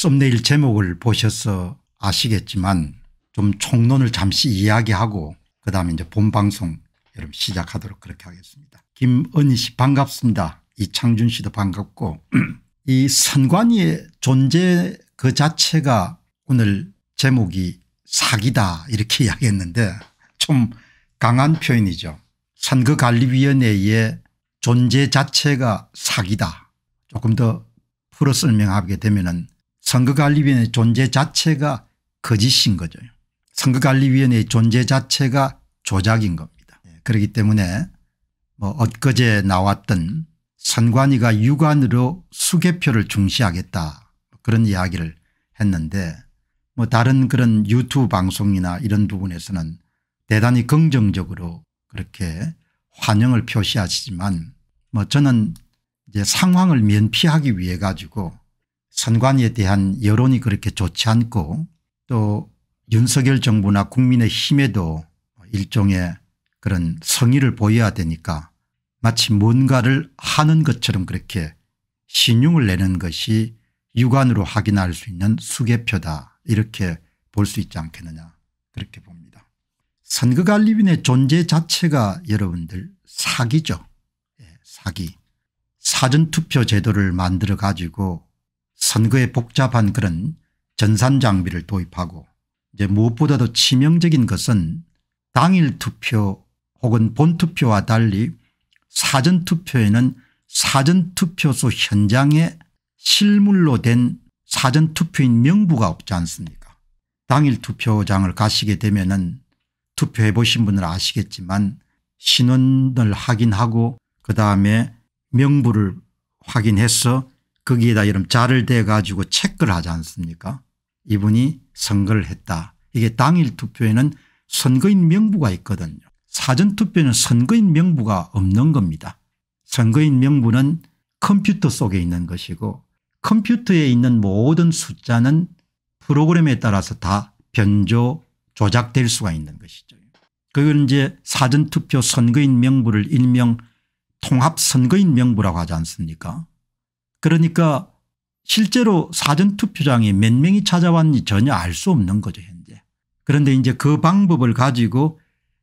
썸네일 제목을 보셔서 아시겠지만 좀 총론을 잠시 이야기하고 그다음에 이제 본방송 여러분 시작하도록 그렇게 하겠습니다. 김은희 씨 반갑습니다. 이창준 씨도 반갑고 이 선관위의 존재 그 자체가 오늘 제목이 사기다 이렇게 이야기했는데 좀 강한 표현이죠. 선거관리위원회의 존재 자체가 사기다. 조금 더 풀어 설명하게 되면 은 선거관리위원회 존재 자체가 거짓인 거죠. 선거관리위원회의 존재 자체가 조작인 겁니다. 예, 그렇기 때문에 뭐 엊그제 나왔던 선관위가 유관으로 수개표를 중시하겠다 그런 이야기를 했는데 뭐 다른 그런 유튜브 방송이나 이런 부분에서는 대단히 긍정적으로 그렇게 환영을 표시하시지만 뭐 저는 이제 상황을 면피하기 위해 가지고 선관위에 대한 여론이 그렇게 좋지 않고 또 윤석열 정부나 국민의 힘에도 일종의 그런 성의를 보여야 되니까 마치 뭔가를 하는 것처럼 그렇게 신용을 내는 것이 육안으로 확인할 수 있는 수개표다 이렇게 볼 수 있지 않겠느냐 그렇게 봅니다. 선거관리위원회 존재 자체가 여러분들 사기죠. 예, 사기. 사전투표 제도를 만들어 가지고 선거에 복잡한 그런 전산장비를 도입하고 이제 무엇보다도 치명적인 것은 당일 투표 혹은 본투표와 달리 사전투표에는 사전투표소 현장에 실물로 된 사전투표인 명부가 없지 않습니까 당일 투표장을 가시게 되면 은 투표해 보신 분은 아시겠지만 신원을 확인하고 그다음에 명부를 확인해서 거기에다 이런 자를 대가지고 체크를 하지 않습니까 이분이 선거를 했다. 이게 당일 투표에는 선거인 명부가 있거든요. 사전투표는 선거인 명부가 없는 겁니다. 선거인 명부는 컴퓨터 속에 있는 것이고 컴퓨터에 있는 모든 숫자는 프로그램에 따라서 다 변조 조작될 수가 있는 것이죠. 그걸 이제 사전투표 선거인 명부를 일명 통합선거인 명부라고 하지 않습니까 그러니까 실제로 사전투표장에 몇 명이 찾아왔는지 전혀 알 수 없는 거죠 현재. 그런데 이제 그 방법을 가지고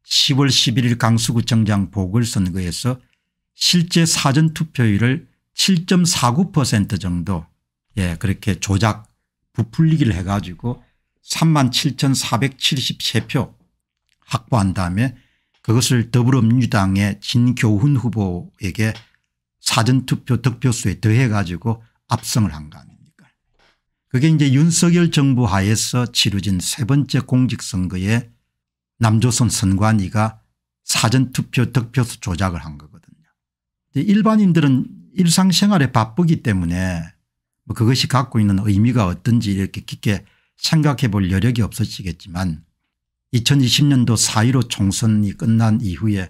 10월 11일 강수구청장 보궐선거에서 실제 사전투표율을 7.49% 정도 예 그렇게 조작 부풀리기를 해가지고 3만 7,473표 확보한 다음에 그것을 더불어민주당의 진교훈 후보에게 사전투표 득표수에 더해 가지고 압승을 한 거 아닙니까 그게 이제 윤석열 정부 하에서 치루진 세 번째 공직선거에 남조선 선관위가 사전투표 득표수 조작을 한 거거든요. 일반인들은 일상생활에 바쁘기 때문에 뭐 그것이 갖고 있는 의미가 어떤지 이렇게 깊게 생각해 볼 여력이 없으시겠지만 2020년도 4.15 총선이 끝난 이후에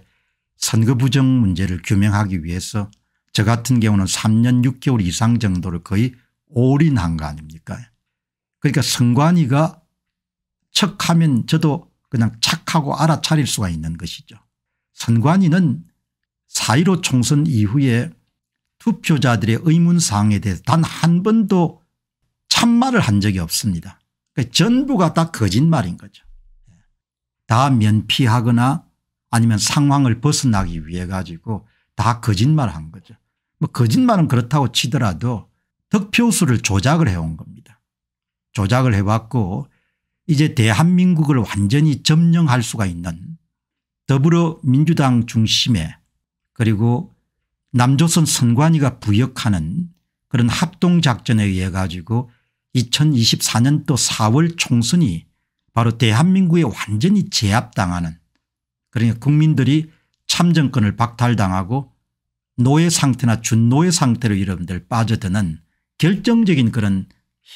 선거 부정 문제를 규명하기 위해서 저 같은 경우는 3년 6개월 이상 정도를 거의 올인한 거 아닙니까 그러니까 선관위가 척하면 저도 그냥 착하고 알아차릴 수가 있는 것이죠. 선관위는 4.15 총선 이후에 투표자들의 의문사항에 대해서 단 한 번도 참말을 한 적이 없습니다. 그러니까 전부가 다 거짓말인 거죠. 다 면피하거나 아니면 상황을 벗어나기 위해 가지고 다 거짓말한 거죠. 뭐 거짓말은 그렇다고 치더라도 득표수를 조작을 해온 겁니다. 조작을 해왔고 이제 대한민국을 완전히 점령할 수가 있는 더불어민주당 중심에 그리고 남조선 선관위가 부역하는 그런 합동작전에 의해 가지고 2024년도 4월 총선이 바로 대한민국에 완전히 제압당하는 그러니까 국민들이 참정권을 박탈당하고 노예 상태나 준노예 상태로 여러분들 빠져드는 결정적인 그런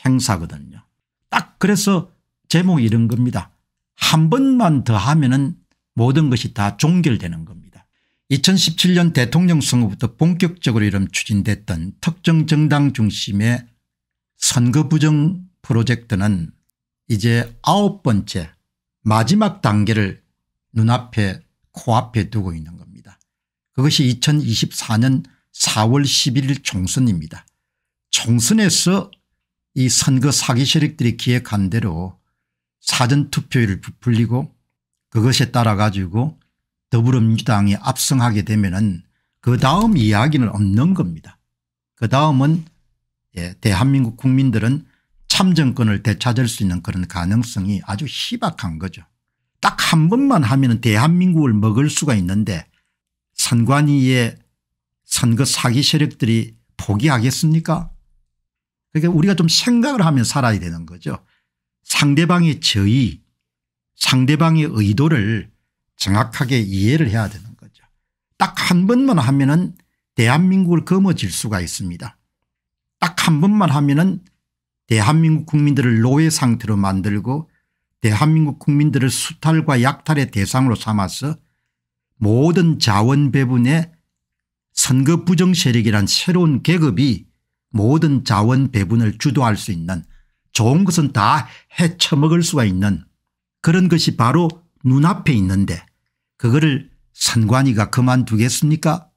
행사거든요. 딱 그래서 제목이 이런 겁니다. 한 번만 더 하면 은 모든 것이 다 종결되는 겁니다. 2017년 대통령 선거부터 본격적으로 이름 추진됐던 특정 정당 중심의 선거 부정 프로젝트는 이제 아홉 번째 마지막 단계를 눈앞에 코앞에 두고 있는 겁니다. 그것이 2024년 4월 11일 총선입니다. 총선에서 이 선거 사기 세력들이 기획한 대로 사전투표율을 부풀리고 그것에 따라 가지고 더불어민주당이 압승하게 되면 은그 다음 이야기는 없는 겁니다. 그 다음은 예, 대한민국 국민들은 참정권을 되찾을 수 있는 그런 가능성이 아주 희박한 거죠. 딱 한 번만 하면 은 대한민국을 먹을 수가 있는데 선관위의 선거 그 사기 세력들이 포기하겠습니까 그러니까 우리가 좀 생각을 하면 살아야 되는 거죠. 상대방의 저의 상대방의 의도를 정확하게 이해를 해야 되는 거죠. 딱 한 번만 하면 은 대한민국을 거머쥘 수가 있습니다. 딱 한 번만 하면 은 대한민국 국민들을 노예 상태로 만들고 대한민국 국민들을 수탈과 약탈의 대상으로 삼아서 모든 자원 배분에 선거 부정 세력이란 새로운 계급이 모든 자원 배분을 주도할 수 있는 좋은 것은 다 헤쳐먹을 수가 있는 그런 것이 바로 눈앞에 있는데 그거를 선관위가 그만두겠습니까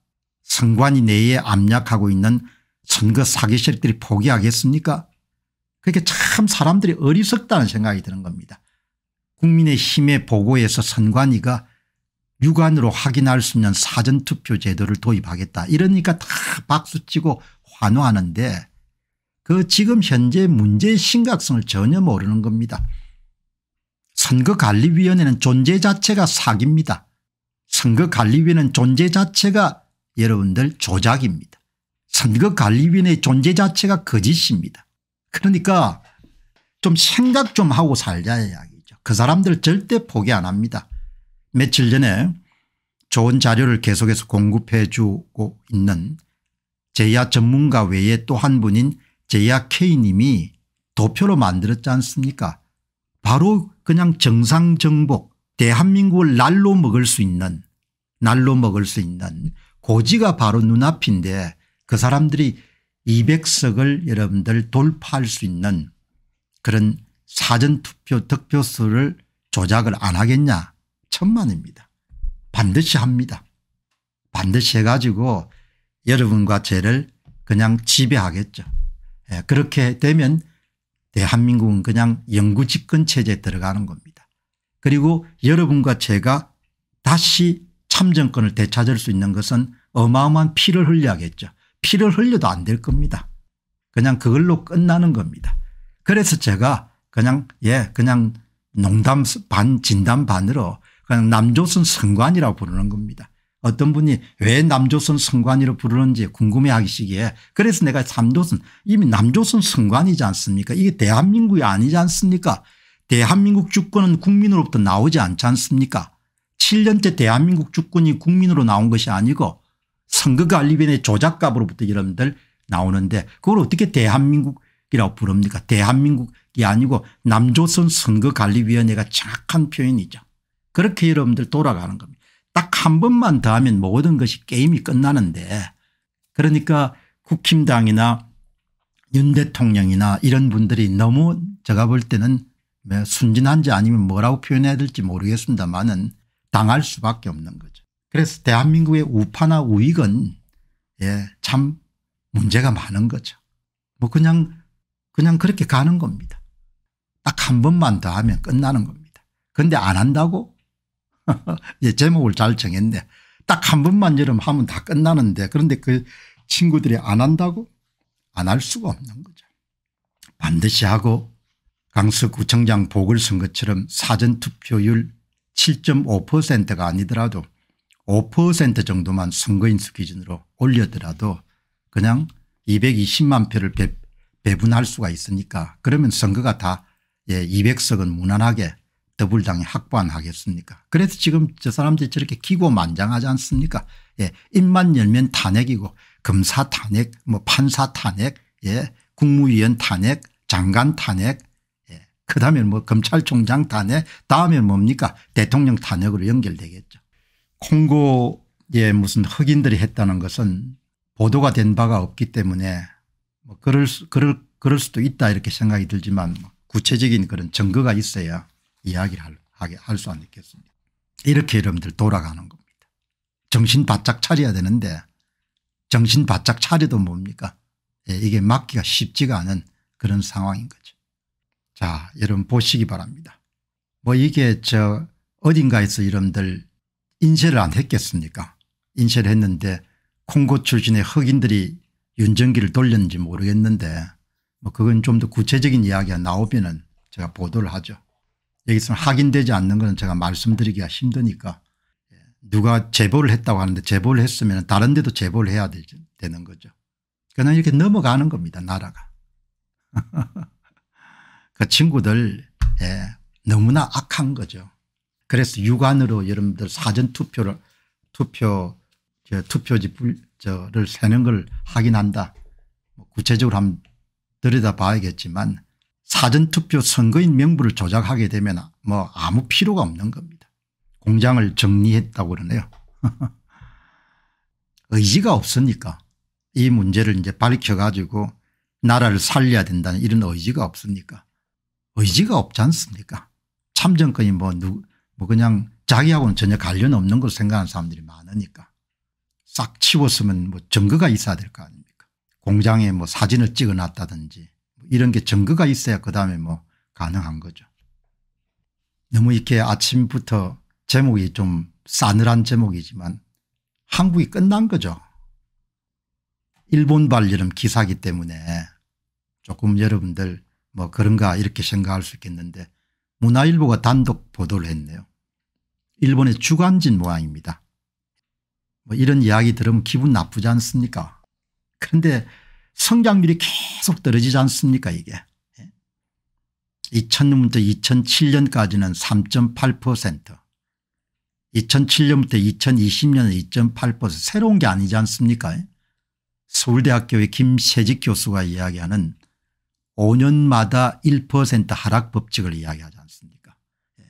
선관위 내에 압력하고 있는 선거 사기 세력들이 포기하겠습니까 그게 참 사람들이 어리석다는 생각이 드는 겁니다. 국민의힘의 보고에서 선관위가 육안으로 확인할 수 있는 사전투표 제도를 도입하겠다 이러니까 다 박수치고 환호하는데 그 지금 현재 문제의 심각성을 전혀 모르는 겁니다. 선거관리위원회는 존재 자체가 사기입니다. 선거관리위원회는 존재 자체가 여러분들 조작입니다. 선거관리위원회의 존재 자체가 거짓입니다. 그러니까 좀 생각 좀 하고 살자 이야기죠. 그 사람들 절대 포기 안 합니다. 며칠 전에 좋은 자료를 계속해서 공급해 주고 있는 제야 전문가 외에 또 한 분인 제야 K님이 도표로 만들었지 않습니까 바로 그냥 정상정복 대한민국을 날로 먹을 수 있는 날로 먹을 수 있는 고지가 바로 눈앞인데 그 사람들이 200석을 여러분들 돌파할 수 있는 그런 사전투표 득표수를 조작을 안 하겠냐 천만입니다. 반드시 합니다. 반드시 해가지고 여러분과 죄를 그냥 지배하겠죠. 예, 그렇게 되면 대한민국은 그냥 영구집권체제에 들어가는 겁니다. 그리고 여러분과 제가 다시 참정권을 되찾을 수 있는 것은 어마어마한 피를 흘려야겠죠. 피를 흘려도 안 될 겁니다. 그냥 그걸로 끝나는 겁니다. 그래서 제가 그냥 예 그냥 농담 반 진담 반으로 그냥 그러니까 남조선 선관이라고 부르는 겁니다. 어떤 분이 왜 남조선 선관이라고 부르는지 궁금해하시기에 그래서 내가 삼조선 이미 남조선 선관이지 않습니까 이게 대한민국이 아니지 않습니까 대한민국 주권은 국민으로부터 나오지 않지 않습니까 7년째 대한민국 주권이 국민으로 나온 것이 아니고 선거관리위원회 조작값으로부터 여러분들 나오는데 그걸 어떻게 대한민국이라고 부릅니까 대한민국이 아니고 남조선 선거관리위원회가 정확한 표현이죠. 그렇게 여러분들 돌아가는 겁니다. 딱 한 번만 더 하면 모든 것이 게임이 끝나는데 그러니까 국힘당이나 윤 대통령이나 이런 분들이 너무 제가 볼 때는 뭐 순진한지 아니면 뭐라고 표현해야 될지 모르겠습니다만은 당할 수밖에 없는 거죠. 그래서 대한민국의 우파나 우익은 예, 참 문제가 많은 거죠. 뭐 그냥 그냥 그렇게 가는 겁니다. 딱 한 번만 더 하면 끝나는 겁니다. 그런데 안 한다고 예, 제목을 잘 정했네. 딱 한 번만 여름 하면 다 끝나는데 그런데 그 친구들이 안 한다고 안 할 수가 없는 거죠. 반드시 하고 강서구청장 보궐선거처럼 사전투표율 7.5%가 아니더라도 5% 정도만 선거인수 기준으로 올려더라도 그냥 220만 표를 배, 분할 수가 있으니까 그러면 선거가 다 예, 200석은 무난하게 더불당이 확보안하겠습니까 그래서 지금 저 사람들이 저렇게 기고만장하지 않습니까 예 입만 열면 탄핵이고 검사 탄핵 뭐 판사 탄핵 예 국무위원 탄핵 장관 탄핵 예. 그다음에 뭐 검찰총장 탄핵 다음에 뭡니까 대통령 탄핵으로 연결되겠죠 콩고에 무슨 흑인들이 했다는 것은 보도가 된 바가 없기 때문에 뭐 그럴, 그럴, 그럴 수도 있다 이렇게 생각이 들지만 뭐 구체적인 그런 증거가 있어야 이야기를 하게 할수는 있겠습니다. 이렇게 여러분들 돌아가는 겁니다. 정신 바짝 차려야 되는데 정신 바짝 차려도 뭡니까 예, 이게 막기가 쉽지가 않은 그런 상황인 거죠. 자 여러분 보시기 바랍니다. 뭐 이게 저 어딘가에서 여러분들 인쇄를 안 했겠습니까 인쇄를 했는데 콩고 출신의 흑인들이 윤전기를 돌렸는지 모르겠는데 뭐 그건 좀 더 구체적인 이야기가 나오면 은 제가 보도를 하죠. 여기서 확인되지 않는 것은 제가 말씀드리기가 힘드니까 예, 누가 제보를 했다고 하는데 제보를 했으면 다른 데도 제보를 해야 되죠, 되는 거죠. 그냥 이렇게 넘어가는 겁니다 나라가. 그 친구들 예, 너무나 악한 거죠. 그래서 육안으로 여러분들 사전 투표를 투표 저, 투표지 저를 세는 걸 확인한다. 뭐 구체적으로 한번 들여다봐야겠지만 사전투표 선거인 명부를 조작하게 되면 뭐 아무 필요가 없는 겁니다. 공장을 정리했다고 그러네요. 의지가 없으니까 이 문제를 이제 밝혀가지고 나라를 살려야 된다는 이런 의지가 없으니까 의지가 없지 않습니까 참정권이 뭐, 누, 뭐 그냥 자기하고는 전혀 관련 없는 걸 생각하는 사람들이 많으니까 싹 치웠으면 뭐 증거가 있어야 될 거 아닙니까 공장에 뭐 사진을 찍어놨다든지 이런 게 증거가 있어야 그다음에 뭐 가능한 거죠. 너무 이렇게 아침부터 제목이 좀 싸늘한 제목이지만 한국이 끝난 거죠. 일본발 이름 기사기 때문에 조금 여러분들 뭐 그런가 이렇게 생각할 수 있겠는데 문화일보가 단독 보도를 했네요. 일본의 주간진 모양입니다. 뭐 이런 이야기 들으면 기분 나쁘지 않습니까 그런데 성장률이 계속 떨어지지 않습니까 이게. 2000년부터 2007년까지는 3.8% 2007년부터 2020년은 2.8% 새로운 게 아니지 않습니까 예. 서울대학교의 김세직 교수가 이야기하는 5년마다 1% 하락 법칙을 이야기하지 않습니까 예.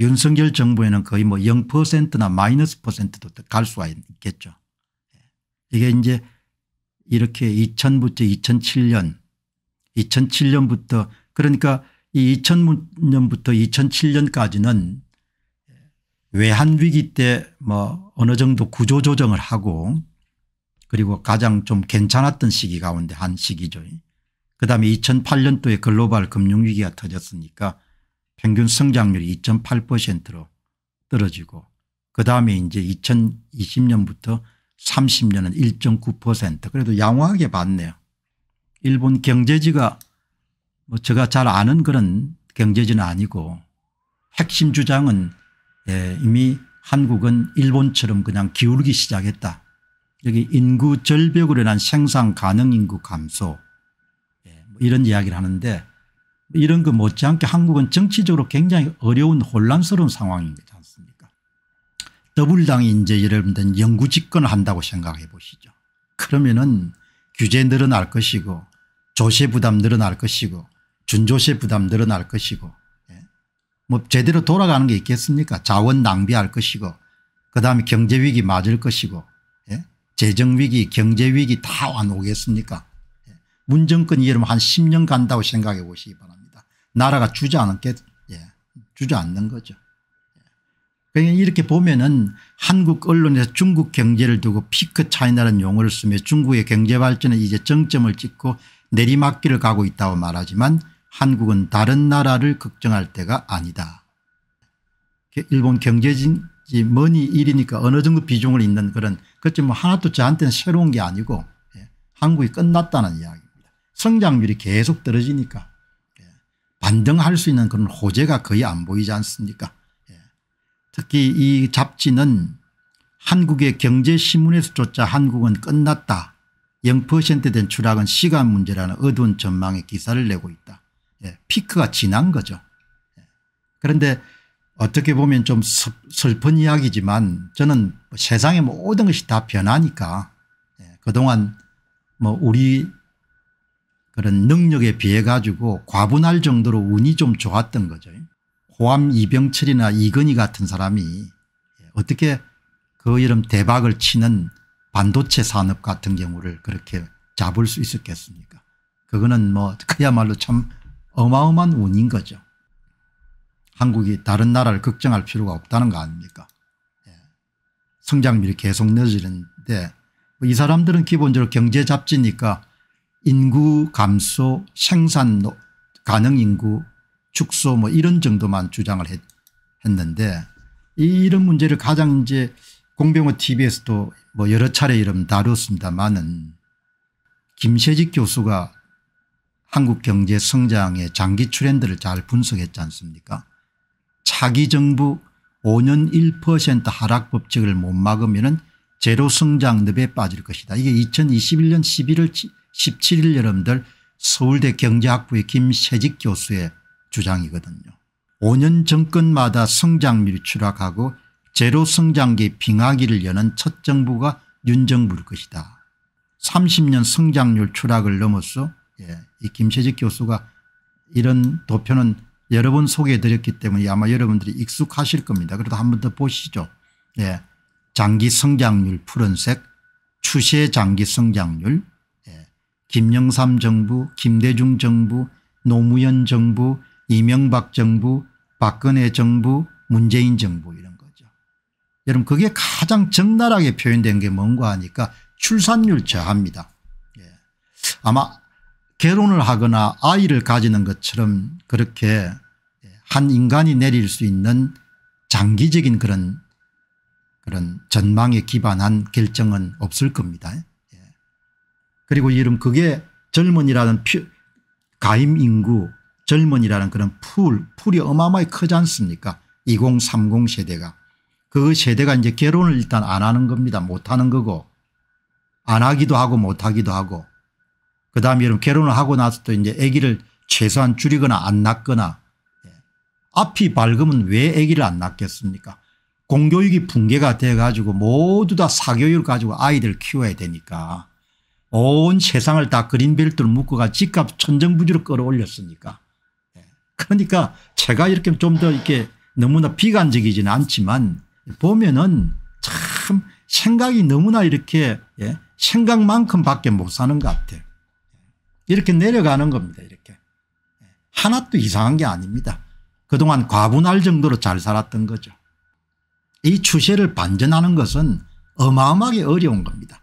윤석열 정부에는 거의 뭐 0%나 마이너스 퍼센트도 갈 수가 있겠죠. 예. 이게 이제 이렇게 2000부터 2007년 2007년부터 그러니까 이 2000년부터 2007년까지는 외환위기 때 뭐 어느 정도 구조조정을 하고 그리고 가장 좀 괜찮았던 시기 가운데 한 시기죠. 그다음에 2008년도에 글로벌 금융위기가 터졌으니까 평균 성장률이 2.8%로 떨어지고 그다음에 이제 2020년부터 30년은 1.9% 그래도 양호하게 봤네요. 일본 경제지가 뭐 제가 잘 아는 그런 경제지는 아니고 핵심 주장은 예, 이미 한국은 일본처럼 그냥 기울기 시작했다. 여기 인구 절벽으로 인한 생산 가능 인구 감소 예, 뭐 이런 이야기를 하는데 이런 거 못지않게 한국은 정치적으로 굉장히 어려운 혼란스러운 상황입니다. 더불당이 이제 여러분들 영구 집권을 한다고 생각해 보시죠. 그러면은 규제 늘어날 것이고 조세 부담 늘어날 것이고 준조세 부담 늘어날 것이고 예. 뭐 제대로 돌아가는 게 있겠습니까 자원 낭비할 것이고 그다음에 경제위기 맞을 것이고 예. 재정위기 경제위기 다 안 오겠습니까 예. 문정권이 여러분 한 10년 간다고 생각해 보시기 바랍니다. 나라가 주지 않겠 게주지않는 예. 거죠. 그러니 이렇게 보면은 한국 언론에서 중국 경제를 두고 피크 차이나라는 용어를 쓰며 중국의 경제 발전에 이제 정점을 찍고 내리막길을 가고 있다고 말하지만 한국은 다른 나라를 걱정할 때가 아니다. 일본 경제진이 머니 일이니까 어느 정도 비중을 있는 그런 그렇지뭐 하나도 저한테는 새로운 게 아니고 예, 한국이 끝났다는 이야기입니다. 성장률이 계속 떨어지니까 예, 반등할 수 있는 그런 호재가 거의 안 보이지 않습니까 특히 이 잡지는 한국의 경제신문에서조차 한국은 끝났다 0%된 추락은 시간 문제라는 어두운 전망의 기사를 내고 있다. 예, 피크가 지난 거죠. 예. 그런데 어떻게 보면 좀 슬픈 이야기지만 저는 뭐 세상의 모든 것이 다 변하니까 예, 그동안 뭐 우리 그런 능력에 비해 가지고 과분할 정도로 운이 좀 좋았던 거죠. 호암 이병철이나 이건희 같은 사람이 어떻게 그 이름 대박을 치는 반도체 산업 같은 경우를 그렇게 잡을 수 있었겠습니까 그거는 뭐 그야말로 참 어마어마한 운인 거죠. 한국이 다른 나라를 걱정할 필요가 없다는 거 아닙니까 예. 성장률이 계속 늦어지는데 뭐 이 사람들은 기본적으로 경제 잡지니까 인구 감소 생산 가능 인구 축소 뭐 이런 정도만 주장을 했, 는데 이런 문제를 가장 이제 공병호 tv에서도 뭐 여러 차례 이름 다루었습니다만은 김세직 교수가 한국 경제 성장의 장기 트렌드를 잘 분석했지 않습니까 차기 정부 5년 1% 하락 법칙을 못 막으면 제로 성장늪에 빠질 것이다. 이게 2021년 11월 17일 여러분들 서울대 경제학부의 김세직 교수의 주장이거든요. 5년 정권마다 성장률이 추락하고 제로 성장기 빙하기를 여는 첫 정부가 윤 정부일 것이다. 30년 성장률 추락을 넘어서 예, 이 김세직 교수가 이런 도표는 여러 번 소개해드렸기 때문에 아마 여러분들이 익숙하실 겁니다. 그래도 한 번 더 보시죠. 예, 장기 성장률 푸른색 추세 장기 성장률 예, 김영삼 정부 김대중 정부 노무현 정부 이명박 정부 박근혜 정부 문재인 정부 이런 거죠. 여러분 그게 가장 적나라하게 표현된 게 뭔가 하니까 출산율 저하입니다. 예. 아마 결혼을 하거나 아이를 가지는 것처럼 그렇게 예, 한 인간이 내릴 수 있는 장기적인 그런 그런 전망에 기반한 결정은 없을 겁니다. 예. 그리고 이름 그게 젊은이라는 가임 인구 젊은이라는 그런 풀, 풀이 어마어마히 크지 않습니까 2030 세대가. 그 세대가 이제 결혼을 일단 안 하는 겁니다. 못 하는 거고 안 하기도 하고 못 하기도 하고 그다음에 여러분 결혼을 하고 나서 도 이제 아기를 최소한 줄이거나 안 낳거나 예. 앞이 밝으면 왜 아기를 안 낳겠습니까 공교육이 붕괴가 돼 가지고 모두 다 사교육을 가지고 아이들 키워야 되니까 온 세상을 다 그린벨트로 묶어가 집값 천정부지로 끌어올렸으니까 그러니까 제가 이렇게 좀 더 이렇게 너무나 비관적이지는 않지만 보면은 참 생각이 너무나 이렇게 예? 생각만큼 밖에 못 사는 것 같아요. 이렇게 내려가는 겁니다. 이렇게. 예, 하나도 이상한 게 아닙니다. 그동안 과분할 정도로 잘 살았던 거죠. 이 추세를 반전하는 것은 어마어마하게 어려운 겁니다.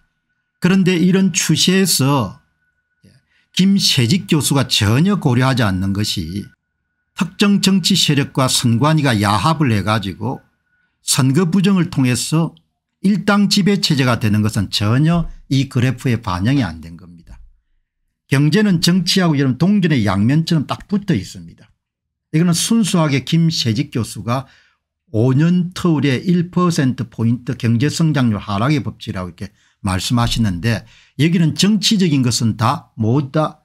그런데 이런 추세에서 예, 김세직 교수가 전혀 고려하지 않는 것이 특정 정치 세력과 선관위가 야합을 해 가지고 선거 부정을 통해서 일당 지배체제가 되는 것은 전혀 이 그래프에 반영이 안 된 겁니다. 경제는 정치하고 이런 동전의 양면처럼 딱 붙어 있습니다. 이거는 순수하게 김세직 교수가 5년 터울에 1%포인트 경제성장률 하락의 법칙이라고 이렇게 말씀하시는데 여기는 정치적인 것은 다 모두 다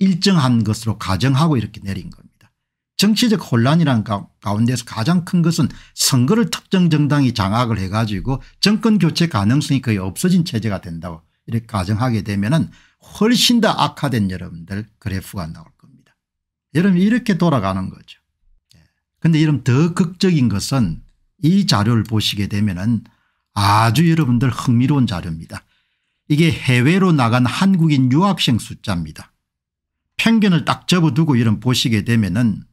일정한 것으로 가정하고 이렇게 내린 거예요. 정치적 혼란이라는 가운데서 가장 큰 것은 선거를 특정 정당이 장악을 해 가지고 정권 교체 가능성이 거의 없어진 체제가 된다고 이렇게 가정하게 되면 은 훨씬 더 악화된 여러분들 그래프가 나올 겁니다. 여러분 이렇게 돌아가는 거죠. 그런데 예. 이런 더 극적인 것은 이 자료를 보시게 되면 은 아주 여러분들 흥미로운 자료입니다. 이게 해외로 나간 한국인 유학생 숫자입니다. 편견을 딱 접어두고 이런 보시게 되면 은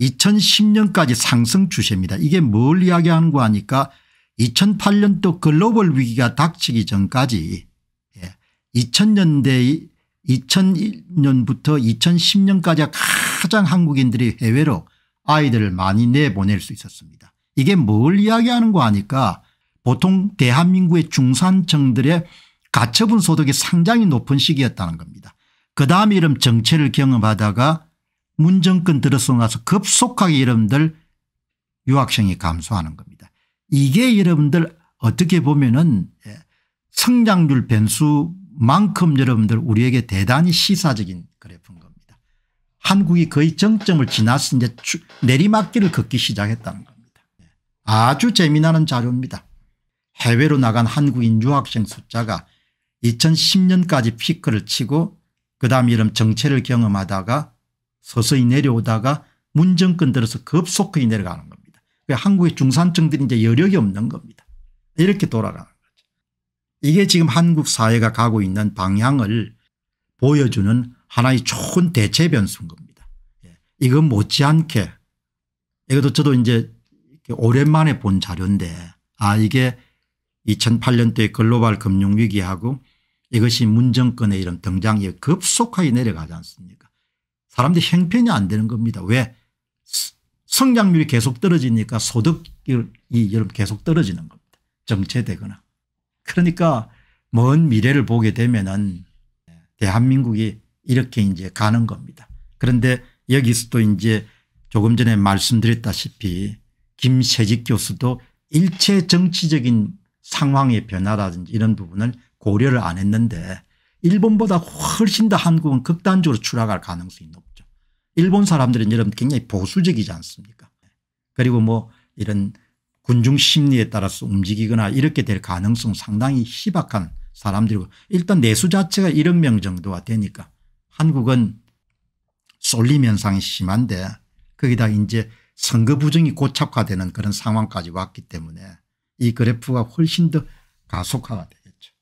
2010년까지 상승 추세입니다. 이게 뭘 이야기하는 거 하니까 2008년도 글로벌 위기가 닥치기 전까지 2000년대 예, 2001년부터 2010년까지 가장 한국인들이 해외로 아이들을 많이 내보낼 수 있었습니다. 이게 뭘 이야기하는 거 하니까 보통 대한민국의 중산층들의 가처분 소득이 상당히 높은 시기였다는 겁니다. 그다음이름 정체를 경험하다가 문정권 들어서 나서 급속하게 여러분들 유학생이 감소하는 겁니다. 이게 여러분들 어떻게 보면은 예, 성장률 변수만큼 여러분들 우리에게 대단히 시사적인 그래프인 겁니다. 한국이 거의 정점을 지나서 이제 내리막길을 걷기 시작했다는 겁니다. 예, 아주 재미나는 자료입니다. 해외로 나간 한국인 유학생 숫자가 2010년까지 피크를 치고 그다음 이름 정체를 경험하다가 서서히 내려오다가 문정권 들어서 급속히 내려가는 겁니다. 한국의 중산층들이 이제 여력이 없는 겁니다. 이렇게 돌아가는 거죠. 이게 지금 한국 사회가 가고 있는 방향을 보여주는 하나의 좋은 대체 변수인 겁니다. 예, 이건 못지않게 이것도 저도 이제 오랜만에 본 자료인데 아 이게 2008년도의 글로벌 금융위기하고 이것이 문정권의 이런 등장이 급속하게 내려가지 않습니까 사람들이 형편이 안 되는 겁니다. 왜? 성장률이 계속 떨어지니까 소득이 여러분 계속 떨어지는 겁니다. 정체되거나. 그러니까 먼 미래를 보게 되면은 대한민국이 이렇게 이제 가는 겁니다. 그런데 여기서도 이제 조금 전에 말씀드렸다시피 김세직 교수도 일체 정치적인 상황의 변화라든지 이런 부분을 고려를 안 했는데 일본보다 훨씬 더 한국은 극단적으로 추락할 가능성이 높다. 습니 일본 사람들은 여러분 굉장히 보수적이지 않습니까 그리고 뭐 이런 군중 심리에 따라서 움직이거나 이렇게 될 가능성 상당히 희박한 사람들이고 일단 내수 자체가 1억 명 정도가 되니까 한국은 쏠림 현상이 심한데 거기다 이제 선거 부정이 고착화되는 그런 상황까지 왔기 때문에 이 그래프가 훨씬 더 가속화가 되겠죠.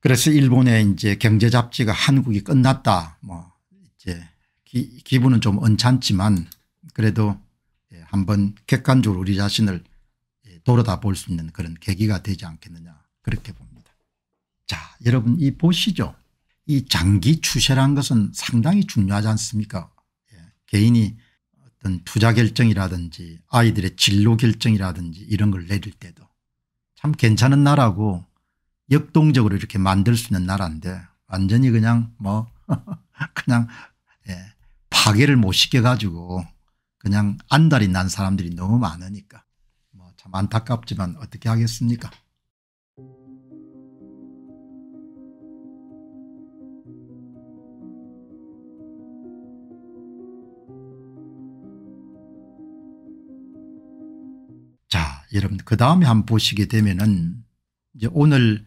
그래서 일본의 이제 경제 잡지가 한국이 끝났다 뭐 이제 기, 기분은 좀 언짢지만 그래도 예, 한번 객관적으로 우리 자신을 예, 돌아다 볼 수 있는 그런 계기가 되지 않겠느냐 그렇게 봅니다. 자 여러분 이 보시죠. 이 장기 추세란 것은 상당히 중요하지 않습니까 예. 개인이 어떤 투자 결정이라든지 아이들의 진로 결정이라든지 이런 걸 내릴 때도 참 괜찮은 나라고 역동적으로 이렇게 만들 수 있는 나라인데 완전히 그냥 뭐 그냥 예. 파괴를 못 시켜가지고 그냥 안달이 난 사람들이 너무 많으니까 뭐참 안타깝지만 어떻게 하겠습니까 자 여러분 그 다음에 한번 보시게 되면은 이제 오늘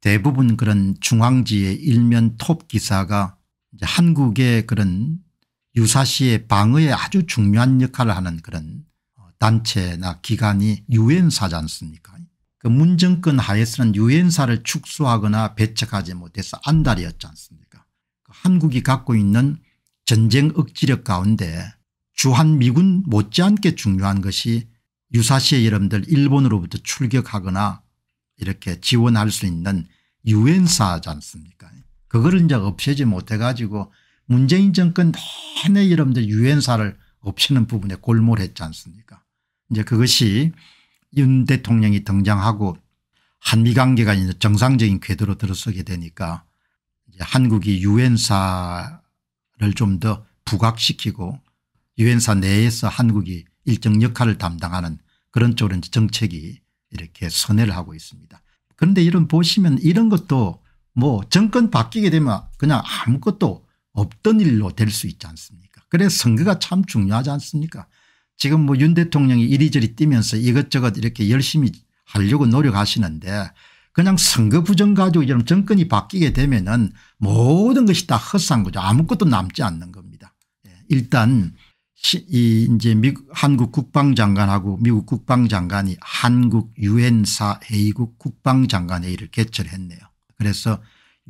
대부분 그런 중앙지의 일면 톱 기사가 이제 한국의 그런 유사시에 방어에 아주 중요한 역할을 하는 그런 어, 단체나 기관이 유엔사지 않습니까 그 문정권 하에서는 유엔사를 축소하거나 배척하지 못해서 안달이었지 않습니까 그 한국이 갖고 있는 전쟁 억지력 가운데 주한미군 못지않게 중요한 것이 유사시에 여러분들 일본으로부터 출격하거나 이렇게 지원할 수 있는 유엔사지 않습니까 그거 이제 없애지 못해 가지고 문재인 정권 내내 여러분들 유엔사를 없애는 부분에 골몰했지 않습니까 이제 그것이 윤 대통령이 등장하고 한미 관계가 이제 정상적인 궤도로 들어서게 되니까 한국이 유엔사를 좀 더 부각시키고 유엔사 내에서 한국이 일정 역할을 담당하는 그런 쪽으로 이제 정책이 이렇게 선회를 하고 있습니다. 그런데 이런 보시면 이런 것도 뭐 정권 바뀌게 되면 그냥 아무것도 없던 일로 될 수 있지 않습니까 그래서 선거가 참 중요하지 않습니까 지금 뭐 윤 대통령이 이리저리 뛰면서 이것저것 이렇게 열심히 하려고 노력하시는데 그냥 선거 부정 가지고 이런 정권이 바뀌게 되면 은 모든 것이 다 헛산 거죠 아무것도 남지 않는 겁니다 예, 일단 이 이제 미국 한국 국방장관하고 미국 국방장관이 한국 유엔사 회의국 국방장관회의를 개최했네요. 그래서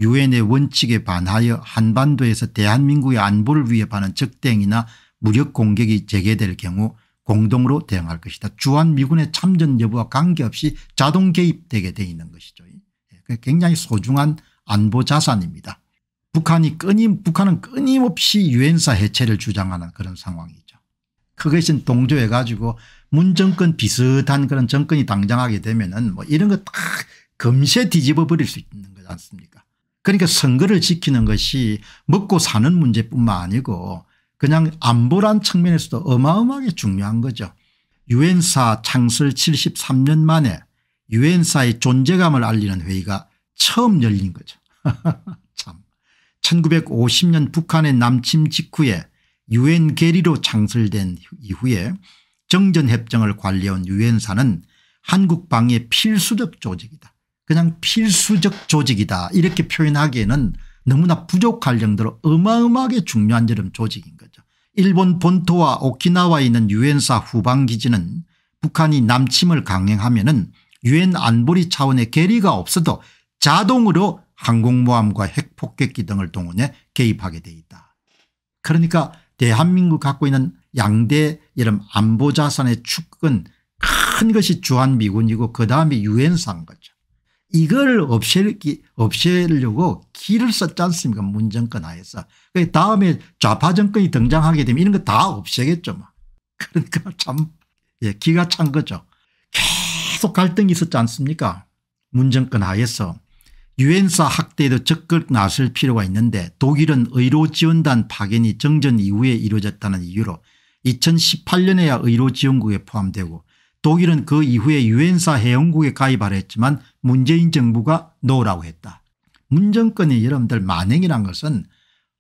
유엔의 원칙에 반하여 한반도에서 대한민국의 안보를 위협하는 적대행위나 무력 공격이 재개될 경우 공동으로 대응할 것이다. 주한미군의 참전 여부와 관계없이 자동 개입되게 되어 있는 것이죠. 예. 굉장히 소중한 안보 자산입니다. 북한이 끊임 북한은 끊임없이 유엔사 해체를 주장하는 그런 상황이죠. 그것은 동조해 가지고 문정권 비슷한 그런 정권이 당장하게 되면은 뭐 이런 거 딱 금세 뒤집어 버릴 수 있는 거지 않습니까 그러니까 선거를 지키는 것이 먹고 사는 문제뿐만 아니고 그냥 안보란 측면에서도 어마어마하게 중요한 거죠. 유엔사 창설 73년 만에 유엔사의 존재감을 알리는 회의가 처음 열린 거죠. 참 1950년 북한의 남침 직후에 유엔 계리로 창설된 이후에 정전협정을 관리해온 유엔사는 한국 방위의 필수적 조직이다. 그냥 필수적 조직이다 이렇게 표현하기에는 너무나 부족할 정도로 어마어마하게 중요한 여름 조직인 거죠. 일본 본토와 오키나와에 있는 유엔사 후방기지는 북한이 남침을 강행하면 은 유엔 안보리 차원의 계리가 없어도 자동으로 항공모함과 핵폭격기 등을 동원해 개입하게 돼 있다. 그러니까 대한민국 갖고 있는 양대 이름 안보자산의 축은 큰 것이 주한미군이고 그다음에 유엔사인 거죠. 이걸 없애기, 없애려고 길을 썼지 않습니까 문정권 하에서. 그 다음에 좌파 정권이 등장하게 되면 이런 거 다 없애겠죠. 뭐. 그러니까 참 예, 기가 찬 거죠. 계속 갈등이 있었지 않습니까 문정권 하에서. 유엔사 학대에도 적극 나설 필요가 있는데 독일은 의료지원단 파견이 정전 이후에 이루어졌다는 이유로 2018년에야 의료지원국에 포함되고 독일은 그 이후에 유엔사 회원국에 가입하려 했지만 문재인 정부가 노라고 했다. 문정권의 여러분들 만행이란 것은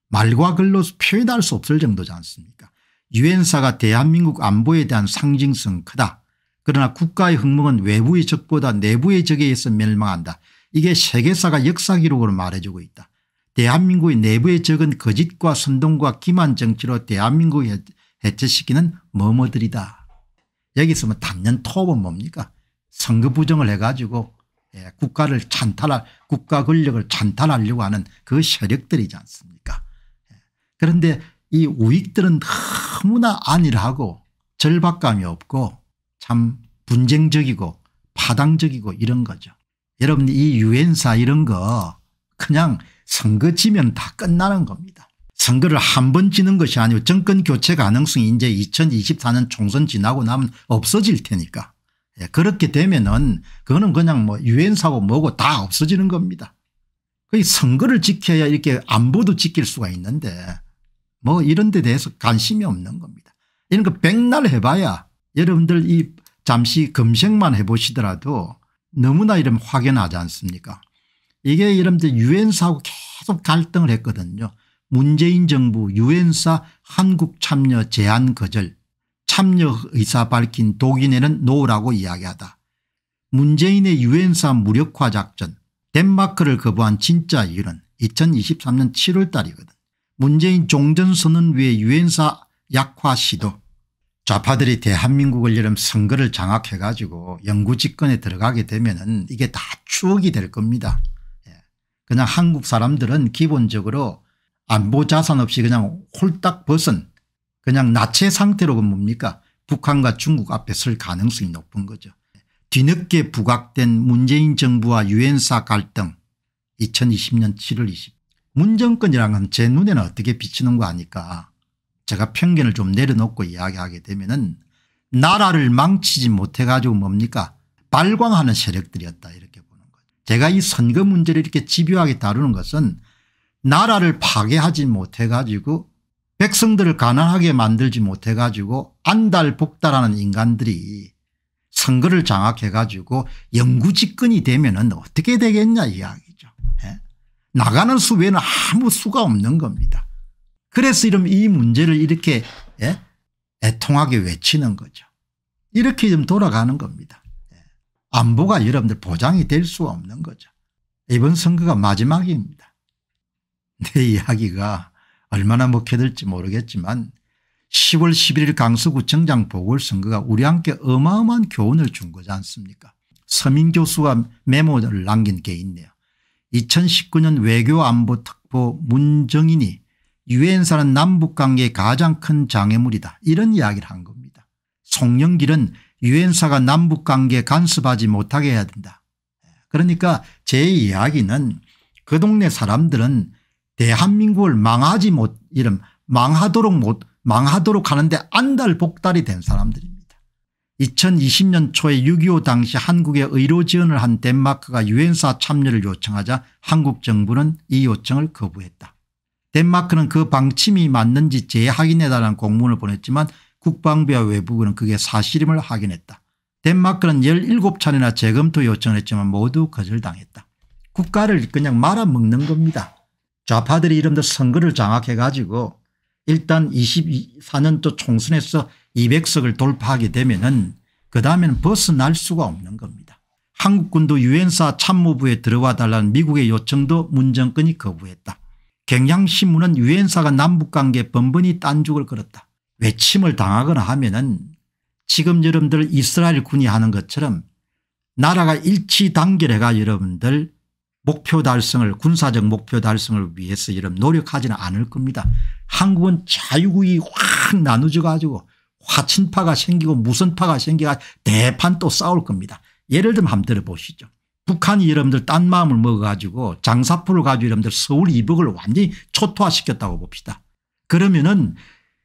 말과 글로 표현할 수 없을 정도지 않습니까 유엔사가 대한민국 안보에 대한 상징성 크다. 그러나 국가의 흥망은 외부의 적보다 내부의 적에 의해서 멸망한다. 이게 세계사가 역사기록으로 말해주고 있다. 대한민국의 내부의 적은 거짓과 선동과 기만 정치로 대한민국을 해체시키는 머머들이다. 여기 있으면 단연 토업은 뭡니까 선거 부정을 해가지고 예, 국가를 찬탈할 국가 권력을 찬탈하려고 하는 그 세력들이지 않습니까 예. 그런데 이 우익들은 너무나 안일하고 절박감이 없고 참 분쟁적이고 파당적이고 이런 거죠. 여러분 이 유엔사 이런 거 그냥 선거 지면 다 끝나는 겁니다. 선거를 한 번 지는 것이 아니고 정권 교체 가능성이 이제 2024년 총선 지나고 나면 없어질 테니까. 예, 그렇게 되면은 그거는 그냥 뭐 유엔사고 뭐고 다 없어지는 겁니다. 그 선거를 지켜야 이렇게 안보도 지킬 수가 있는데 뭐 이런 데 대해서 관심이 없는 겁니다. 이런 거 백날 해봐야 여러분들 이 잠시 검색만 해보시더라도 너무나 이런 확연하지 않습니까 이게 여러분들 유엔사고 계속 갈등을 했거든요. 문재인 정부 유엔사 한국 참여 제안 거절 참여 의사 밝힌 독일에는 노라고 이야기하다. 문재인의 유엔사 무력화 작전 덴마크를 거부한 진짜 이유는 2023년 7월 달이거든. 문재인 종전선언 위에 유엔사 약화 시도 좌파들이 대한민국을 여름 선거를 장악해가지고 영구집권에 들어가게 되면 은 이게 다 추억이 될 겁니다. 예. 그냥 한국 사람들은 기본적으로 안보 아, 뭐 자산 없이 그냥 홀딱 벗은 그냥 나체 상태로 그 뭡니까 북한과 중국 앞에 설 가능성이 높은 거죠. 뒤늦게 부각된 문재인 정부와 유엔사 갈등 2020년 7월 20일 문정권이라는 건제 눈에는 어떻게 비치는 거 아니까 제가 편견을 좀 내려놓고 이야기하게 되면 은 나라를 망치지 못해 가지고 뭡니까 발광하는 세력들이었다 이렇게 보는 거죠. 제가 이 선거 문제를 이렇게 집요하게 다루는 것은 나라를 파괴하지 못해가지고 백성들을 가난하게 만들지 못해가지고 안달복달하는 인간들이 선거를 장악해가지고 영구집권이 되면 은 어떻게 되겠냐 이야기죠. 예? 나가는 수 외에는 아무 수가 없는 겁니다. 그래서 이런 이 문제를 이렇게 예? 애통하게 외치는 거죠. 이렇게 좀 돌아가는 겁니다. 예. 안보가 여러분들 보장이 될수가 없는 거죠. 이번 선거가 마지막입니다. 내 이야기가 얼마나 먹혀들지 모르겠지만 10월 11일 강서구청장 보궐선거가 우리 함께 어마어마한 교훈을 준 거지 않습니까 서민교수가 메모를 남긴 게 있네요. 2019년 외교안보특보 문정인이 유엔사는 남북관계의 가장 큰 장애물이다 이런 이야기를 한 겁니다. 송영길은 유엔사가 남북관계에 간섭하지 못하게 해야 된다. 그러니까 제 이야기는 그 동네 사람들은 대한민국을 망하지 못 이름 망하도록 못 망하도록 하는데 안달복달이 된 사람들입니다. 2020년 초에 6.25 당시 한국에 의료 지원을 한 덴마크가 유엔사 참여를 요청하자 한국 정부는 이 요청을 거부했다. 덴마크는 그 방침이 맞는지 재확인해달라는 공문을 보냈지만 국방부와 외부부는 그게 사실임을 확인했다. 덴마크는 17차례나 재검토 요청을 했지만 모두 거절당했다. 국가를 그냥 말아먹는 겁니다. 좌파들이 이름도 선거를 장악해 가지고 일단 24년도 총선에서 200석을 돌파하게 되면은 그 다음에는 벗어날 수가 없는 겁니다. 한국군도 유엔사 참모부에 들어와 달라는 미국의 요청도 문정권이 거부했다. 경향신문은 유엔사가 남북관계 번번이 딴죽을 걸었다. 외침을 당하거나 하면 은 지금 여러분들 이스라엘 군이 하는 것처럼 나라가 일치단결해가 여러분들 목표 달성을 군사적 목표 달성을 위해서 이런 노력하지는 않을 겁니다. 한국은 자유국이 확 나누져 가지고 화친파가 생기고 무선파가 생겨 대판 또 싸울 겁니다. 예를 들면 한번 들어보시죠. 북한이 여러분들 딴 마음을 먹어가지고 장사포를 가지고 여러분들 서울 이북을 완전히 초토화시켰다고 봅시다. 그러면은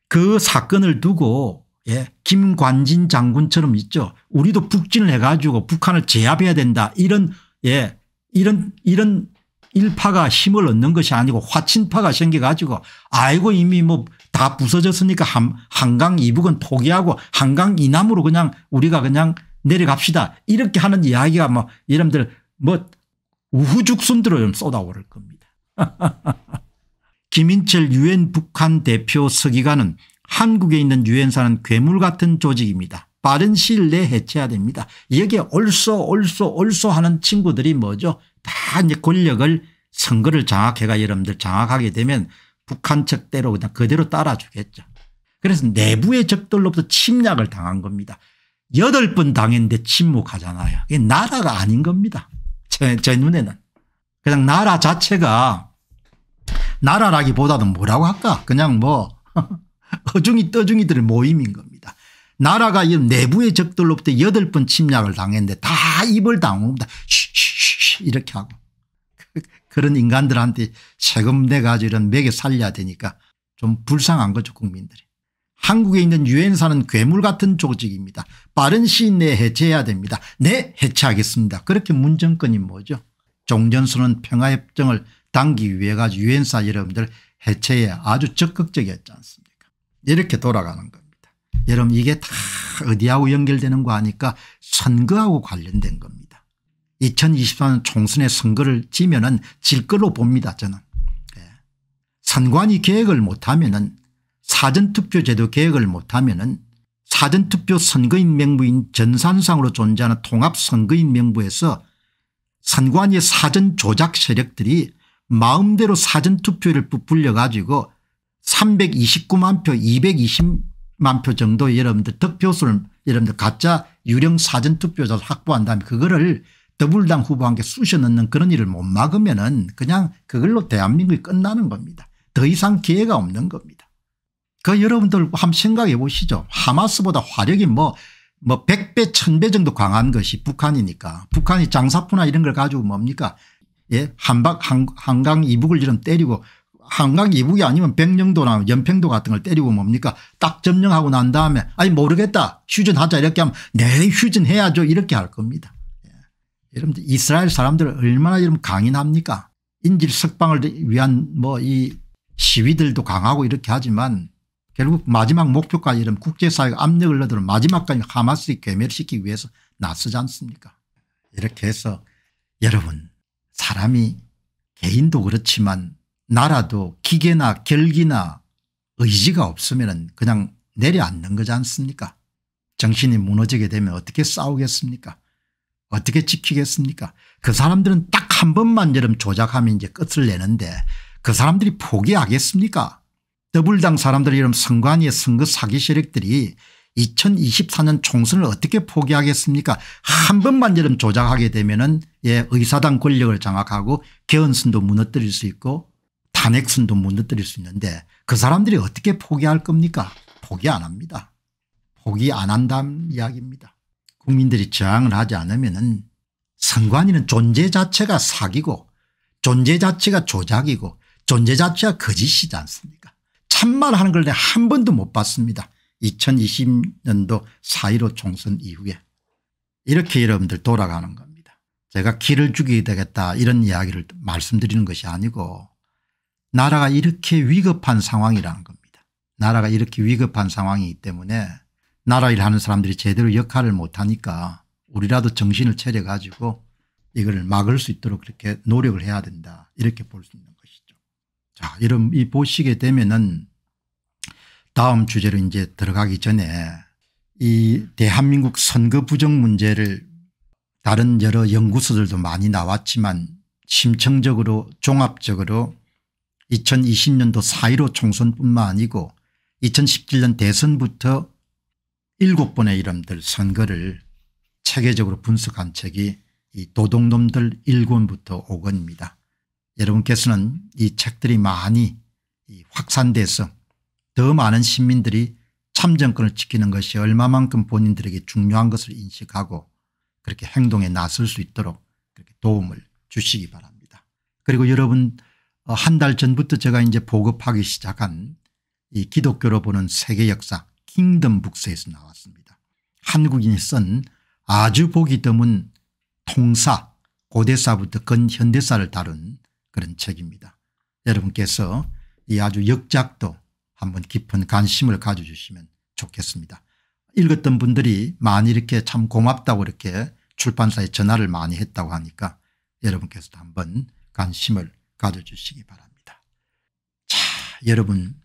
그 사건을 두고 예, 김관진 장군처럼 있죠. 우리도 북진을 해가지고 북한을 제압해야 된다 이런 예, 이런 이런 일파가 힘을 얻는 것이 아니고 화친파가 생겨가지고 아이고 이미 뭐 다 부서졌으니까 한강 이북은 포기하고 한강 이남으로 그냥 우리가 그냥 내려갑시다 이렇게 하는 이야기가 뭐 여러분들 뭐우후죽순들어좀 쏟아오를 겁니다. 김인철 유엔 북한 대표 서기관은 한국에 있는 유엔사는 괴물 같은 조직입니다. 빠른 시일 내에 해체해야 됩니다. 여기에 올소 올소 올소 하는 친구들이 뭐죠 다 이제 권력을 선거를 장악해가 여러분들 장악하게 되면 북한 측대로 그냥 그대로 따라주겠죠. 그래서 내부의 적들로부터 침략을 당한 겁니다. 여덟 번 당했는데 침묵하잖아요. 이게 나라가 아닌 겁니다. 제, 제 눈에는. 그냥 나라 자체가 나라라기보다는 뭐라고 할까 그냥 뭐 어중이 떠중이들의 모임인 겁니다. 나라가 이 내부의 적들로부터 여덟 번 침략을 당했는데 다 입을 다물니다 이렇게 하고 그, 그런 인간들한테 세금 내가지고 이런 먹여 살려야 되니까 좀 불쌍한 거죠 국민들이. 한국에 있는 유엔사는 괴물 같은 조직입니다. 빠른 시일 내에 해체해야 됩니다. 네 해체하겠습니다. 그렇게 문정권이 뭐죠 종전선언 평화협정을 당기 위해 가지고 유엔사 여러분들 해체에 아주 적극적이었지 않습니까 이렇게 돌아가는 겁니다. 여러분 이게 다 어디하고 연결되는 거 아니까 선거하고 관련된 겁니다. 2024년 총선의 선거를 지면은 질 걸로 봅니다 저는. 예. 선관위 계획을 못하면은 사전투표 제도 계획을 못하면은 사전투표 선거인 명부인 전산상으로 존재하는 통합선거인 명부에서 선관위 사전 조작 세력들이 마음대로 사전투표를 부풀려 가지고 329만 표 220. 만표 정도 여러분들 득표수를 여러분들 가짜 유령 사전투표자를 확보한 다음에 그거를 더불당 후보한테 쑤셔 넣는 그런 일을 못 막으면 은 그냥 그걸로 대한민국이 끝나는 겁니다. 더 이상 기회가 없는 겁니다. 그 여러분들 한번 생각해 보시죠. 하마스보다 화력이 뭐, 뭐 100배 1000배 정도 강한 것이 북한이니까 북한이 장사포나 이런 걸 가지고 뭡니까 예 한박 한, 강 이북을 이런 때리고 한강 이북이 아니면 백령도나 연평도 같은 걸 때리고 뭡니까 딱 점령하고 난 다음에 아니 모르겠다 휴전하자 이렇게 하면 내 네, 휴전해야죠 이렇게 할 겁니다. 예. 여러분들 이스라엘 사람들 얼마나 여러분 강인합니까 인질 석방을 위한 뭐 이 시위들도 강하고 이렇게 하지만 결국 마지막 목표까지 이런 국제사회가 압력을 넣어두 마지막까지 하마스를 괴멸시키기 위해서 나서지 않습니까 이렇게 해서 여러분 사람이 개인도 그렇지만 나라도 기계나 결기나 의지가 없으면 그냥 내려앉는 거지 않습니까 정신이 무너지게 되면 어떻게 싸우겠습니까 어떻게 지키겠습니까 그 사람들은 딱 한 번만 여름 조작하면 이제 끝을 내는데 그 사람들이 포기하겠습니까 더블당 사람들이 이런 선관위의 선거 사기 세력들이 2024년 총선을 어떻게 포기하겠습니까 한 번만 여름 조작하게 되면 은 예, 의사당 권력을 장악하고 개헌선도 무너뜨릴 수 있고 탄핵순도 무너뜨릴 수 있는데 그 사람들이 어떻게 포기할 겁니까 포기 안 합니다. 포기 안 한다는 이야기입니다. 국민들이 저항을 하지 않으면 은 선관위는 존재 자체가 사기고 존재 자체가 조작이고 존재 자체가 거짓이지 않습니까 참말 하는 걸한 번도 못 봤습니다. 2020년도 4.15 총선 이후에 이렇게 여러분들 돌아가는 겁니다. 제가 길을 죽이게 되겠다 이런 이야기를 말씀드리는 것이 아니고 나라가 이렇게 위급한 상황이라는 겁니다. 나라가 이렇게 위급한 상황이기 때문에 나라 일 하는 사람들이 제대로 역할을 못하니까 우리라도 정신을 차려가지고 이걸 막을 수 있도록 그렇게 노력을 해야 된다 이렇게 볼 수 있는 것이죠. 자 여러분 이 보시게 되면은 다음 주제로 이제 들어가기 전에 이 대한민국 선거 부정 문제를 다른 여러 연구소들도 많이 나왔지만 심층적으로 종합적으로 2020년도 4.15 총선뿐만 아니고 2017년 대선부터 7번의 이름들 선거를 체계적으로 분석한 책이 이 도둑놈들 1권부터 5권입니다. 여러분께서는 이 책들이 많이 확산돼서 더 많은 시민들이 참정권을 지키는 것이 얼마만큼 본인들에게 중요한 것을 인식하고 그렇게 행동에 나설 수 있도록 그렇게 도움을 주시기 바랍니다. 그리고 여러분 어, 한달 전부터 제가 이제 보급하기 시작한 이 기독교로 보는 세계 역사 킹덤 북스에서 나왔습니다. 한국인이 쓴 아주 보기 드문 통사 고대사부터 근현대사를 다룬 그런 책입니다. 여러분께서 이 아주 역작도 한번 깊은 관심을 가져주시면 좋겠습니다. 읽었던 분들이 많이 이렇게 참 고맙다고 이렇게 출판사에 전화를 많이 했다고 하니까 여러분께서도 한번 관심을 가져주시기 바랍니다. 자 여러분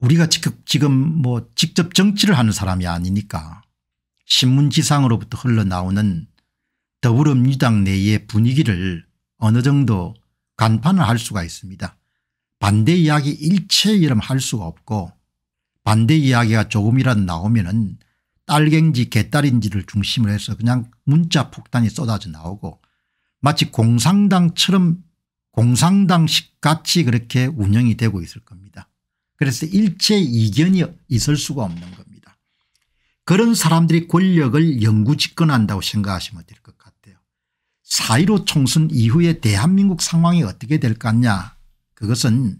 우리가 지금 뭐 직접 정치를 하는 사람이 아니니까 신문지상으로부터 흘러나오는 더불어민주당 내의 분위기를 어느 정도 간판을 할 수가 있습니다. 반대 이야기 일체 이름 할 수가 없고 반대 이야기가 조금이라도 나오면 은 딸갱지 개딸인지를 중심으로 해서 그냥 문자 폭탄이 쏟아져 나오고 마치 공상당처럼 공상당식 같이 그렇게 운영이 되고 있을 겁니다. 그래서 일체 이견이 있을 수가 없는 겁니다. 그런 사람들이 권력을 영구 집권한다고 생각하시면 될 것 같아요. 4.15 총선 이후에 대한민국 상황이 어떻게 될 것냐 그것은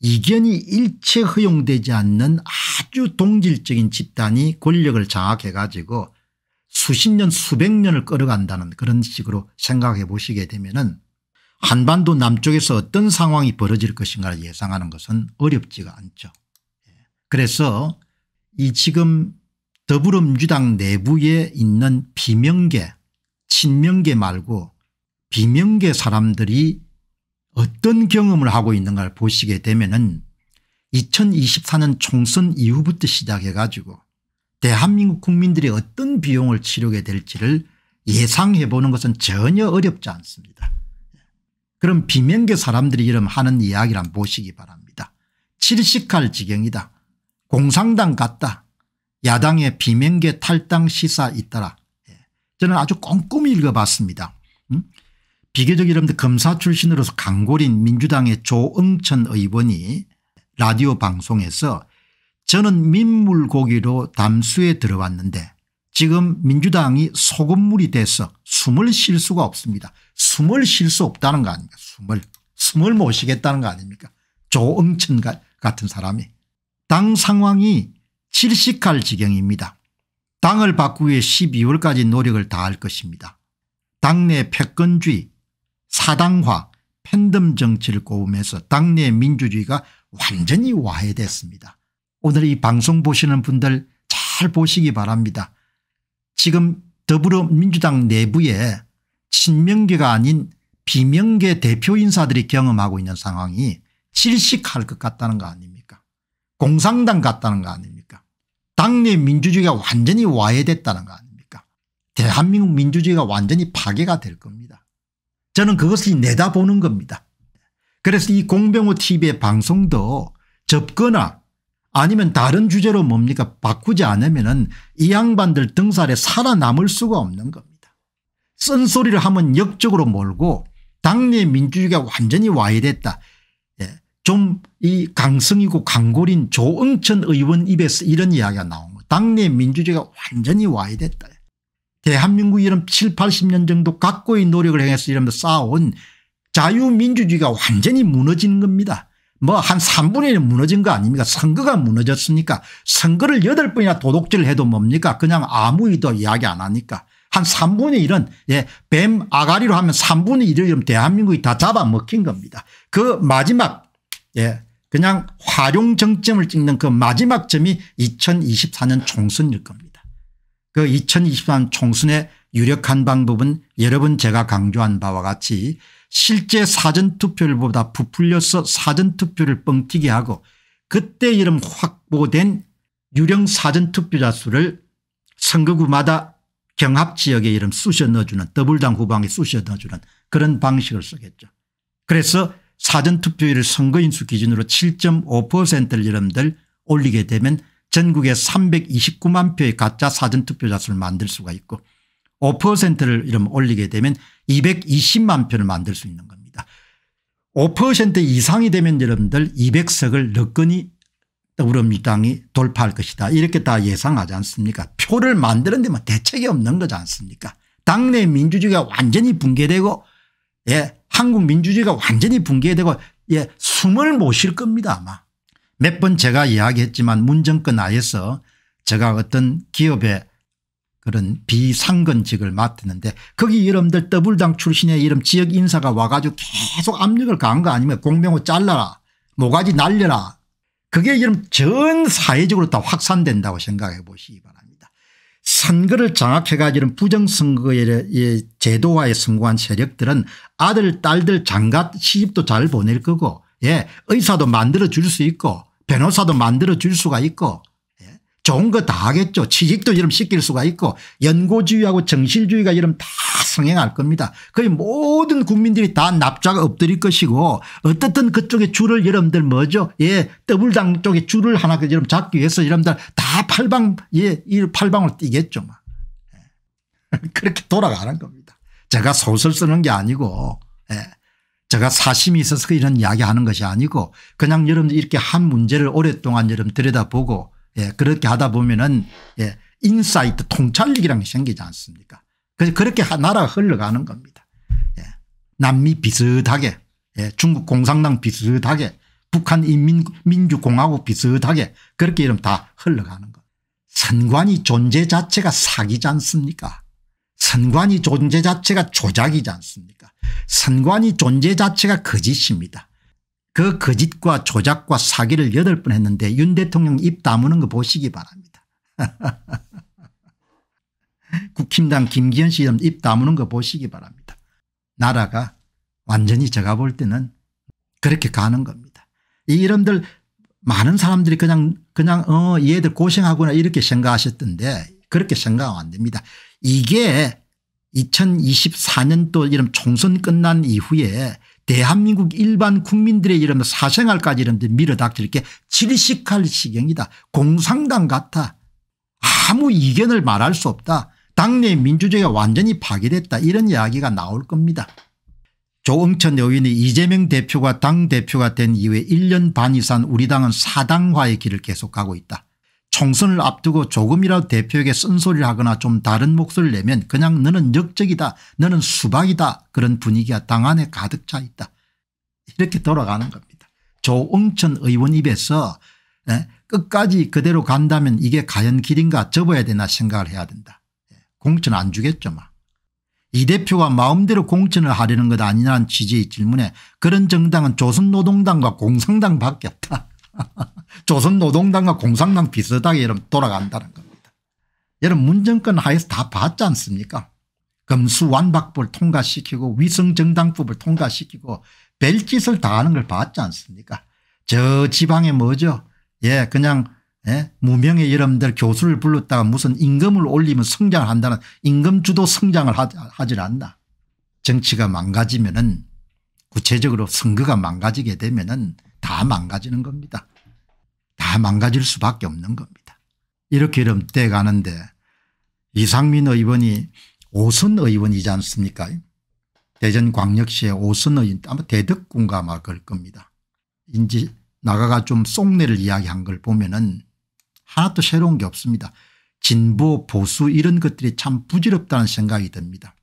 이견이 일체 허용되지 않는 아주 동질적인 집단이 권력을 장악해 가지고 수십 년 수백 년을 끌어간다는 그런 식으로 생각해 보시게 되면 은 한반도 남쪽에서 어떤 상황이 벌어질 것인가를 예상하는 것은 어렵지가 않죠. 예. 그래서 이 지금 더불어민주당 내부에 있는 비명계 친명계 말고 비명계 사람들이 어떤 경험을 하고 있는가를 보시게 되면 은 2024년 총선 이후부터 시작해 가지고 대한민국 국민들이 어떤 비용을 치르게 될지를 예상해 보는 것은 전혀 어렵지 않습니다. 그런 비명계 사람들이 이름 하는 이야기란 보시기 바랍니다. 칠식할 지경이다. 공상당 같다. 야당의 비명계 탈당 시사 있더라 예. 저는 아주 꼼꼼히 읽어봤습니다. 음? 비교적 이름도 검사 출신으로서 강골인 민주당의 조응천 의원이 라디오 방송에서 저는 민물고기로 담수에 들어왔는데 지금 민주당이 소금물이 돼서 숨을 쉴 수가 없습니다. 숨을 쉴 수 없다는 거 아닙니까 숨을 숨을 못 쉬겠다는 거 아닙니까 조응천 같은 사람이 당 상황이 질식할 지경입니다. 당을 바꾸기 위해 12월까지 노력을 다할 것입니다. 당내 패권주의 사당화 팬덤 정치를 꼽으면서 당내 민주주의가 완전히 와해됐습니다. 오늘 이 방송 보시는 분들 잘 보시기 바랍니다. 지금 더불어민주당 내부에 친명계가 아닌 비명계 대표 인사들이 경험하고 있는 상황이 질식할 것 같다는 거 아닙니까 공상당 같다는 거 아닙니까 당내 민주주의가 완전히 와해됐다는 거 아닙니까 대한민국 민주주의가 완전히 파괴가 될 겁니다 저는 그것을 내다보는 겁니다 그래서 이 공병호 tv의 방송도 접거나 아니면 다른 주제로 뭡니까 바꾸지 않으면 은이 양반들 등살에 살아남을 수가 없는 겁니다. 쓴소리를 하면 역적으로 몰고 당내 민주주의가 완전히 와해됐다. 예. 좀이 강성이고 강골인 조응천 의원 입에서 이런 이야기가 나온 거 당내 민주주의가 완전히 와해됐다. 대한민국 이런 7, 80년 정도 각고의 노력을 해서 이러면서 쌓아온 자유민주주의가 완전히 무너지는 겁니다. 뭐한 3분의 1 무너진 거 아닙니까 선거가 무너졌으니까 선거를 8번이나 도둑질 을 해도 뭡니까 그냥 아무 의도 이야기 안 하니까 한 3분의 1은 예, 뱀 아가리로 하면 3분의 1을면 대한민국이 다 잡아먹힌 겁니다. 그 마지막 예, 그냥 활용 정점을 찍는 그 마지막 점이 2024년 총선일 겁니다. 그 2024년 총선의 유력한 방법은 여러분 제가 강조한 바와 같이 실제 사전투표를 보다 부풀려서 사전투표를 뻥튀기 하고 그때 이름 확보된 유령 사전투표자 수를 선거구마다 경합지역에 이름 쑤셔 넣어주는 더블당 후방에 쑤셔 넣어주는 그런 방식을 쓰겠죠. 그래서 사전투표율을 선거인수 기준으로 7.5%를 이름들 올리게 되면 전국에 329만 표의 가짜 사전투표자 수를 만들 수가 있고 5%를 이름 올리게 되면 220만 표를 만들 수 있는 겁니다. 5% 이상이 되면 여러분들 200석을 너끈히 더불어민주당이 돌파할 것이다 이렇게 다 예상하지 않습니까 표를 만드는 데만 뭐 대책이 없는 거지 않습니까 당내 민주주의가 완전히 붕괴되고 예 한국 민주주의가 완전히 붕괴되고 예 숨을 못 쉴 겁니다 아마 몇 번 제가 이야기했지만 문정권 하에서 제가 어떤 기업의 그런 비상근직을 맡았는데 거기 여러분들 더블당 출신의 이름 지역 인사가 와가지고 계속 압력을 가한 거 아니면 공명호 잘라라 모가지 날려라 그게 여러분 전 사회적으로 다 확산된다고 생각해 보시기 바랍니다. 선거를 장악해가지고 부정선거의 예, 제도화에 성공한 세력들은 아들 딸들 장가 시집도 잘 보낼 거고 예 의사도 만들어 줄 수 있고 변호사도 만들어 줄 수가 있고 좋은 거 다 하겠죠. 취직도 이름 시킬 수가 있고 연고주의하고 정실주의가 이름 다 성행할 겁니다. 거의 모든 국민들이 다 납작 엎드릴 것이고 어떻든 그쪽에 줄을 여러분들 뭐죠. 예, 더블당 쪽에 줄을 하나 그여러 잡기 위해서 여러분들 다 팔방 예, 이팔방으로 뛰겠죠. 막. 뭐. 예. 그렇게 돌아가는 겁니다. 제가 소설 쓰는 게 아니고 예. 제가 사심이 있어서 이런 이야기하는 것이 아니고 그냥 여러분 들 이렇게 한 문제를 오랫동안 여러분 들여다보고 예, 그렇게 하다 보면은 예, 인사이트 통찰력이라는 게 생기지 않습니까? 그래서 그렇게 나라가 흘러가는 겁니다. 예, 남미 비슷하게 예, 중국 공산당 비슷하게 북한 인민민주공화국 비슷하게 그렇게 이름 다 흘러가는 거. 선관위 존재 자체가 사기지 않습니까? 선관위 존재 자체가 조작이지 않습니까? 선관위 존재 자체가 거짓입니다. 그 거짓과 조작과 사기를 여덟 번 했는데 윤 대통령 입 다무는 거 보시기 바랍니다. 국힘당 김기현 씨 입 다무는 거 보시기 바랍니다. 나라가 완전히 제가 볼 때는 그렇게 가는 겁니다. 이 이름들 많은 사람들이 그냥 그냥 어 얘들 고생하구나 이렇게 생각하셨던데 그렇게 생각하면 안 됩니다. 이게 2024년도 이런 총선 끝난 이후에 대한민국 일반 국민들의 이런 사생활까지 이런 데 밀어닥칠 게 질식할 시경이다. 공상당 같아. 아무 이견을 말할 수 없다. 당내 민주주의가 완전히 파괴됐다 이런 이야기가 나올 겁니다. 조응천 의원이 이재명 대표가 당대표가 된 이후에 1년 반 이상 우리 당은 사당화의 길을 계속가고 있다. 총선을 앞두고 조금이라도 대표에게 쓴소리를 하거나 좀 다른 목소리를 내면 그냥 너는 역적이다 너는 수박이다 그런 분위기가 당 안에 가득 차 있다 이렇게 돌아가는 겁니다. 조응천 의원 입에서 예, 끝까지 그대로 간다면 이게 과연 길인가 접어야 되나 생각을 해야 된다. 예, 공천 안 주겠죠. 막. 이 대표가 마음대로 공천을 하려는 것 아니냐는 취지의 질문에 그런 정당은 조선노동당과 공산당밖에 없다. 조선노동당과 공산당 비슷하게 이런 돌아간다는 겁니다. 여러분 문정권 하에서 다 봤지 않습니까 금수완박법을 통과시키고 위성정당법을 통과시키고 별짓을 다 하는 걸 봤지 않습니까 저 지방에 뭐죠 예 그냥 예? 무명의 이름들 교수를 불렀다가 무슨 임금을 올리면 성장한다는 임금주도 성장을 하질 않나 정치가 망가지면 은 구체적으로 선거가 망가지게 되면 은다 망가지는 겁니다. 다 망가질 수밖에 없는 겁니다. 이렇게 이러면 가는데 이상민 의원이 오선 의원이지 않습니까 대전광역시의 오선 의원 아마 대덕군가 막 그럴 겁니다. 인지 나가가 좀 쏭내를 이야기한 걸 보면 은 하나도 새로운 게 없습니다. 진보 보수 이런 것들이 참 부질없다는 생각이 듭니다.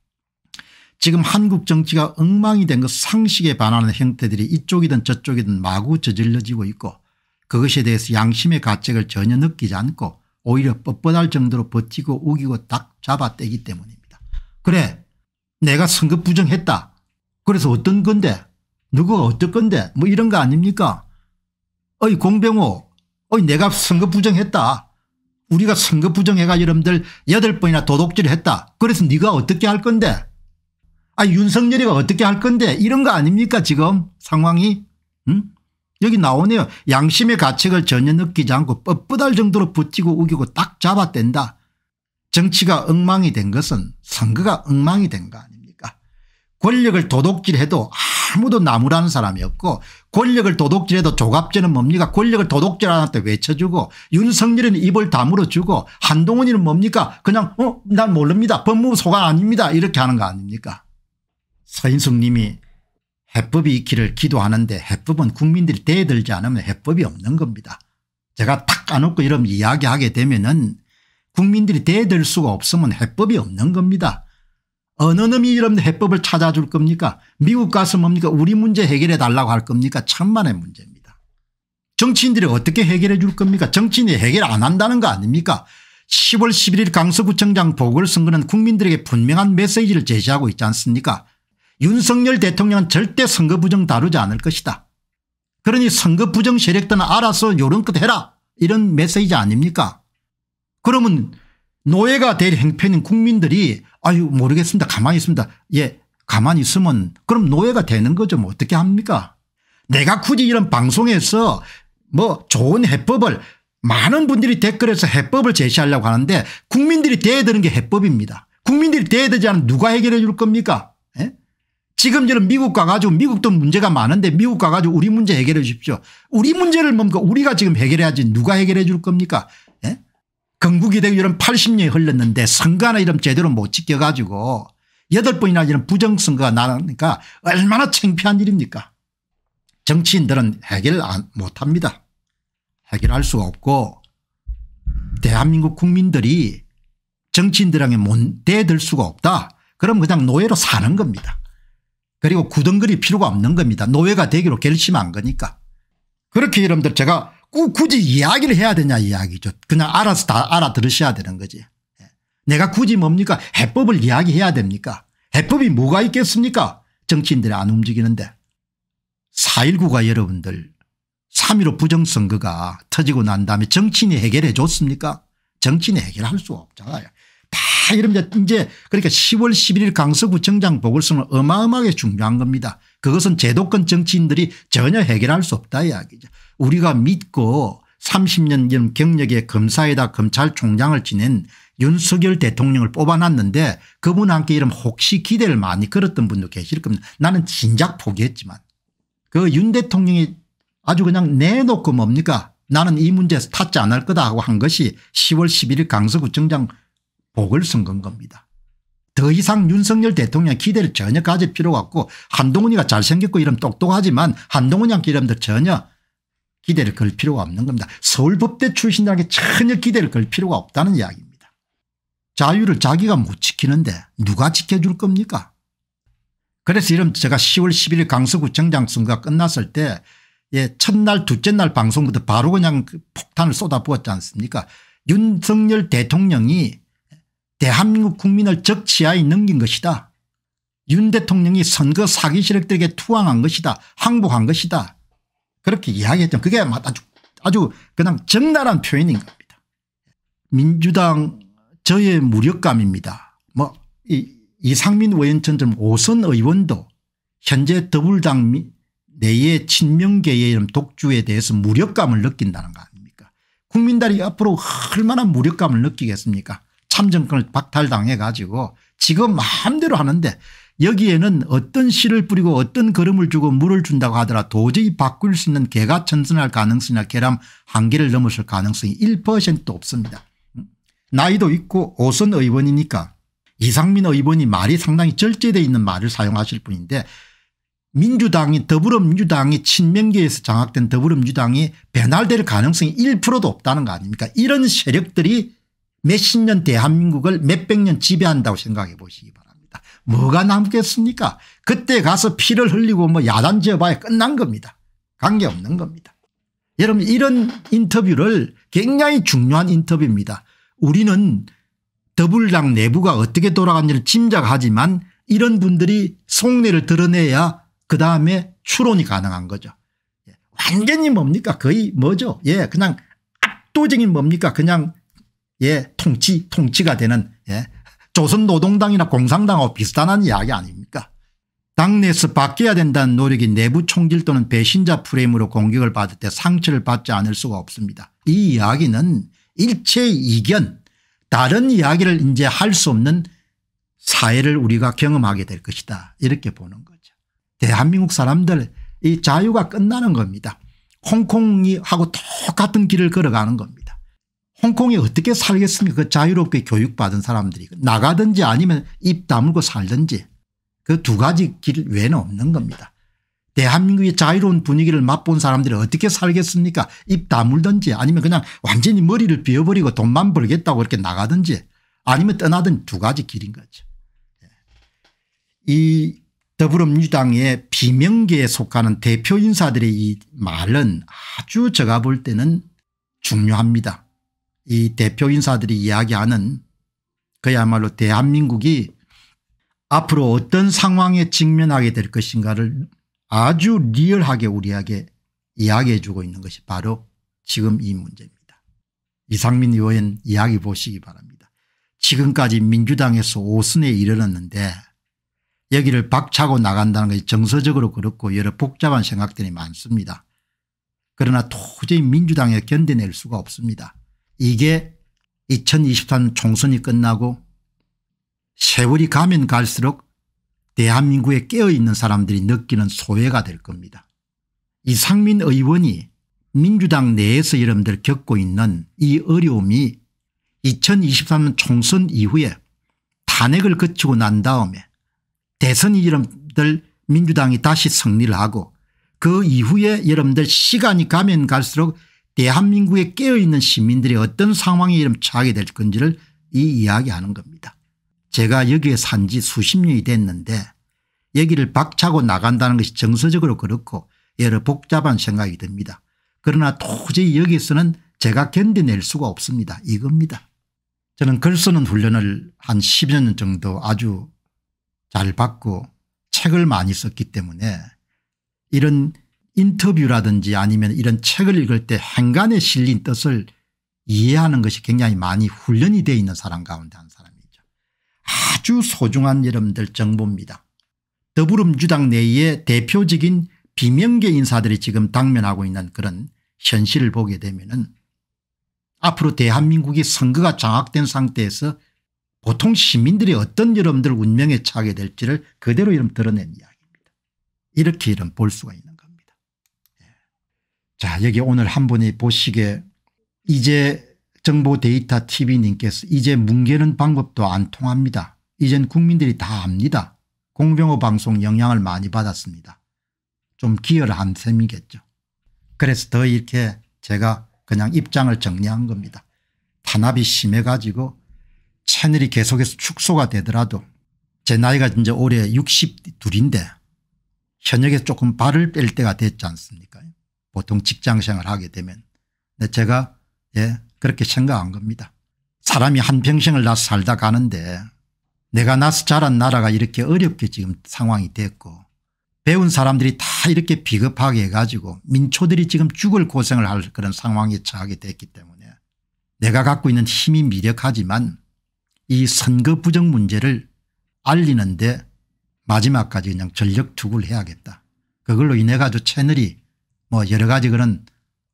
지금 한국 정치가 엉망이 된 것 상식에 반하는 형태들이 이쪽이든 저쪽이든 마구 저질러지고 있고 그것에 대해서 양심의 가책을 전혀 느끼지 않고 오히려 뻣뻣할 정도로 버티고 우기고 딱 잡아떼기 때문입니다. 그래 내가 선거 부정했다. 그래서 어떤 건데 누구가 어떨 건데 뭐 이런 거 아닙니까 어이 공병호 어이 내가 선거 부정했다. 우리가 선거 부정해가 여러분들 8 번이나 도둑질 했다. 그래서 네가 어떻게 할 건데 아 윤석열이가 어떻게 할 건데 이런 거 아닙니까 지금 상황이 응? 여기 나오네요. 양심의 가책을 전혀 느끼지 않고 뻣뻣할 정도로 붙이고 우기고 딱 잡아댄다. 정치가 엉망이 된 것은 선거가 엉망이 된 거 아닙니까 권력을 도둑질해도 아무도 나무라는 사람이 없고 권력을 도둑질해도 조갑제는 뭡니까 권력을 도둑질하한테 외쳐주고 윤석열은 입을 다물어주고 한동훈이는 뭡니까 그냥 어난 모릅니다 법무부 소관 아닙니다 이렇게 하는 거 아닙니까 서인숙 님이 해법이 있기를 기도하는데 해법은 국민들이 대들지 않으면 해법이 없는 겁니다. 제가 탁 안웃고 이런 이야기하게 되면 은 국민들이 대들 수가 없으면 해법이 없는 겁니다. 어느 놈이 이런 해법을 찾아줄 겁니까 미국 가서 뭡니까 우리 문제 해결해 달라고 할 겁니까 천만의 문제입니다. 정치인들이 어떻게 해결해 줄 겁니까 정치인이 해결 안 한다는 거 아닙니까 10월 11일 강서구청장 보궐선거는 국민들에게 분명한 메시지를 제시하고 있지 않습니까 윤석열 대통령은 절대 선거 부정 다루지 않을 것이다. 그러니 선거 부정 세력들은 알아서 요런것 해라 이런 메시지 아닙니까 그러면 노예가 될 행편인 국민들이 아유 모르겠습니다 가만히 있습니다 예 가만히 있으면 그럼 노예가 되는 거죠 뭐 어떻게 합니까 내가 굳이 이런 방송에서 뭐 좋은 해법을 많은 분들이 댓글에서 해법을 제시하려고 하는데 국민들이 대야 되는 게 해법입니다 국민들이 대야 되지 않으면 누가 해결해 줄 겁니까 지금 저는 미국 가가지고 미국도 문제가 많은데 미국 가가지고 우리 문제 해결해 주십시오. 우리 문제를 뭡니까 우리가 지금 해결해야지 누가 해결해 줄 겁니까 예? 건국이 되고 이런 80년이 흘렀는데 선거나 이런 제대로 못 지켜가지고 여 번이나 이런 부정선거가 나니까 얼마나 창피한 일입니까 정치인들은 해결 못합니다. 해결할 수가 없고 대한민국 국민들이 정치인들에게 못 대들 수가 없다. 그럼 그냥 노예로 사는 겁니다. 그리고 구덩거릴 필요가 없는 겁니다. 노예가 되기로 결심한 거니까. 그렇게 여러분들 제가 꼭 굳이 이야기를 해야 되냐 이야기죠. 그냥 알아서 다 알아들으셔야 되는 거지. 예. 내가 굳이 뭡니까 해법을 이야기해야 됩니까 해법이 뭐가 있겠습니까 정치인들이 안 움직이는데 4.19가 여러분들 3.15 부정선거가 터지고 난 다음에 정치인이 해결해 줬습니까 정치인이 해결할 수 없잖아요 다 이러면 이제 그러니까 10월 11일 강서구청장 보궐선은 어마어마하게 중요한 겁니다. 그것은 제도권 정치인들이 전혀 해결할 수 없다 이야기죠. 우리가 믿고 30년 경력의 검사에다 검찰총장을 지낸 윤석열 대통령을 뽑아놨는데 그분한테 이름 혹시 기대를 많이 걸었던 분도 계실 겁니다. 나는 진작 포기했지만 그 윤 대통령이 아주 그냥 내놓고 뭡니까 나는 이 문제에서 탔지 않을 거다 하고 한 것이 10월 11일 강서구청장 복을 선건 겁니다. 더 이상 윤석열 대통령 기대를 전혀 가질 필요가 없고 한동훈이가 잘생겼고 이름 똑똑하지만 한동훈이한테 이름도 전혀 기대를 걸 필요가 없는 겁니다. 서울법대 출신이라는게 전혀 기대를 걸 필요가 없다는 이야기입니다. 자유를 자기가 못 지키는데 누가 지켜줄 겁니까 그래서 이런 제가 10월 11일 강서구청장 선거가 끝났을 때 예, 첫날 둘째 날 방송부터 바로 그냥 그 폭탄을 쏟아부었지 않습니까 윤석열 대통령이 대한민국 국민을 적치하에 넘긴 것이다. 윤 대통령이 선거 사기 세력들에게 투항한 것이다. 항복한 것이다. 그렇게 이야기했죠. 그게 아주, 아주 그냥 적나라한 표현인 겁니다. 민주당 저의 무력감입니다. 뭐 이, 이상민 의원처럼 오선 의원도 현재 더불당 내의 친명계의 이런 독주에 대해서 무력감을 느낀다는 거 아닙니까 국민들이 앞으로 얼마나 무력감을 느끼겠습니까 참정권을 박탈당해가지고 지금 마음대로 하는데 여기에는 어떤 씨를 뿌리고 어떤 걸음을 주고 물을 준다고 하더라 도저히 바꿀 수 있는 개가 전선할 가능성이나 계람 한 개를 넘었을 가능성이 1%도 없습니다. 나이도 있고 오선 의원이니까 이상민 의원이 말이 상당히 절제되어 있는 말을 사용하실 뿐인데 민주당이 더불어민주당이 친명계에서 장악된 더불어민주당이 배날될 가능성이 1%도 없다는 거 아닙니까 이런 세력들이 몇십 년 대한민국을 몇백 년 지배한다고 생각해 보시기 바랍니다. 뭐가 남겠습니까 그때 가서 피를 흘리고 뭐 야단 지어봐야 끝난 겁니다. 관계없는 겁니다. 여러분 이런 인터뷰를 굉장히 중요한 인터뷰입니다. 우리는 더불당 내부가 어떻게 돌아가는지를 짐작하지만 이런 분들이 속내를 드러내야 그다음에 추론이 가능한 거죠. 예. 완전히 뭡니까 거의 뭐죠 예 그냥 압도적인 뭡니까 그냥 예, 통치, 통치가 되는 예, 조선노동당이나 공산당하고 비슷한 이야기 아닙니까? 당내에서 바뀌어야 된다는 노력이 내부 총질 또는 배신자 프레임으로 공격을 받을 때 상처를 받지 않을 수가 없습니다. 이 이야기는 일체 이견 다른 이야기를 이제 할 수 없는 사회를 우리가 경험하게 될 것이다 이렇게 보는 거죠. 대한민국 사람들 이 자유가 끝나는 겁니다. 홍콩이 하고 똑같은 길을 걸어가는 겁니다. 홍콩이 어떻게 살겠습니까? 그 자유롭게 교육받은 사람들이 나가든지 아니면 입 다물고 살든지 그 두 가지 길 외에는 없는 겁니다. 대한민국의 자유로운 분위기를 맛본 사람들이 어떻게 살겠습니까? 입 다물든지 아니면 그냥 완전히 머리를 비워버리고 돈만 벌겠다고 이렇게 나가든지 아니면 떠나든 두 가지 길인 거죠. 예. 이 더불어민주당의 비명계에 속하는 대표 인사들의 이 말은 아주 제가 볼 때는 중요합니다. 이 대표 인사들이 이야기하는 그야말로 대한민국이 앞으로 어떤 상황에 직면하게 될 것인가를 아주 리얼하게 우리에게 이야기해 주고 있는 것이 바로 지금 이 문제입니다. 이상민 의원 이야기 보시기 바랍니다. 지금까지 민주당에서 5순에 이르렀는데 여기를 박차고 나간다는 것이 정서적으로 그렇고 여러 복잡한 생각들이 많습니다. 그러나 도저히 민주당에 견뎌낼 수가 없습니다. 이게 2023 총선이 끝나고 세월이 가면 갈수록 대한민국에 깨어있는 사람들이 느끼는 소외가 될 겁니다. 이상민 의원이 민주당 내에서 여러분들 겪고 있는 이 어려움이 2023년 총선 이후에 탄핵을 거치고 난 다음에 대선이 여러분들 민주당이 다시 승리를 하고 그 이후에 여러분들 시간이 가면 갈수록 대한민국에 깨어있는 시민들이 어떤 상황에 이름 처하게 될 건지를 이 이야기하는 겁니다. 제가 여기에 산 지 수십 년이 됐는데 여기를 박차고 나간다는 것이 정서적으로 그렇고 여러 복잡한 생각이 듭니다. 그러나 도저히 여기서는 에 제가 견뎌낼 수가 없습니다. 이겁니다. 저는 글 쓰는 훈련을 한 10여 년 정도 아주 잘 받고 책을 많이 썼기 때문에 이런 인터뷰라든지 아니면 이런 책을 읽을 때 행간에 실린 뜻을 이해하는 것이 굉장히 많이 훈련이 되어 있는 사람 가운데 한 사람이죠. 아주 소중한 여러분들 정보입니다. 더불어민주당 내의 대표적인 비명계 인사들이 지금 당면하고 있는 그런 현실을 보게 되면 은 앞으로 대한민국이 선거가 장악된 상태에서 보통 시민들이 어떤 여러분들 운명에 차게 될지를 그대로 이름 드러낸 이야기입니다. 이렇게 이름 볼 수가 있는 자 여기 오늘 한 분이 보시게 이제 정보 데이터 tv님께서 이제 뭉개는 방법도 안 통합니다. 이젠 국민들이 다 압니다. 공병호 방송 영향을 많이 받았습니다. 좀 기여한 를 셈이겠죠. 그래서 더 이렇게 제가 그냥 입장을 정리한 겁니다. 탄압이 심해 가지고 채널이 계속해서 축소가 되더라도 제 나이가 이제 올해 62인데 현역에서 조금 발을 뺄 때가 됐지 않습니까 보통 직장생활 하게 되면 제가 예 그렇게 생각한 겁니다. 사람이 한평생을 나아 살다 가는데 내가 나아서 자란 나라가 이렇게 어렵게 지금 상황이 됐고 배운 사람들이 다 이렇게 비겁하게 해가지고 민초들이 지금 죽을 고생을 할 그런 상황에 처하게 됐기 때문에 내가 갖고 있는 힘이 미력하지만 이 선거 부정 문제를 알리는데 마지막까지 그냥 전력 투구를 해야겠다. 그걸로 인해 가지고 채널이 뭐 여러 가지 그런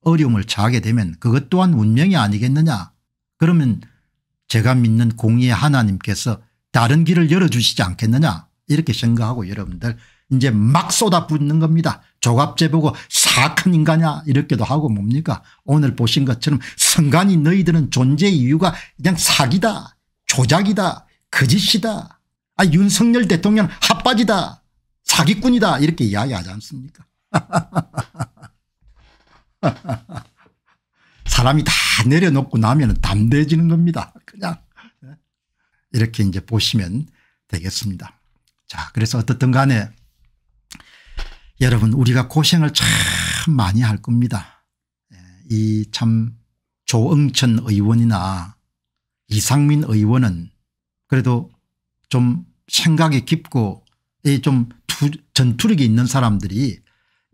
어려움을 자하게 되면 그것 또한 운명이 아니겠느냐 그러면 제가 믿는 공의의 하나님께서 다른 길을 열어주시지 않겠느냐 이렇게 생각하고 여러분들 이제 막 쏟아붓는 겁니다. 조갑제 보고 사악한 인간이야 이렇게도 하고 뭡니까 오늘 보신 것처럼 성간이 너희들은 존재 이유가 그냥 사기다 조작이다 거짓이다 아 윤석열 대통령 핫바지다 사기꾼이다 이렇게 이야기하지 않습니까 사람이 다 내려놓고 나면 담대해지는 겁니다. 그냥 네. 이렇게 이제 보시면 되겠습니다. 자 그래서 어떻든 간에 여러분 우리가 고생을 참 많이 할 겁니다. 예, 이참 조응천 의원이나 이상민 의원은 그래도 좀 생각이 깊고 좀 전투력이 있는 사람들이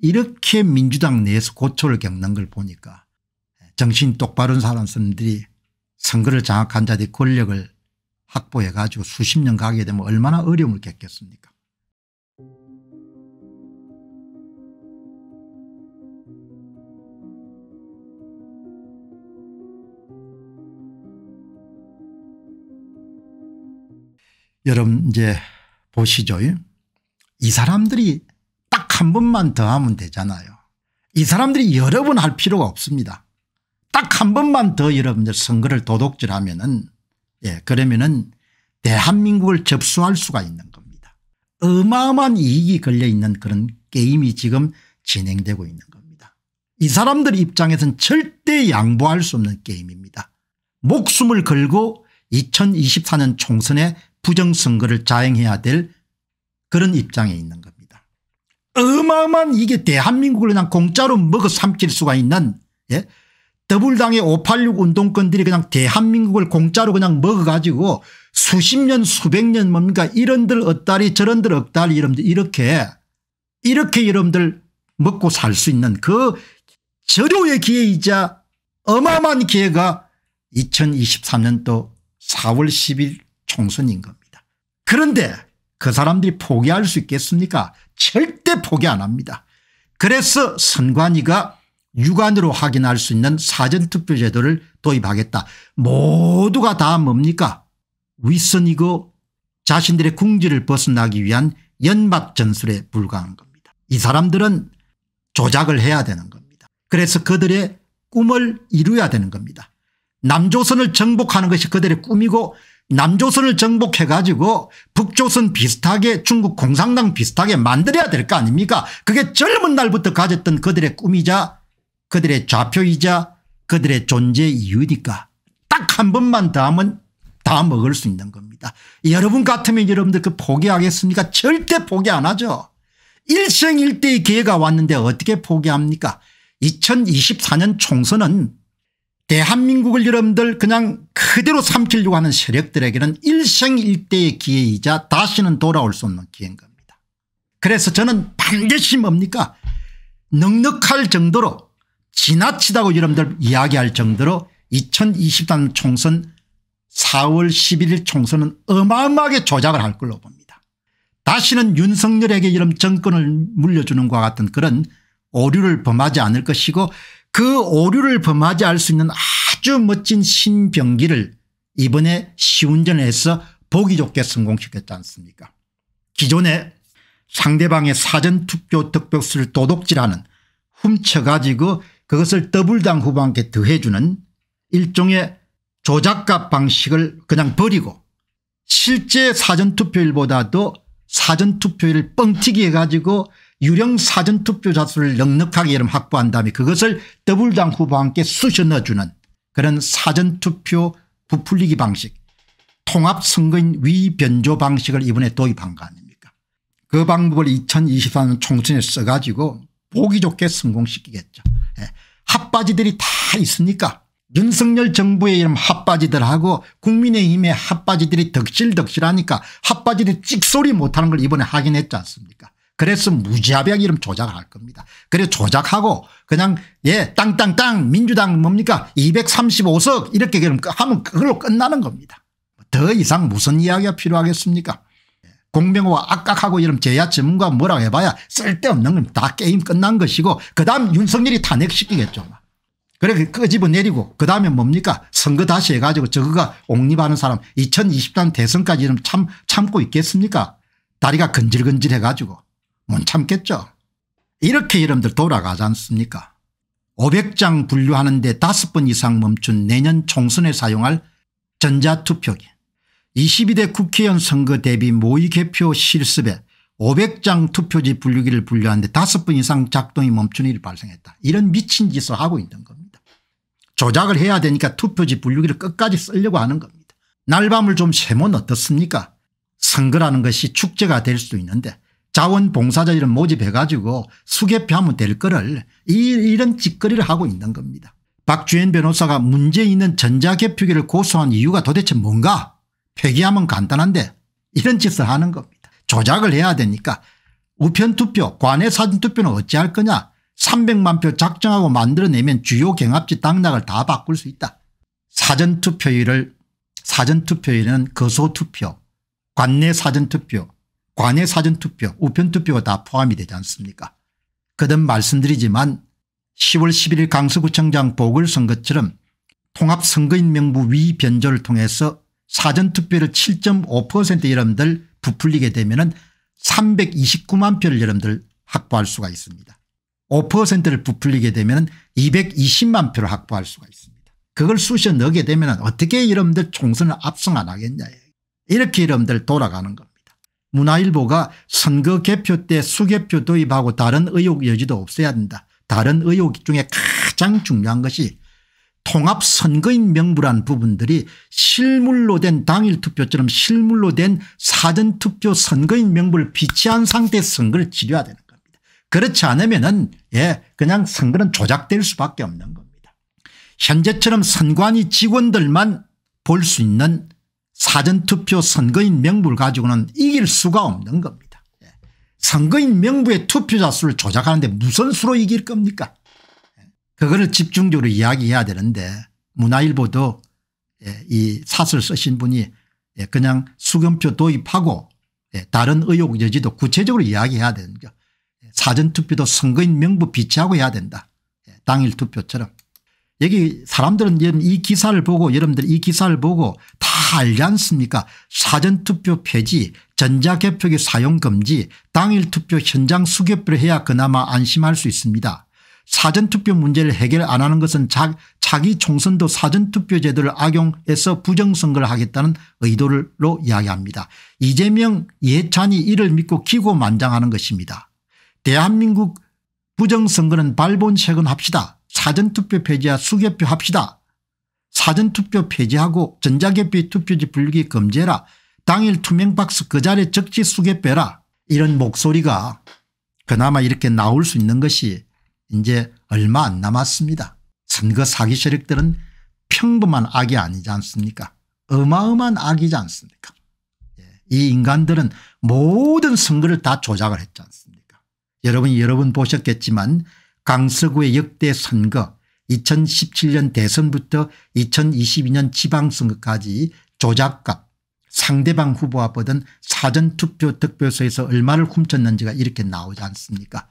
이렇게 민주당 내에서 고초를 겪는 걸 보니까 정신 똑바른 사람들이 선거를 장악한 자들이 권력을 확보해 가지고 수십 년 가게 되면 얼마나 어려움을 겪겠습니까 여러분 이제 보시죠 이 사람들이 한 번만 더 하면 되잖아요. 이 사람들이 여러 번 할 필요가 없습니다. 딱 한 번만 더 여러분들 선거를 도둑질하면은 예 그러면은 대한민국을 접수할 수가 있는 겁니다. 어마어마한 이익이 걸려 있는 그런 게임이 지금 진행되고 있는 겁니다. 이 사람들 입장에선 절대 양보할 수 없는 게임입니다. 목숨을 걸고 2024년 총선에 부정선거를 자행해야 될 그런 입장에 있는 겁니다. 어마어마한 이게 대한민국을 그냥 공짜로 먹어 삼킬 수가 있는 예? 더블당의586 운동권들이 그냥 대한민국을 공짜로 그냥 먹어가지고 수십 년 수백 년 뭡니까 이런들 억다리 저런들 억다리 이런들 이렇게 이렇게 여러분들 먹고 살 수 있는 그 절호의 기회이자 어마어마한 기회가 2023년도 4월 10일 총선인 겁니다. 그런데 그 사람들이 포기할 수 있겠습니까 절대 포기 안 합니다. 그래서 선관위가 육안으로 확인할 수 있는 사전투표 제도를 도입하겠다. 모두가 다 뭡니까 윗선이고 자신들의 궁지를 벗어나기 위한 연막전술에 불과한 겁니다. 이 사람들은 조작을 해야 되는 겁니다. 그래서 그들의 꿈을 이루어야 되는 겁니다. 남조선을 정복하는 것이 그들의 꿈이고 남조선을 정복해가지고 북조선 비슷하게 중국 공산당 비슷하게 만들어야 될 거 아닙니까 그게 젊은 날부터 가졌던 그들의 꿈이자 그들의 좌표이자 그들의 존재 이유니까 딱 한 번만 더 하면 다 먹을 수 있는 겁니다. 여러분 같으면 여러분들 그 포기하겠습니까 절대 포기 안 하죠. 일생일대의 기회가 왔는데 어떻게 포기합니까 2024년 총선은 대한민국을 예, 여러분들 그냥 그대로 삼키려고 하는 세력들에게는 일생일대의 기회이자 다시는 돌아올 수 없는 기회인 겁니다. 그래서 저는 반드시 뭡니까 넉넉할 정도로 지나치다고 여러분들 이야기할 정도로 2023 총선 4월 11일 총선은 어마어마하게 조작을 할 걸로 봅니다. 다시는 윤석열에게 이런 정권을 물려주는 것과 같은 그런 오류를 범하지 않을 것이고 그 오류를 범하지 않을 수 있는 아주 멋진 신병기를 이번에 시운전에서 보기 좋게 성공시켰지 않습니까 기존에 상대방의 사전투표 특별수를 도둑질하는 훔쳐가지고 그것을 더블당 후보한테 더해주는 일종의 조작값 방식을 그냥 버리고 실제 사전투표일보다도사전투표일을 뻥튀기 해가지고 유령 사전투표자 수를 넉넉하게 이름 확보한 다음에 그것을 더블당 후보와 함께 쑤셔 넣어주는 그런 사전투표 부풀리기 방식 통합선거인 위변조 방식을 이번에 도입한 거 아닙니까 그 방법을 2024년 총선에 써가지고 보기 좋게 성공시키겠죠. 예. 핫바지들이 다 있으니까 윤석열 정부의 이름 핫바지들하고 국민의힘의 핫바지들이 덕실덕실하니까 핫바지들이 찍소리 못하는 걸 이번에 확인했지 않습니까 그래서 무지하게 이름 조작을 할 겁니다. 그래 조작하고 그냥 예 땅땅땅 민주당 뭡니까 235석 이렇게 그 하면 그걸로 끝나는 겁니다. 더 이상 무슨 이야기가 필요하겠습니까 예, 공명호와 악각하고 이런 제야 전문가 뭐라 해봐야 쓸데없는 건다 게임 끝난 것이고 그다음 윤석열이 탄핵시키겠죠. 그래 끄집어내리고 그, 그다음에 뭡니까 선거 다시 해가지고 저거가 옹립하는 사람 2023 대선까지 참 참고 있겠습니까 다리가 건질건질해가지고 못 참겠죠. 이렇게 여러분들 돌아가지 않습니까 500장 분류하는데 5번 이상 멈춘 내년 총선에 사용할 전자투표기 22대 국회의원 선거 대비 모의개표 실습에 500장 투표지 분류기를 분류하는데 5번 이상 작동이 멈춘 일이 발생했다. 이런 미친 짓을 하고 있는 겁니다. 조작을 해야 되니까 투표지 분류기를 끝까지 쓰려고 하는 겁니다. 날밤을 좀 새면 어떻습니까? 선거라는 것이 축제가 될수도 있는데 자원봉사자 이런 모집해가지고 수개표하면 될 거를 이, 런 짓거리를 하고 있는 겁니다. 박주현 변호사가 문제 있는 전자개표기를 고소한 이유가 도대체 뭔가 폐기하면 간단한데 이런 짓을 하는 겁니다. 조작을 해야 되니까 우편투표 관외사진투표는 어찌할 거냐 300만 표 작정하고 만들어내면 주요 경합지 당락을 다 바꿀 수 있다. 사전투표율을 사전투표율은 거소투표 관내 사전투표 관외 사전투표 우편투표가 다 포함이 되지 않습니까 거듭 말씀드리지만 10월 11일 강서구청장 보궐선거처럼 통합선거인명부 위변조를 통해서 사전투표를 7.5% 여러분들 부풀리게 되면 은 329만 표를 여러분들 확보할 수가 있습니다. 5%를 부풀리게 되면 220만 표를 확보할 수가 있습니다. 그걸 쑤셔 넣게 되면 어떻게 여러분들 총선을 압승 안 하겠냐. 이렇게 여러분들 돌아가는 겁니다. 문화일보가 선거 개표 때 수개표 도입하고 다른 의혹 여지도 없어야 된다. 다른 의혹 중에 가장 중요한 것이 통합선거인 명부란 부분들이 실물로 된 당일투표처럼 실물로 된 사전투표 선거인 명부를 비치한 상태에서 선거를 치료해야 되는 겁니다. 그렇지 않으면 은 예, 그냥 선거는 조작될 수밖에 없는 겁니다. 현재처럼 선관위 직원들만 볼 수 있는 사전투표 선거인 명부를 가지고는 이길 수가 없는 겁니다. 예. 선거인 명부의 투표자 수를 조작하는데 무슨 수로 이길 겁니까 예. 그거를 집중적으로 이야기해야 되는데 문화일보도 예, 이 사설 쓰신 분이 그냥 수금표 도입하고 다른 의혹 여지도 구체적으로 이야기해야 되는 거 사전투표도 선거인 명부 비치하고 해야 된다. 당일 투표처럼. 여기 사람들은 이 기사를 보고 여러분들 이 기사를 보고 다 알지 않습니까 사전투표 폐지 전자개표기 사용금지 당일투표 현장 수개표를 해야 그나마 안심할 수 있습니다. 사전투표 문제를 해결 안 하는 것은 자, 기 총선도 사전투표 제도를 악용해서 부정선거를 하겠다는 의도로 이야기합니다. 이재명 예찬이 이를 믿고 기고만장하는 것입니다. 대한민국 부정선거는 발본색은 합시다. 사전투표 폐지와 수개표 합시다. 사전투표 폐지하고 전자개표 투표지 분류기 금지해라. 당일 투명박스 그 자리에 적지 수개빼라 이런 목소리가 그나마 이렇게 나올 수 있는 것이 이제 얼마 안 남았습니다. 선거 사기 세력들은 평범한 악이 아니지 않습니까 어마어마한 악이지 않습니까 예, 이 인간들은 모든 선거를 다 조작을 했지 않습니까 여러분 이 여러분 보셨겠지만 강서구의 역대 선거 2017년 대선부터 2022년 지방선거까지 조작값 상대방 후보와 보던 사전투표 득표소에서 얼마를 훔쳤는지가 이렇게 나오지 않습니까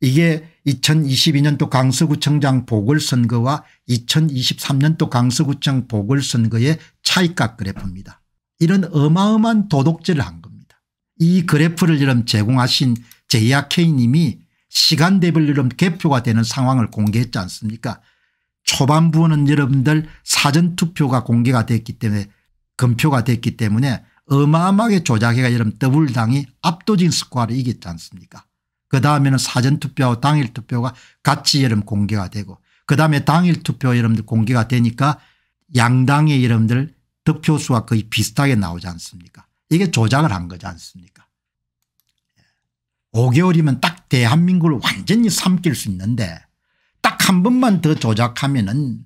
이게 2022년도 강서구청장 보궐선거와 2023년도 강서구청 보궐선거의 차이값 그래프입니다. 이런 어마어마한 도덕질을 한 겁니다. 이 그래프를 제공하신 제이아케이님이 시간대별 이름 개표가 되는 상황을 공개했지 않습니까 초반부는 여러분들 사전투표가 공개가 됐기 때문에 금표가 됐기 때문에 어마어마하게 조작해가 여러분 더블당이 압도적인 스코어를 이겼지 않습니까 그 다음에는 사전투표하고 당일투표가 같이 여러분 공개가 되고 그 다음에 당일투표 여러분들 공개가 되니까 양당의 여러분들 득표수가 거의 비슷하게 나오지 않습니까 이게 조작을 한 거지 않습니까 5개월이면 딱 대한민국을 완전히 삼킬 수 있는데 딱 한 번만 더 조작하면 은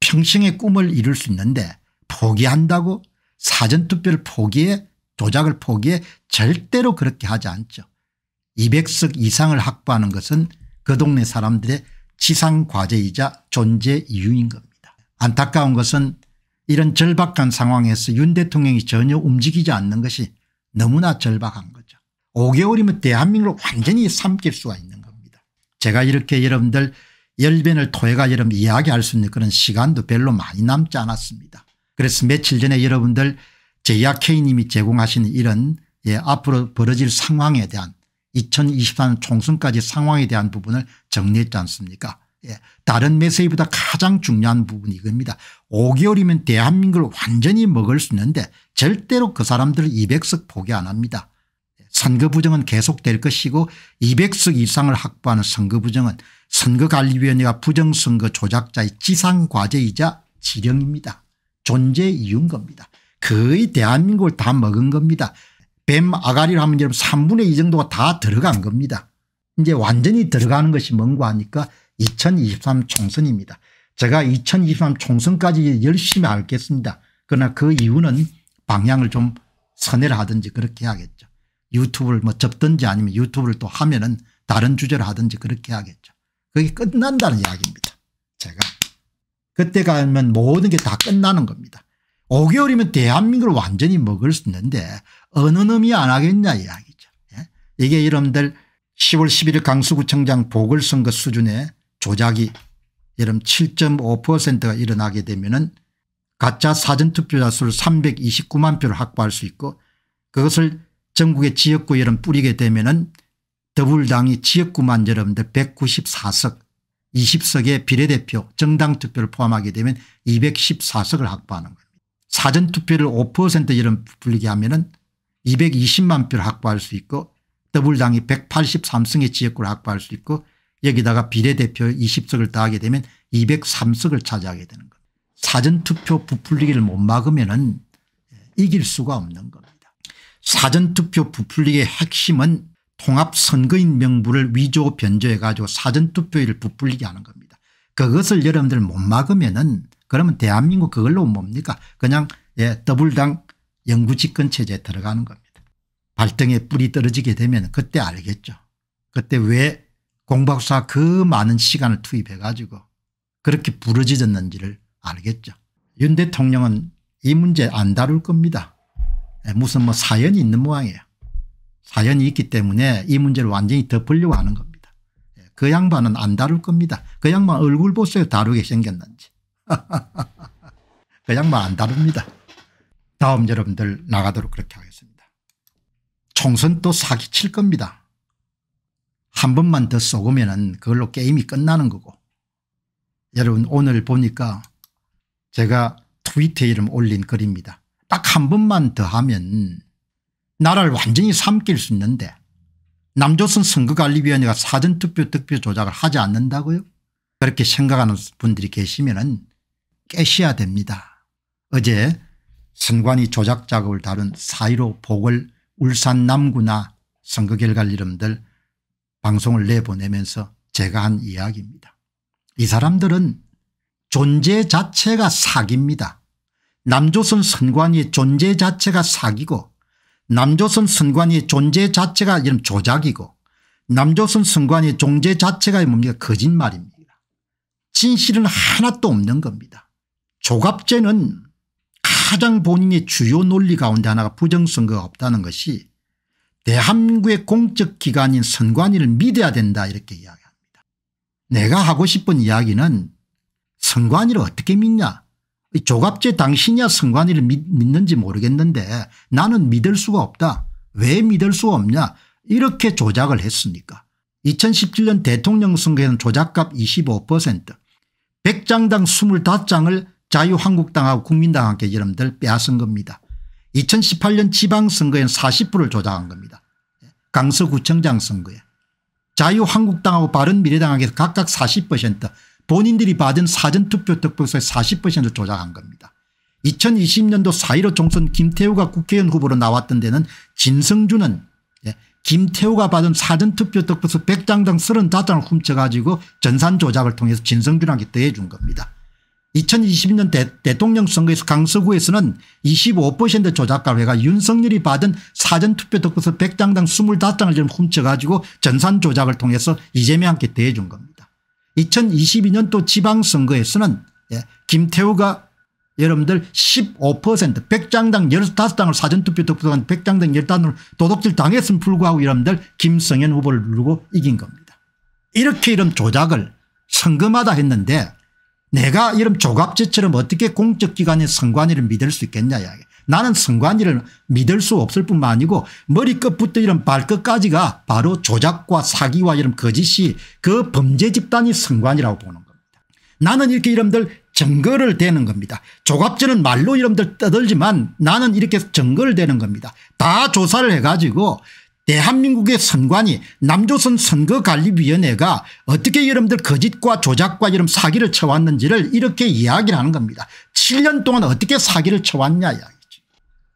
평생의 꿈을 이룰 수 있는데 포기한다고 사전투표를 포기해 조작을 포기해 절대로 그렇게 하지 않죠. 200석 이상을 확보하는 것은 그 동네 사람들의 지상과제이자 존재 이유인 겁니다. 안타까운 것은 이런 절박한 상황에서 윤 대통령이 전혀 움직이지 않는 것이 너무나 절박한 거죠. 5개월이면 대한민국을 완전히 삼킬 수가 있는 겁니다. 제가 이렇게 여러분들 열변을 토해가 여러분 이야기할 수 있는 그런 시간도 별로 많이 남지 않았습니다. 그래서 며칠 전에 여러분들 JRK님이 제공하신 이런 예, 앞으로 벌어질 상황에 대한 2 0 2 4년 총선까지 상황에 대한 부분을 정리했지 않습니까 예, 다른 메시지보다 가장 중요한 부분이 이겁니다. 5개월이면 대한민국을 완전히 먹을 수 있는데 절대로 그 사람들 200석 포기 안 합니다. 선거부정은 계속될 것이고 200석 이상을 확보하는 선거부정은 선거관리위원회와 부정선거 조작자의 지상과제이자 지령입니다. 존재 이유인 겁니다. 거의 대한민국을 다 먹은 겁니다. 뱀 아가리를 하면 여러분 3분의 2 정도가 다 들어간 겁니다. 이제 완전히 들어가는 것이 뭔가 하니까 2023 총선입니다. 제가 2023 총선까지 열심히 알겠습니다. 그러나 그 이유는 방향을 좀 선회를 하든지 그렇게 해야겠죠. 유튜브를 뭐 접든지 아니면 유튜브를 또 하면은 다른 주제를 하든지 그렇게 하겠죠. 그게 끝난다는 이야기입니다. 제가. 그때 가면 모든 게 다 끝나는 겁니다. 5개월이면 대한민국을 완전히 먹을 수 있는데 어느 놈이 안 하겠냐 이야기죠. 예? 이게 여러분들 10월 11일 강수구청장 보궐선거 수준의 조작이 여름 7.5%가 일어나게 되면 은 가짜 사전투표자 수를 329만 표를 확보할 수 있고 그것을 전국의 지역구 여러 뿌리게 되면은 더불당이 지역구만 여러분들 194석 20석의 비례대표 정당 투표를 포함하게 되면 214석을 확보하는 겁니다. 사전투표를 5%여러 불리게 하면은 220만 표를 확보할 수 있고 더블당이1 8 3석의 지역구를 확보할 수 있고 여기다가 비례대표 20석을 더하게 되면 203석을 차지하게 되는 겁니다. 사전투표 부풀리기를 못 막으면 은 이길 수가 없는 겁니다. 사전투표 부풀리기의 핵심은 통합선거인 명부를 위조 변조해 가지고 사전투표율을 부풀리게 하는 겁니다. 그것을 여러분들 못 막으면 은 그러면 대한민국 그걸로 뭡니까 그냥 예, 더블당 영구집권체제에 들어가는 겁니다. 발등에 뿔이 떨어지게 되면 그때 알겠죠. 그때 왜 공박사 그 많은 시간을 투입해 가지고 그렇게 부러지졌는지를 알겠죠. 윤 대통령은 이 문제 안 다룰 겁니다. 예, 무슨 뭐 사연이 있는 모양이에요. 사연이 있기 때문에 이 문제를 완전히 덮으려고 하는 겁니다. 예, 그 양반은 안 다룰 겁니다. 그 양반 얼굴 보세요. 다루게 생겼는지. 그 양반 안 다룹니다. 다음 여러분들 나가도록 그렇게 하겠습니다. 총선 또 사기칠 겁니다. 한 번만 더 쏘으면 은 그걸로 게임이 끝나는 거고 여러분 오늘 보니까 제가 트위터 이름 올린 글입니다. 딱한 번만 더 하면 나라를 완전히 삼킬 수 있는데 남조선 선거관리위원회가 사전투표 득표 조작을 하지 않는다고요 그렇게 생각하는 분들이 계시면 은 깨셔야 됩니다. 어제 선관위 조작 작업을 다룬 사이로 복을 울산 남구나 선거 결과 이름들 방송을 내보내면서 제가 한 이야기입니다. 이 사람들은 존재 자체가 사기입니다. 남조선 선관위의 존재 자체가 사기고 남조선 선관위의 존재 자체가 이런 조작이고 남조선 선관위의 존재 자체가 뭡니까 거짓말입니다. 진실은 하나도 없는 겁니다. 조갑제는 가장 본인의 주요 논리 가운데 하나가 부정선거가 없다는 것이 대한민국의 공적 기관인 선관위를 믿어야 된다 이렇게 이야기합니다. 내가 하고 싶은 이야기는 선관위를 어떻게 믿냐 이 조갑제 당신이야 선관이를 믿, 는지 모르겠는데 나는 믿을 수가 없다. 왜 믿을 수가 없냐 이렇게 조작을 했습니까 2017년 대통령 선거에는 조작값 25% 100장당 25장을 자유한국당하고 국민당한테 여러분들 빼앗은 겁니다. 2018년 지방선거에는 40%를 조작한 겁니다. 강서구청장 선거에. 자유한국당하고 바른미래당에게 각각 40% 본인들이 받은 사전투표 득표수의 40%를 조작한 겁니다. 2020년도 4.15 총선 김태우가 국회의원 후보로 나왔던 데는 진성준은 예, 김태우가 받은 사전투표 득표수 100장당 35장을 훔쳐가지고 전산 조작을 통해서 진성준에게 더해 준 겁니다. 2 0 2 0년 대, 통령 선거에서 강서구에서는 25% 조작가회가 윤석열이 받은 사전투표 득표수 100장당 25장을 좀 훔쳐가지고 전산 조작을 통해서 이재명한테 대해준 겁니다. 2022년 또 지방선거에서는 예, 김태우가 여러분들 15% 100장당 1 5당을 사전투표 득표한 100장당 10단으로 도둑질 당했음 불구하고 여러분들 김성현 후보를 누르고 이긴 겁니다. 이렇게 이런 조작을 선거마다 했는데 내가 이런 조갑제처럼 어떻게 공적기관의 선관위를 믿을 수 있겠냐 이야기. 나는 선관위를 믿을 수 없을 뿐만 아니고 머리끝부터 이런 발끝까지가 바로 조작과 사기와 이런 거짓이 그 범죄 집단이 선관위라고 보는 겁니다. 나는 이렇게 이름들 증거를 대는 겁니다. 조갑제는 말로 이름들 떠들지만 나는 이렇게 증거를 대는 겁니다. 다 조사를 해가지고 대한민국의 선관위 남조선 선거관리위원회가 어떻게 여러분들 거짓과 조작과 이런 사기를 쳐왔는지를 이렇게 이야기를 하는 겁니다. 7년 동안 어떻게 사기를 쳐왔냐 이야기.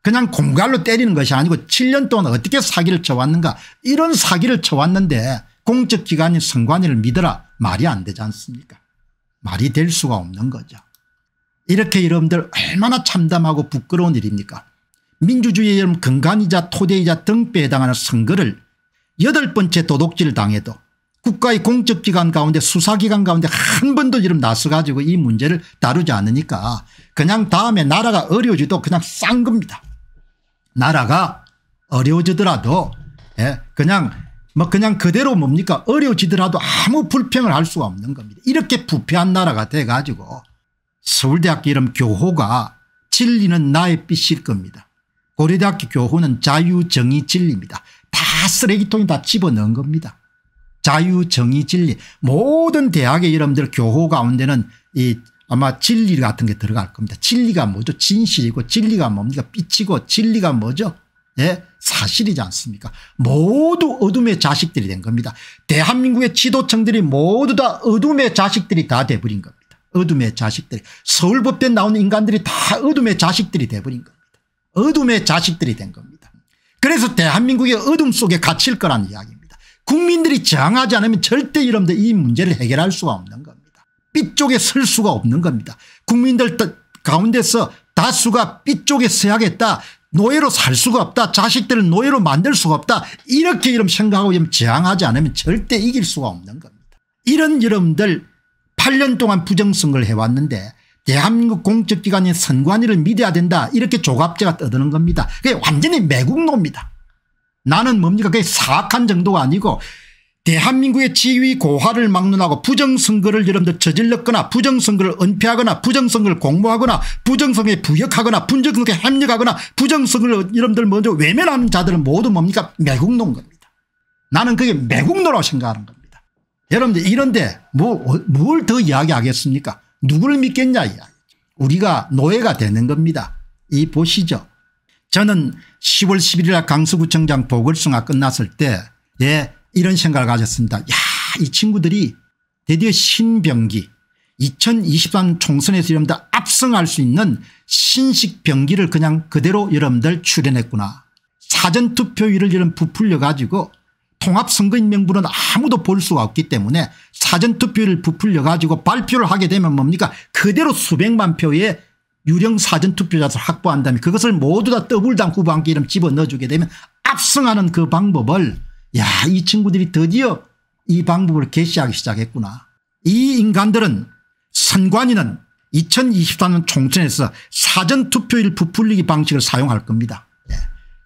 그냥 공갈로 때리는 것이 아니고 7년 동안 어떻게 사기를 쳐왔는가 이런 사기를 쳐왔는데 공적기관인 선관위를 믿어라 말이 안 되지 않습니까 말이 될 수가 없는 거죠. 이렇게 여러분들 얼마나 참담하고 부끄러운 일입니까 민주주의의 여러분 근간이자 토대이자 등뼈에 해당하는 선거를 여덟 번째 도둑질 당해도 국가의 공적기관 가운데 수사기관 가운데 한 번도 이름 나서가지고 이 문제를 다루지 않으니까 그냥 다음에 나라가 어려워지도 그냥 싼 겁니다. 나라가 어려워지더라도 예, 그냥 뭐 그냥 그대로 뭡니까 어려워지더라도 아무 불평을 할 수가 없는 겁니다. 이렇게 부패한 나라가 돼 가지고 서울대학교 이름 교호가 진리는 나의 빛일 겁니다. 고려대학교 교호는 자유 정의 진리입니다. 다 쓰레기통에 다 집어넣은 겁니다. 자유 정의 진리 모든 대학의 이름들 교호 가운데는 이 아마 진리 같은 게 들어갈 겁니다. 진리가 뭐죠? 진실이고 진리가 뭡니까? 빛이고 진리가 뭐죠? 예, 사실이지 않습니까? 모두 어둠의 자식들이 된 겁니다. 대한민국의 지도층들이 모두 다 어둠의 자식들이 다 돼버린 겁니다. 어둠의 자식들이 서울법대 나오는 인간들이 다 어둠의 자식들이 돼버린 겁니다. 어둠의 자식들이 된 겁니다. 그래서 대한민국의 어둠 속에 갇힐 거란 이야기입니다. 국민들이 저항하지 않으면 절대 이런데이 문제를 해결할 수가 없는 겁니다. 삐쪽에설 수가 없는 겁니다. 국민들 가운데서 다수가 삐쪽에 서야겠다. 노예로 살 수가 없다. 자식들을 노예로 만들 수가 없다. 이렇게 이름 생각하고 지금 저항하지 않으면 절대 이길 수가 없는 겁니다. 이런 여러분들 8년 동안 부정선거를 해왔는데 대한민국 공적기관인 선관위를 믿어야 된다 이렇게 조갑제가 떠드는 겁니다. 그게 완전히 매국노입니다. 나는 뭡니까 그게 사악한 정도가 아니고 대한민국의 지위 고하를 막론하고 부정선거를 여러분들 저질렀거나 부정선거를 은폐하거나 부정선거를 공모하거나 부정선거에 부역하거나 부정선거에 협력하거나 부정선거를 여러분들 먼저 외면하는 자들은 모두 뭡니까 매국노인 겁니다. 나는 그게 매국노라고 생각하는 겁니다. 여러분들 이런데 뭐 뭘 더 이야기하겠습니까 누구를 믿겠냐 이야기 우리가 노예가 되는 겁니다. 이 보시죠. 저는 10월 11일 강서구청장 보궐선거 끝났을 때예 이런 생각을 가졌습니다. 야이 친구들이 드디어 신병기 2023 총선에서 여러분들 압승할 수 있는 신식 병기를 그냥 그대로 여러분들 출연했구나. 사전투표율을 이런 부풀려 가지고 통합선거인 명부는 아무도 볼 수가 없기 때문에 사전투표율을 부풀려 가지고 발표를 하게 되면 뭡니까 그대로 수백만 표의 유령 사전투표자를 확보한다면 그것을 모두 다 더블당 후반기 이름 집어넣어주게 되면 압승하는 그 방법을 야이 친구들이 드디어 이 방법을 개시하기 시작했구나. 이 인간들은 선관위는 2 0 2 4년 총선에서 사전투표일 부풀리기 방식을 사용할 겁니다. 예.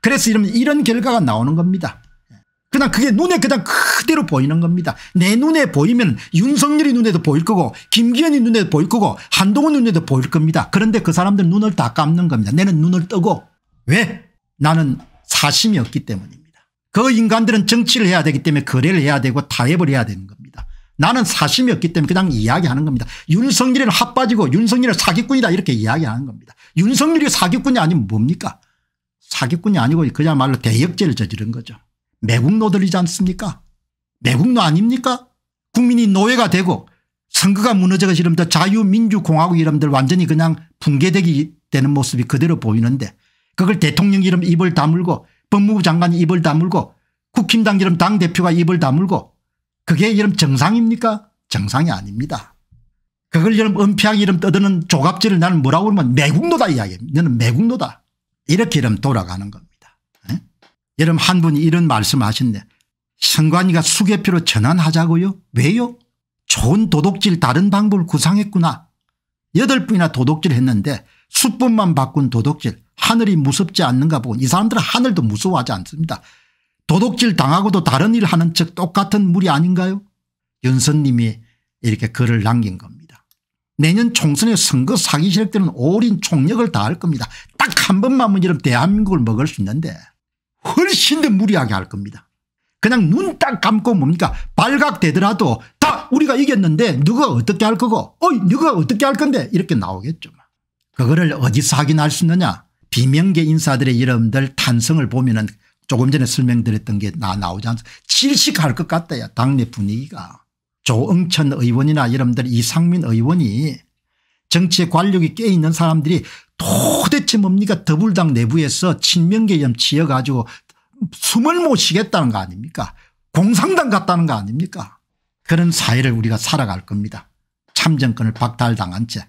그래서 이러면 이런 결과가 나오는 겁니다. 예. 그냥 그게 눈에 그냥 그대로 보이는 겁니다. 내 눈에 보이면 윤석열이 눈에도 보일 거고 김기현이 눈에도 보일 거고 한동훈 눈에도 보일 겁니다. 그런데 그 사람들 눈을 다 감는 겁니다. 내는 눈을 뜨고 왜? 나는 사심이 없기 때문입니다. 그 인간들은 정치를 해야 되기 때문에 거래를 해야 되고 타협을 해야 되는 겁니다. 나는 사심이 없기 때문에 그냥 이야기하는 겁니다. 윤석열은 핫빠지고 윤석열은 사기꾼이다 이렇게 이야기하는 겁니다. 윤석열이 사기꾼이 아니면 뭡니까 사기꾼이 아니고 그야말로 대역죄를 저지른 거죠. 매국노들이지 않습니까 매국노 아닙니까 국민이 노예가 되고 선거가 무너져가 이러면 자유민주공화국 이름들 완전히 그냥 붕괴되기 되는 모습이 그대로 보이는데 그걸 대통령 이름 입을 다물고 법무부 장관이 입을 다물고 국힘당 이름 당대표가 입을 다물고 그게 이름 정상입니까 정상이 아닙니다. 그걸 이름 은폐하기 이름 떠드는 조갑질을 나는 뭐라고 그러면 매국노다 이야기입니다 너는 매국노다. 이렇게 이름 돌아가는 겁니다. 에? 이름 한 분이 이런 말씀하셨네. 선관위가 수개표로 전환하자고요. 왜요? 좋은 도덕질 다른 방법을 구상했구나. 여덟 분이나 도덕질 했는데 수법만 바꾼 도덕질 하늘이 무섭지 않는가 보군 이 사람들은 하늘도 무서워하지 않습니다. 도둑질 당하고도 다른 일 하는 척 똑같은 물이 아닌가요 연선님이 이렇게 글을 남긴 겁니다. 내년 총선에 선거 사기 세력들은 올인 총력을 다할 겁니다. 딱 한 번만 무지름 대한민국을 먹을 수 있는데 훨씬 더 무리하게 할 겁니다. 그냥 눈 딱 감고 뭡니까 발각되더라도 다 우리가 이겼는데 누가 어떻게 할 거고 어이 누가 어떻게 할 건데 이렇게 나오겠죠. 그거를 어디서 확인할 수 있느냐 비명계 인사들의 이름들 탄성을 보면 은 조금 전에 설명드렸던 게 나 나오지 않습니까 질식할 것 같아요 당내 분위기가 조응천 의원이나 이름들 이상민 의원이 정치의 관력이 깨있는 사람들이 도대체 뭡니까 더불당 내부에서 친명계염 지어가지고 숨을 못 쉬겠다는 거 아닙니까 공상당 같다는 거 아닙니까 그런 사회를 우리가 살아갈 겁니다 참정권을 박탈당한 채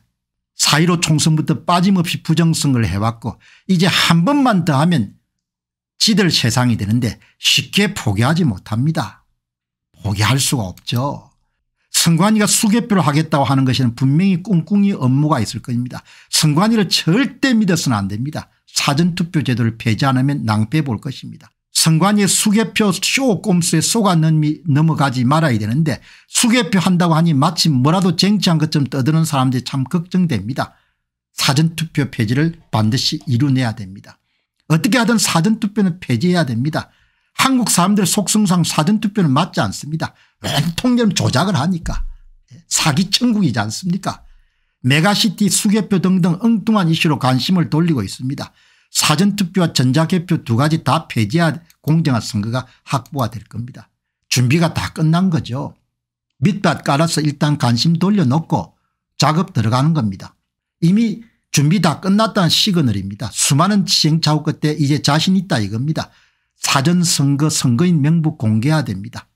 4.15 총선부터 빠짐없이 부정성을 해왔고 이제 한 번만 더 하면 지들 세상이 되는데 쉽게 포기하지 못합니다. 포기할 수가 없죠. 선관위가 수개표를 하겠다고 하는 것에는 분명히 꿍꿍이 업무가 있을 것입니다. 선관위를 절대 믿어서는 안 됩니다. 사전투표 제도를 폐지않으면 낭패 해볼 것입니다. 선관위 수개표 쇼 꼼수에 속아 넘어가지 말아야 되는데 수개표 한다고 하니 마치 뭐라도 쟁취한 것처럼 떠드는 사람들이 참 걱정됩니다. 사전투표 폐지를 반드시 이루내야 됩니다. 어떻게 하든 사전투표는 폐지해야 됩니다. 한국 사람들 속성상 사전투표는 맞지 않습니다. 웬 통념 조작을 하니까. 예, 사기천국이지 않습니까 메가시티 수개표 등등 엉뚱한 이슈로 관심을 돌리고 있습니다. 사전투표와 전자개표 두 가지 다폐지해야 공정한 선거가 확보가 될 겁니다. 준비가 다 끝난 거죠. 밑밥 깔아서 일단 관심 돌려놓고 작업 들어가는 겁니다. 이미 준비 다 끝났다는 시그널입니다. 수많은 시행착오 끝에 이제 자신 있다 이겁니다. 사전선거 선거인 명부 공개해야 됩니다.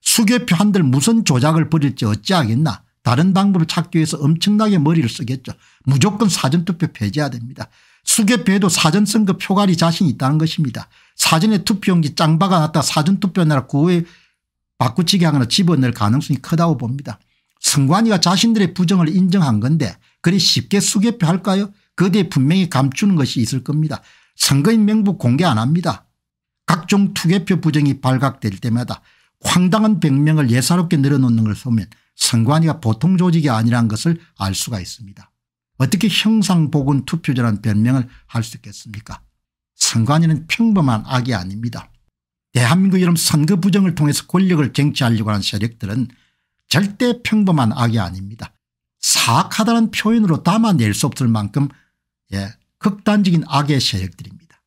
수개표 한들 무슨 조작을 벌일지 어찌하겠나 다른 방법을 찾기 위해서 엄청나게 머리를 쓰겠죠. 무조건 사전투표 폐지해야 됩니다. 수개표에도 사전 선거 표가이 자신이 있다는 것입니다. 사전에 투표용지 짱바가 났다 사전투표나 구호에 바꾸치기 하거나 집어넣을 가능성이 크다고 봅니다. 선관위가 자신들의 부정을 인정한 건데 그리 쉽게 수개표 할까요? 그대에 분명히 감추는 것이 있을 겁니다. 선거인 명부 공개 안 합니다. 각종 투개표 부정이 발각될 때마다 황당한 병명을 예사롭게 늘어놓는 걸 보면 선관위가 보통 조직이 아니라는 것을 알 수가 있습니다. 어떻게 형상복원 투표제란 변명을 할 수 있겠습니까 선관위는 평범한 악이 아닙니다. 대한민국 이름 선거 부정을 통해서 권력을 쟁취하려고 하는 세력들은 절대 평범한 악이 아닙니다. 사악하다는 표현으로 담아낼 수 없을 만큼 예, 극단적인 악의 세력들입니다.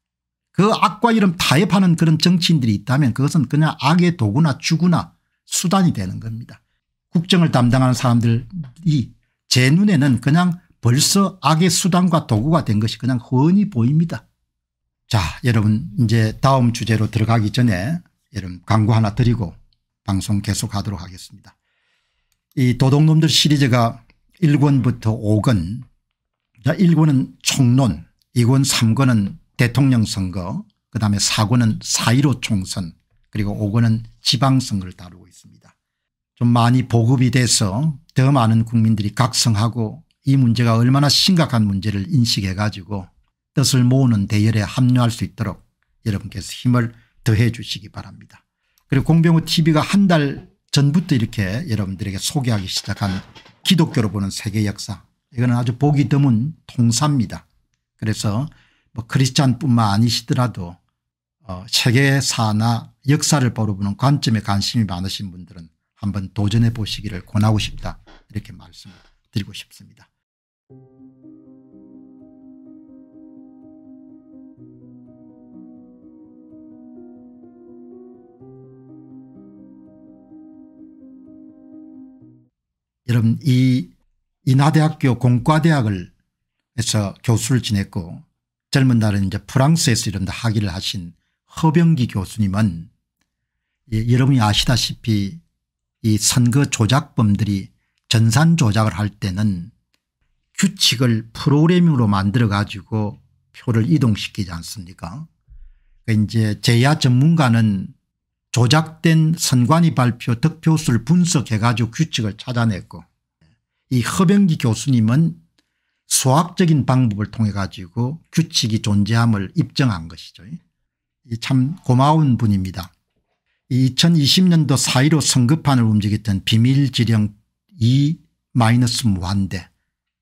그 악과 이름 타협하는 그런 정치인들이 있다면 그것은 그냥 악의 도구나 주구나 수단이 되는 겁니다. 국정을 담당하는 사람들이 제 눈에는 그냥 벌써 악의 수단과 도구가 된 것이 그냥 훤히 보입니다. 자 여러분 이제 다음 주제로 들어가기 전에 여러분 광고 하나 드리고 방송 계속하도록 하겠습니다. 이 도둑놈들 시리즈가 1권부터 5권 1권은 총론 2권 3권은 대통령 선거 그다음에 4권은 4.15 총선 그리고 5권은 지방선거를 다루고 있습니다. 좀 많이 보급이 돼서 더 많은 국민들이 각성하고 이 문제가 얼마나 심각한 문제를 인식해 가지고 뜻을 모으는 대열에 합류할 수 있도록 여러분께서 힘을 더해 주시기 바랍니다. 그리고 공병호 tv가 한 달 전부터 이렇게 여러분들에게 소개하기 시작한 기독교로 보는 세계 역사 이거는 아주 보기 드문 통사입니다. 그래서 뭐 크리스찬뿐만 아니시더라도 어 세계사나 역사를 보러 보는 관점에 관심이 많으신 분들은 한번 도전해 보시기를 권하고 싶다 이렇게 말씀 드리고 싶습니다. 여러분 이 인하대학교 공과대학을 에서 교수를 지냈고 젊은 날은 이제 프랑스에서 이런 데 학위를 하신 허병기 교수님은 예, 여러분이 아시다시피 이 선거 조작범들이 전산 조작을 할 때는 규칙을 프로그래밍으로 만들어 가지고 표를 이동시키지 않습니까 그러니까 이제 제야 전문가는 조작된 선관위 발표 득표수를 분석해 가지고 규칙을 찾아냈고 이 허병기 교수님은 수학적인 방법을 통해 가지고 규칙이 존재함을 입증한 것이죠. 참 고마운 분입니다. 2020년도 4.15성급판을 움직였던 비밀지령 2-무한대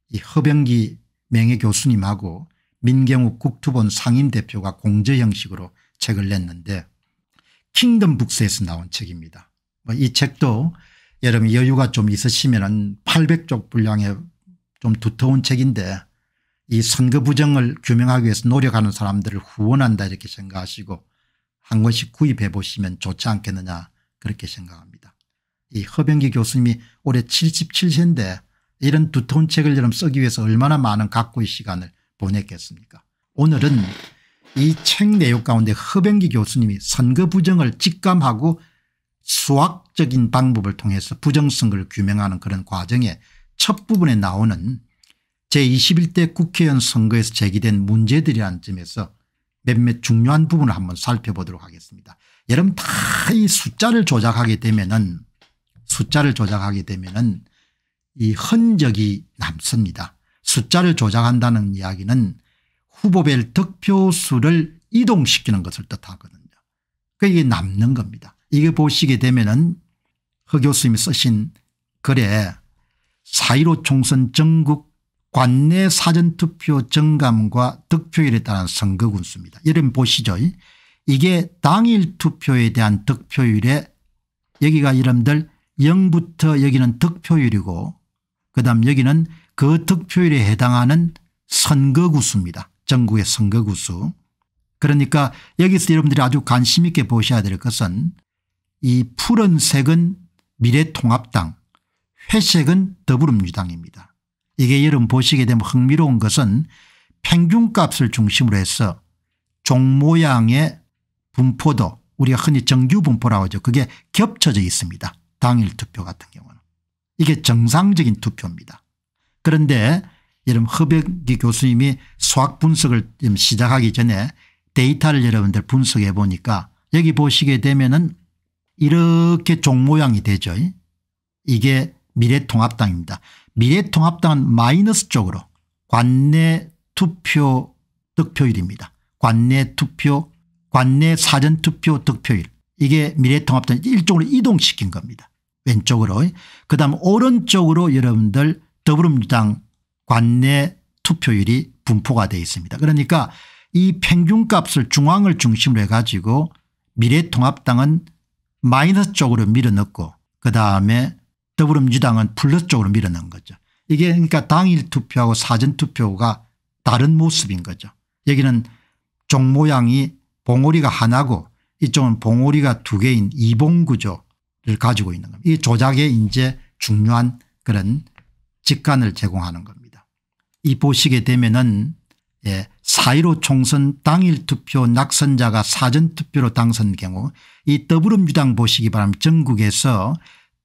이 허병기 명예교수님하고 민경욱 국투본 상임대표가 공제 형식으로 책을 냈는데 킹덤 북스에서 나온 책입니다. 뭐 이 책도 여러분 여유가 좀 있으시면 800쪽 분량의 좀 두터운 책인데 이 선거 부정을 규명하기 위해서 노력하는 사람들을 후원한다 이렇게 생각하시고 한 권씩 구입해 보시면 좋지 않겠느냐 그렇게 생각합니다. 이 허병기 교수님이 올해 77세인데 이런 두터운 책을 여러분 쓰기 위해서 얼마나 많은 각고의 시간을 보냈겠습니까 오늘은 이책 내용 가운데 허병기 교수님이 선거 부정을 직감하고 수학적인 방법을 통해서 부정선거를 규명하는 그런 과정에 첫 부분에 나오는 제21대 국회의원 선거에서 제기된 문제들이라는 점에서 몇몇 중요한 부분을 한번 살펴보도록 하겠습니다. 여러분 다 이 숫자를 조작하게 되면은 숫자를 조작하게 되면은 이 흔적이 남습니다. 숫자를 조작한다는 이야기는 후보별 득표수를 이동시키는 것을 뜻하거든요. 그게 남는 겁니다. 이게 보시게 되면은 허 교수님이 쓰신 글에 4.15 총선 전국 관내 사전투표 정감과 득표율에 따른 선거군 수입니다. 여러분 보시죠. 이게 당일 투표에 대한 득표율에 여기가 여러분들 0부터 여기는 득표율이고 그다음 여기는 그 득표율에 해당하는 선거구수입니다. 전국의 선거구 수 그러니까 여기서 여러분들이 아주 관심 있게 보셔야 될 것은 이 푸른색은 미래통합당 회색은 더불어민주당입니다. 이게 여러분 보시게 되면 흥미로운 것은 평균값을 중심으로 해서 종 모양의 분포도 우리가 흔히 정규분포라고 하죠. 그게 겹쳐져 있습니다. 당일 투표 같은 경우는. 이게 정상적인 투표입니다. 그런데 여러분 허백기 교수님이 수학 분석을 시작하기 전에 데이터를 여러분들 분석해 보니까 여기 보시게 되면은 이렇게 종 모양이 되죠. 이게 미래통합당입니다. 미래통합당은 마이너스 쪽으로 관내 투표 득표율입니다. 관내 투표 관내 사전투표 득표율 이게 미래통합당 일종으로 이동시킨 겁니다. 왼쪽으로 그다음 오른쪽으로 여러분들 더불어민주당 관내 투표율이 분포가 되어 있습니다. 그러니까 이 평균값을 중앙을 중심으로 해 가지고 미래통합당은 마이너스 쪽으로 밀어넣고 그다음에 더불어민주당은 플러스 쪽으로 밀어넣은 거죠. 이게 그러니까 당일 투표하고 사전 투표가 다른 모습인 거죠. 여기는 종 모양이 봉오리가 하나고 이쪽은 봉오리가 두 개인 이봉구조를 가지고 있는 겁니다. 이 조작의 이제 중요한 그런 직관을 제공하는 겁니다. 이 보시게 되면은 예, 4.15 총선 당일 투표 낙선자가 사전투표로 당선 경우 이 더불어민주당 보시기 바랍니다. 전국에서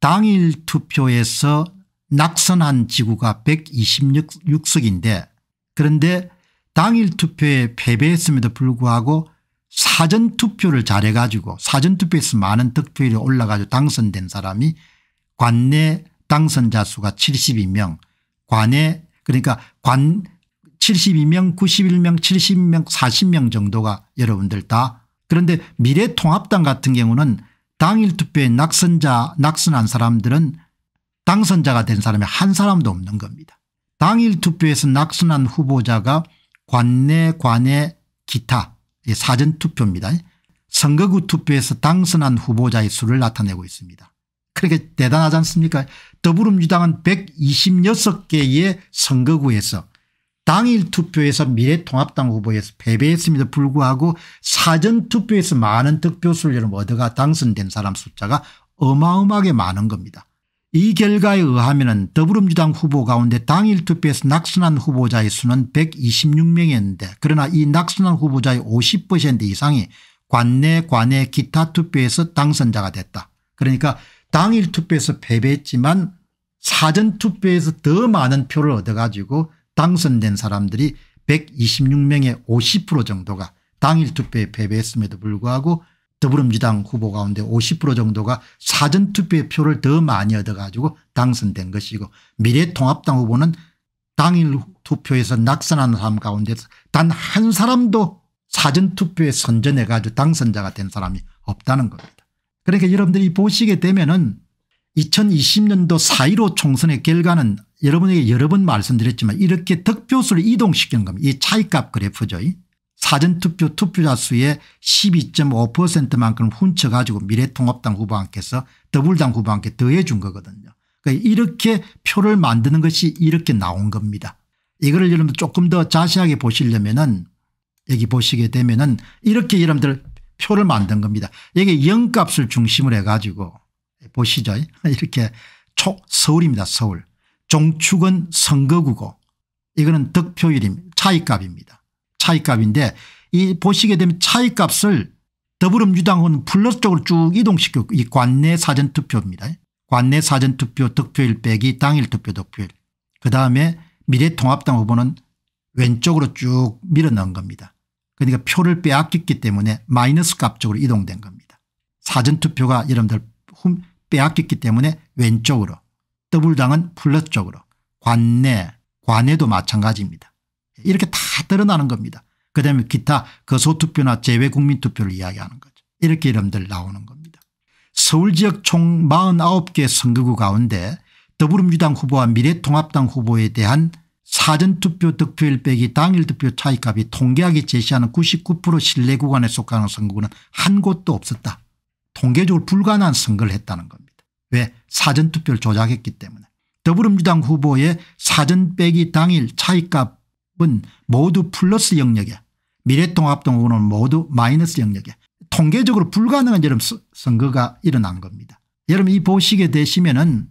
당일 투표에서 낙선한 지구가 126석인데 그런데 당일 투표에 패배했음에도 불구하고 사전투표를 잘해가지고 사전투표에서 많은 득표율이 올라가지고 당선된 사람이 관내 당선자 수가 72명 관내 그러니까 관 72명 91명 70명 40명 정도가 여러분들 다 그런데 미래통합당 같은 경우는 당일 투표에 낙선자 낙선한 사람들은 당선자가 된 사람이 한 사람도 없는 겁니다. 당일 투표에서 낙선한 후보자가 관내 관외 기타 사전투표입니다. 선거구 투표에서 당선한 후보자의 수를 나타내고 있습니다. 그렇게 대단하지 않습니까 더불어민주당은 126개의 선거구에서 당일 투표에서 미래통합당 후보에서 패배했음에도 불구하고 사전투표에서 많은 득표수를 여러분 얻어가 당선된 사람 숫자가 어마어마하게 많은 겁니다. 이 결과에 의하면 더불어민주당 후보 가운데 당일 투표에서 낙선한 후보자의 수는 126명이었는데 그러나 이 낙선한 후보자의 50% 이상이 관내 관외 기타 투표에서 당선자가 됐다. 그러니까 당일 투표에서 패배했지만 사전투표에서 더 많은 표를 얻어가지고 당선된 사람들이 126명의 50% 정도가 당일 투표에 패배했음에도 불구하고 더불어민주당 후보 가운데 50% 정도가 사전투표의 표를 더 많이 얻어가지고 당선된 것이고 미래통합당 후보는 당일 투표에서 낙선한 사람 가운데서 단 한 사람도 사전투표에 선전해가지고 당선자가 된 사람이 없다는 겁니다. 그러니까 여러분들이 보시게 되면은 2020년도 4.15 총선의 결과는 여러분에게 여러 번 말씀드렸지만 이렇게 득표수를 이동시킨 겁니다. 이 차이값 그래프죠. 사전투표 투표자 수의 12.5%만큼 훔쳐가지고 미래통합당 후보한께서 더불당 후보한테 더해준 거거든요. 그러니까 이렇게 표를 만드는 것이 이렇게 나온 겁니다. 이거를 여러분들 조금 더 자세하게 보시려면은 여기 보시게 되면은 이렇게 여러분들 표를 만든 겁니다. 여기 영값을 중심으로 해가지고 보시죠. 이렇게 촉 서울입니다. 서울. 종축은 선거구고 이거는 득표율임 차이값입니다. 차이값인데 이 보시게 되면 차이값을 더불어민주당은 플러스 쪽으로 쭉 이동시켰고 이 관내 사전투표입니다. 관내 사전투표 득표율 빼기 당일 투표 득표율. 그다음에 미래통합당 후보는 왼쪽으로 쭉 밀어넣은 겁니다. 그러니까 표를 빼앗겼기 때문에 마이너스 값 쪽으로 이동된 겁니다. 사전투표가 여러분들 빼앗겼기 때문에 왼쪽으로 더블당은 플러스 쪽으로 관내 관내도 마찬가지입니다. 이렇게 다 드러나는 겁니다. 그다음에 기타 거소투표나 재외국민투표를 이야기하는 거죠. 이렇게 여러분들 나오는 겁니다. 서울 지역 총 49개 선거구 가운데 더불어민주당 후보와 미래통합당 후보에 대한 사전투표 득표율 빼기 당일 득표 차이값이 통계학이 제시하는 99% 신뢰 구간에 속하는 선거구는 한 곳도 없었다. 통계적으로 불가능한 선거를 했다는 겁니다. 왜 사전투표를 조작했기 때문에. 더불어민주당 후보의 사전 빼기 당일 차이값은 모두 플러스 영역에 미래통합당 후보는 모두 마이너스 영역에 통계적으로 불가능한 여름 선거가 일어난 겁니다. 여러분 이 보시게 되시면 은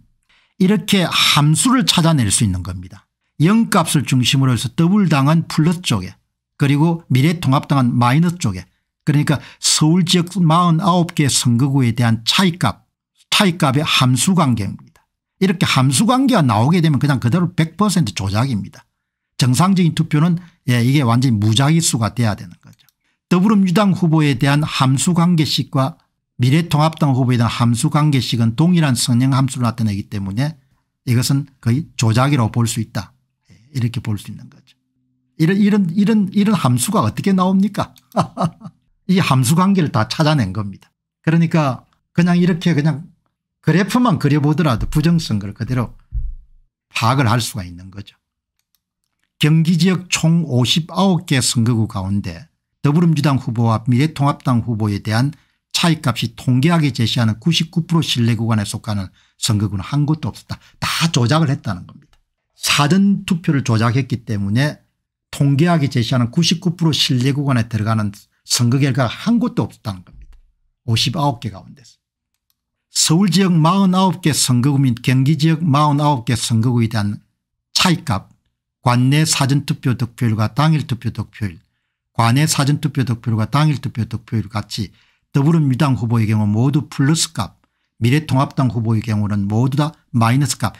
이렇게 함수를 찾아낼 수 있는 겁니다. 영값을 중심으로 해서 더블당한 플러 쪽에 그리고 미래통합당한 마이너 쪽에 그러니까 서울 지역 49개 선거구에 대한 차이값 차이값의 함수관계입니다. 이렇게 함수관계가 나오게 되면 그냥 그대로 100% 조작입니다. 정상적인 투표는 예, 이게 완전히 무작위수가 돼야 되는 거죠. 더불어민주당 후보에 대한 함수관계식과 미래통합당 후보에 대한 함수관계식은 동일한 성향 함수로 나타내기 때문에 이것은 거의 조작이라고 볼 수 있다. 이렇게 볼 수 있는 거죠. 이런 이런 이런 이런 함수가 어떻게 나옵니까? 이 함수 관계를 다 찾아낸 겁니다. 그러니까 그냥 이렇게 그냥 그래프만 그려보더라도 부정선거를 그대로 파악을 할 수가 있는 거죠. 경기지역 총 59개 선거구 가운데 더불어민주당 후보와 미래통합당 후보에 대한 차이값이 통계학이 제시하는 99% 신뢰 구간에 속하는 선거구는 한 곳도 없었다. 다 조작을 했다는 겁니다. 사전 투표를 조작했기 때문에 통계학이 제시하는 99% 신뢰 구간에 들어가는 선거 결과가 한 곳도 없었다는 겁니다. 59개 가운데서. 서울 지역 49개 선거구 및 경기 지역 49개 선거구에 대한 차이값 관내 사전투표 득표율과 당일 투표 득표율 관내 사전투표 득표율과 당일 투표 득표율 같이 더불어민주당 후보의 경우 모두 플러스값 미래통합당 후보의 경우는 모두 다 마이너스값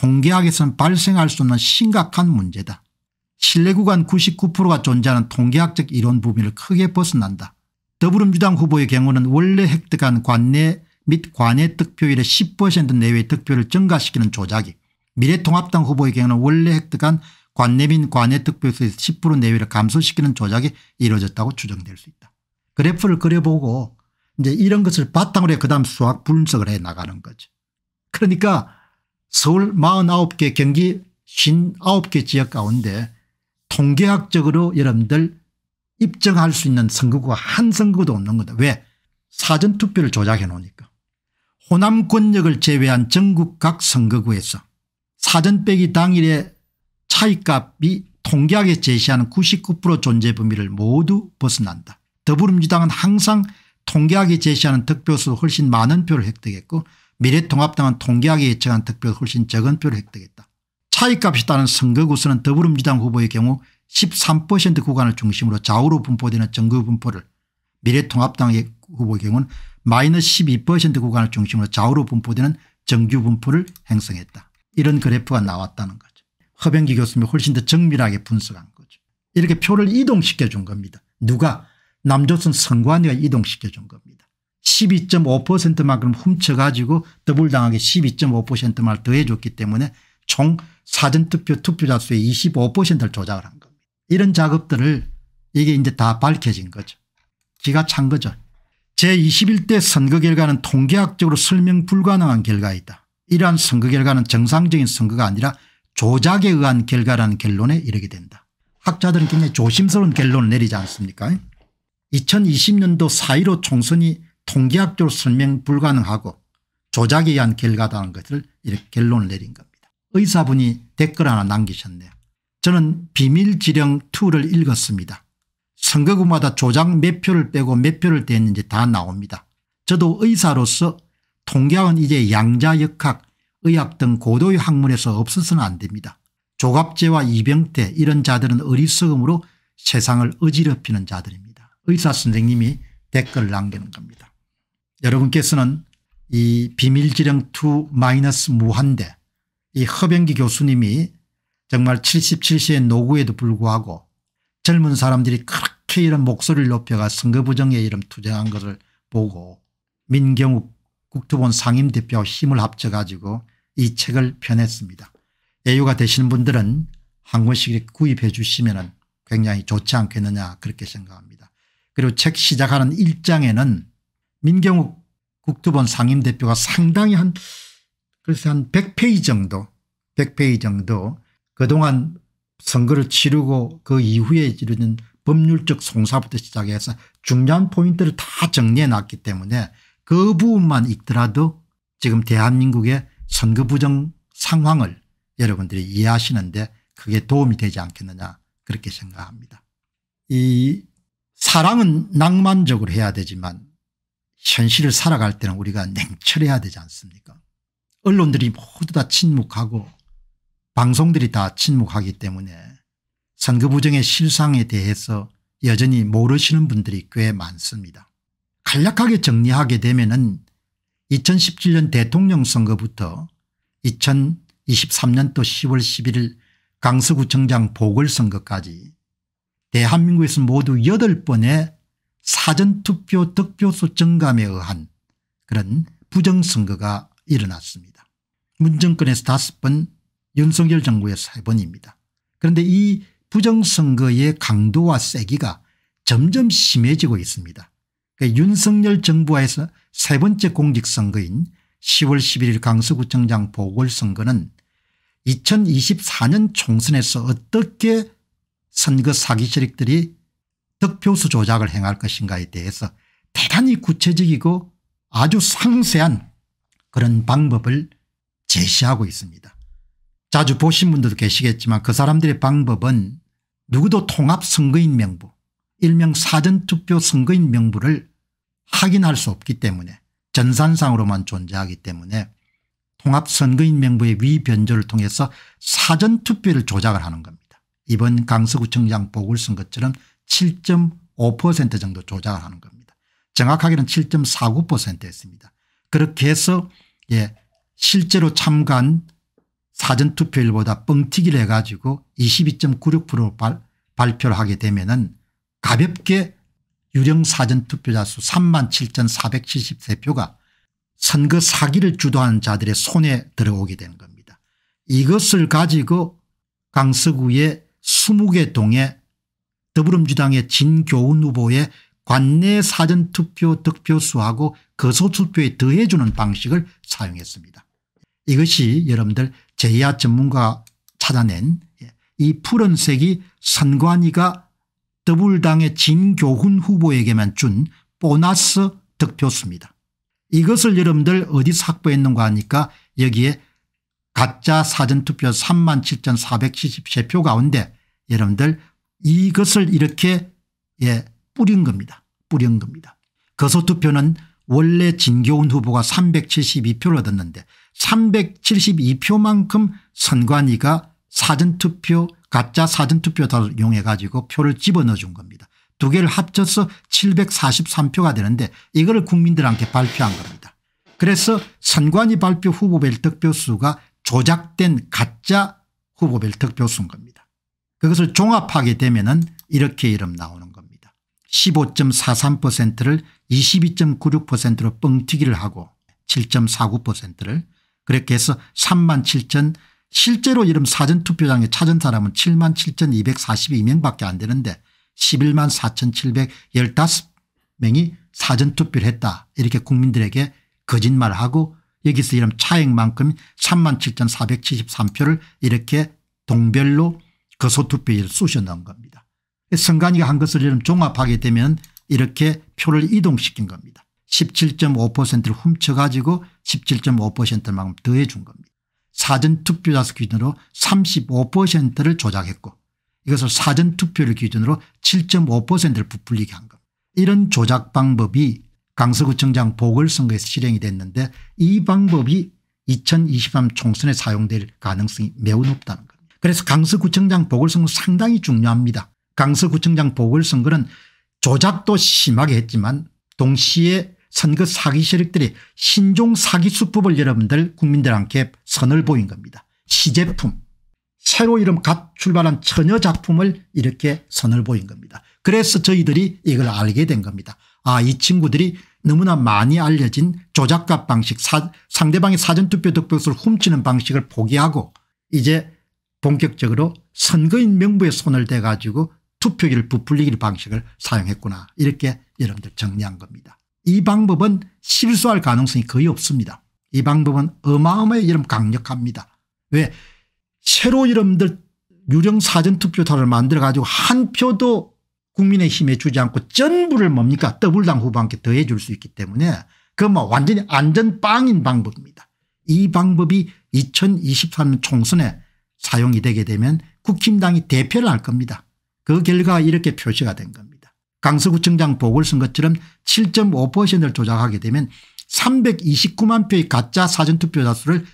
통계학에서는 발생할 수 없는 심각한 문제다. 신뢰구간 99%가 존재하는 통계학적 이론 부분을 크게 벗어난다. 더불어민주당 후보의 경우는 원래 획득한 관내 및 관외 득표율의 10% 내외의 득표를 증가시키는 조작이 미래통합당 후보의 경우는 원래 획득한 관내 및 관외 득표율에10% 내외를 감소시키는 조작이 이루어졌다고 추정될 수 있다. 그래프를 그려보고 이제 이런 것을 바탕으로 해 그다음 수학 분석을 해 나가는 거죠. 그러니까 서울 49개 경기 59개 지역 가운데 통계학적으로 여러분들 입증할 수 있는 선거구가 한 선거구도 없는 거다. 왜? 사전투표를 조작해 놓으니까. 호남 권역을 제외한 전국 각 선거구에서 사전 빼기 당일의 차이값이 통계학에 제시하는 99% 존재 범위를 모두 벗어난다. 더불어민주당은 항상 통계학이 제시하는 득표수 훨씬 많은 표를 획득했고 미래통합당은 통계학에 예측한 득표가 훨씬 적은 표를 획득했다. 차이값이 따른 선거구수는 더불어민주당 후보의 경우 13% 구간을 중심으로 좌우로 분포되는 정구 분포를 미래통합당의 후보의 경우는 마이너스 12% 구간을 중심으로 좌우로 분포되는 정규 분포를 행성했다. 이런 그래프가 나왔다는 거죠. 허병기 교수님이 훨씬 더 정밀하게 분석한 거죠. 이렇게 표를 이동시켜 준 겁니다. 누가? 남조선 선관위가 이동시켜 준 겁니다. 12.5%만큼 훔쳐가지고 더블당하게 1 2 5만 더해줬기 때문에 총 사전투표 투표자 수의 25%를 조작을 한 겁니다. 이런 작업들을 이게 이제 다 밝혀진 거죠. 기가 찬 거죠. 제21대 선거 결과는 통계학적으로 설명 불가능한 결과이다. 이러한 선거 결과는 정상적인 선거가 아니라 조작에 의한 결과라는 결론에 이르게 된다. 학자들은 굉장히 조심스러운 결론을 내리지 않습니까 2020년도 4.15 총선이 통계학적으로 설명 불가능하고 조작에 의한 결과다는 것을 이렇게 결론을 내린 겁니다. 의사분이 댓글 하나 남기셨네요. 저는 비밀지령2를 읽었습니다. 선거구마다 조작 몇 표를 빼고 몇 표를 댔는지 다 나옵니다. 저도 의사로서 통계학은 이제 양자역학, 의학 등 고도의 학문에서 없어서는 안 됩니다. 조갑제와 이병태 이런 자들은 어리석음으로 세상을 어지럽히는 자들입니다. 의사 선생님이 댓글을 남기는 겁니다. 여러분께서는 이 비밀지령2 마이너스 무한대 이 허병기 교수님이 정말 77세의 노구에도 불구하고 젊은 사람들이 그렇게 이런 목소리를 높여가 선거부정에 이름 투쟁한 것을 보고 민경욱 국토본 상임대표 힘을 합쳐 가지고 이 책을 펴냈습니다. 애유가 되시는 분들은 한 권씩 구입해 주시면 굉장히 좋지 않겠느냐 그렇게 생각합니다. 그리고 책 시작하는 1장에는 민경욱 국토본 상임대표가 상당히 한 글쎄 한 100페이지 정도 100페이지 정도 그동안 선거를 치르고 그 이후에 이루는 법률적 송사부터 시작해서 중요한 포인트를 다 정리해 놨기 때문에 그 부분만 읽더라도 지금 대한민국의 선거 부정 상황을 여러분들이 이해하시는데 크게 도움이 되지 않겠느냐 그렇게 생각합니다. 이 사랑은 낭만적으로 해야 되지만 현실을 살아갈 때는 우리가 냉철해야 되지 않습니까 언론들이 모두 다 침묵하고 방송들이 다 침묵하기 때문에 선거 부정의 실상에 대해서 여전히 모르시는 분들이 꽤 많습니다. 간략하게 정리하게 되면 은 2017년 대통령 선거부터 2023년도 10월 11일 강서구청장 보궐선거까지 대한민국에서 모두 8번의 사전투표 득표수 증감에 의한 그런 부정선거가 일어났습니다. 문정권에서 다섯 번 윤석열 정부에서 세 번입니다. 그런데 이 부정선거의 강도와 세기가 점점 심해지고 있습니다. 그러니까 윤석열 정부와에서 세 번째 공직선거인 10월 11일 강서구청장 보궐선거는 2024년 총선에서 어떻게 선거 사기 세력들이 득표수 조작을 행할 것인가에 대해서 대단히 구체적이고 아주 상세한 그런 방법을 제시하고 있습니다. 자주 보신 분들도 계시겠지만 그 사람들의 방법은 누구도 통합선거인 명부 일명 사전투표 선거인 명부를 확인할 수 없기 때문에 전산상으로만 존재하기 때문에 통합선거인 명부의 위변조를 통해서 사전투표를 조작을 하는 겁니다. 이번 강서구청장 보궐선거처럼 7.5% 정도 조작을 하는 겁니다. 정확하게는 7.49%였습니다. 그렇게 해서 예 실제로 참가한 사전투표율보다 뻥튀기를 해가지고 2 2 9 6 발표를 하게 되면은 가볍게 유령 사전투표자 수 37,473표가 선거 사기를 주도하는 자들의 손에 들어오게 되는 겁니다. 이것을 가지고 강서구의 20개 동에 더불어민주당의 진교훈 후보의 관내 사전투표 득표수하고 거소투표에 더해주는 방식을 사용했습니다. 이것이 여러분들 제야 전문가 찾아낸 이 푸른색이 선관위가 더불당의 진교훈 후보에게만 준 보너스 득표수입니다. 이것을 여러분들 어디서 확보했는가 하니까 여기에 가짜 사전투표 37,473표 가운데 여러분들 이것을 이렇게 예, 뿌린 겁니다. 뿌린 겁니다. 거소투표는 원래 진교훈 후보가 372표를 얻었는데 372표만큼 선관위가 사전투표 가짜 사전투표를 이용해 가지고 표를 집어넣어 준 겁니다. 두 개를 합쳐서 743표가 되는데 이걸 국민들한테 발표한 겁니다. 그래서 선관위 발표 후보별 득표수가 조작된 가짜 후보별 득표수인 겁니다. 그것을 종합하게 되면 은 이렇게 이름 나오는 겁니다. 15.43%를 22.96%로 뻥튀기를 하고 7.49%를 그렇게 해서 3만 7천 실제로 이름 사전투표장에 찾은 사람은 7만 7,242명밖에 안 되는데 11만 4,715명이 사전투표를 했다 이렇게 국민들에게 거짓말하고 여기서 이름 차액만큼 3만 7,473표를 이렇게 동별로 그 소투표를 쑤셔넣은 겁니다. 선관위가 한 것을 이런 종합하게 되면 이렇게 표를 이동시킨 겁니다. 17.5%를 훔쳐가지고 17.5%만큼 더해준 겁니다. 사전투표자 수 기준으로 35%를 조작했고 이것을 사전투표를 기준으로 7.5%를 부풀리게 한 겁니다. 이런 조작 방법이 강서구청장 보궐선거에서 실행이 됐는데 이 방법이 2023 총선에 사용될 가능성이 매우 높다는 겁니다. 그래서 강서구청장 보궐선거 상당히 중요합니다. 강서구청장 보궐선거는 조작도 심하게 했지만 동시에 선거 사기 세력들이 신종 사기 수법을 여러분들 국민들한테 선을 보인 겁니다. 시제품 새로 이름 갓 출발한 처녀 작품을 이렇게 선을 보인 겁니다. 그래서 저희들이 이걸 알게 된 겁니다. 아 이 친구들이 너무나 많이 알려진 조작값 방식 사, 상대방의 사전투표 득표수를 훔치는 방식을 포기하고 이제 본격적으로 선거인 명부에 손을 대 가지고 투표기를 부풀리기 방식을 사용했구나 이렇게 여러분들 정리한 겁니다. 이 방법은 실수할 가능성이 거의 없습니다. 이 방법은 어마어마해 여러 강력합니다. 왜 새로 이름들 유령 사전투표타를 만들어 가지고 한 표도 국민의힘에 주지 않고 전부를 뭡니까 더블당 후보한테 더해 줄 수 있기 때문에 그뭐 건 완전히 안전빵인 방법입니다. 이 방법이 2023년 총선에 사용이 되게 되면 국힘당이 대표를 할 겁니다. 그 결과 이렇게 표시가 된 겁니다. 강서구청장 보궐선것처럼 7.5%를 조작하게 되면 329만 표의 가짜 사전투표자 수를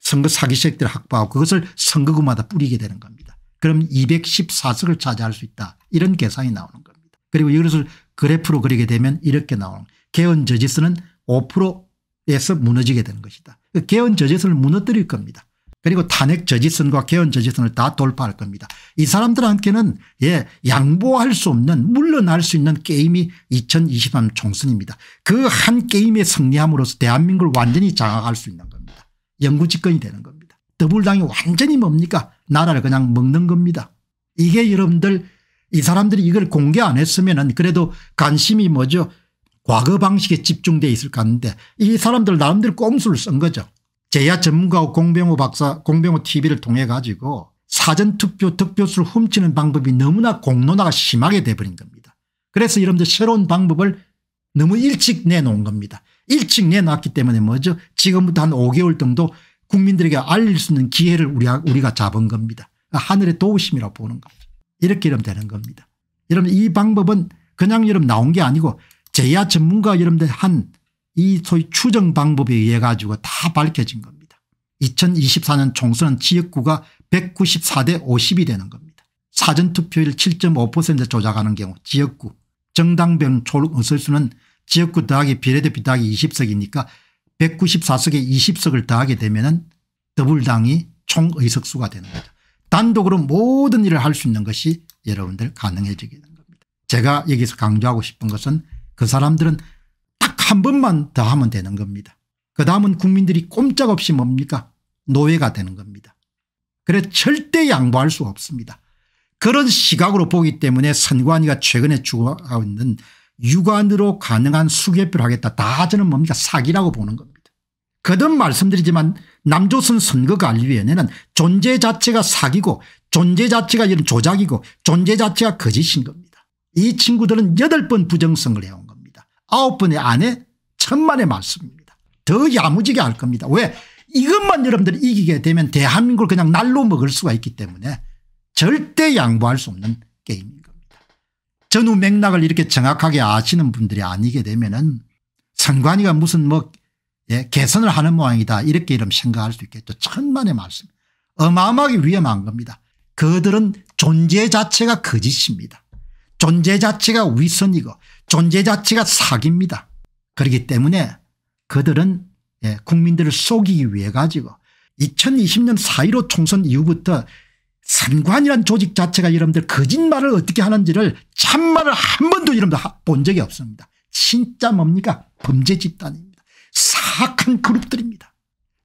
선거 사기색들 확보하고 그것을 선거구마다 뿌리게 되는 겁니다. 그럼 214석을 차지할 수 있다 이런 계산이 나오는 겁니다. 그리고 이것을 그래프로 그리게 되면 이렇게 나오는 개헌 저지수는 5%에서 무너지게 되는 것이다. 그 개헌 저지수를 무너뜨릴 겁니다. 그리고 탄핵 저지선과 개헌 저지선을 다 돌파할 겁니다. 이 사람들한테는 예 양보할 수 없는 물러날 수 있는 게임이 2023 총선입니다. 그 한게임에 승리함으로써 대한민국을 완전히 장악할 수 있는 겁니다. 영구 집권이 되는 겁니다. 더불당이 완전히 뭡니까 나라를 그냥 먹는 겁니다. 이게 여러분들 이 사람들이 이걸 공개 안 했으면 은 그래도 관심이 뭐죠 과거 방식에 집중돼 있을 것 같은데 이 사람들 나름대로 꼼수를 쓴 거죠. 제야 전문가와 공병호 박사 공병호 tv를 통해 가지고 사전투표 득표수를 훔치는 방법이 너무나 공론화가 심하게 돼버린 겁니다. 그래서 여러분들 새로운 방법을 너무 일찍 내놓은 겁니다. 일찍 내놨기 때문에 뭐죠 지금부터 한 5개월 정도 국민들에게 알릴 수 있는 기회를 우리가, 우리가 잡은 겁니다. 하늘의 도우심이라고 보는 겁니다. 이렇게 이러면 되는 겁니다. 여러분 이 방법은 그냥 여러분 나온 게 아니고 제야 전문가 여러분들 한이 소위 추정 방법에 의해 가지고 다 밝혀진 겁니다. 2024년 총선은 지역구가 194대 50이 되는 겁니다. 사전투표율 7.5% 조작하는 경우 지역구 정당변 초록 의석수는 지역구 더하기 비례대표 더하기 20석이니까 194석에 20석을 더하게 되면 은 더불당이 총의석수가 되는 거죠. 단독으로 모든 일을 할 수 있는 것이 여러분들 가능해지게 되는 겁니다. 제가 여기서 강조하고 싶은 것은 그 사람들은 한 번만 더 하면 되는 겁니다. 그 다음은 국민들이 꼼짝없이 뭡니까 노예가 되는 겁니다. 그래 절대 양보할 수 없습니다. 그런 시각으로 보기 때문에 선관위가 최근에 주구하고 있는 육안으로 가능한 수개표를 하겠다. 다 저는 뭡니까 사기라고 보는 겁니다. 거듭 말씀드리지만 남조선 선거관리위원회는 존재 자체가 사기고 존재 자체가 이런 조작이고 존재 자체가 거짓인 겁니다. 이 친구들은 8번 부정성을 해온 겁니다. 아홉 번의 안내 천만의 맞습니다. 더 야무지게 할 겁니다. 왜 이것만 여러분들이 이기게 되면 대한민국을 그냥 날로 먹을 수가 있기 때문에 절대 양보할 수 없는 게임인 겁니다. 전후 맥락을 이렇게 정확하게 아시는 분들이 아니게 되면은 선관위가 무슨 뭐 예, 개선을 하는 모양이다 이렇게 이름 생각할 수 있겠죠. 천만의 말씀. 어마어마하게 위험한 겁니다. 그들은 존재 자체가 거짓입니다. 존재 자체가 위선이고 존재 자체가 사기입니다. 그렇기 때문에 그들은 예, 국민들을 속이기 위해 가지고 2020년 4.15 총선 이후부터 선관이란 조직 자체가 여러분들 거짓말을 어떻게 하는지를 참말을 한 번도 여러분들 본 적이 없습니다. 진짜 뭡니까 범죄 집단입니다. 사악한 그룹들입니다.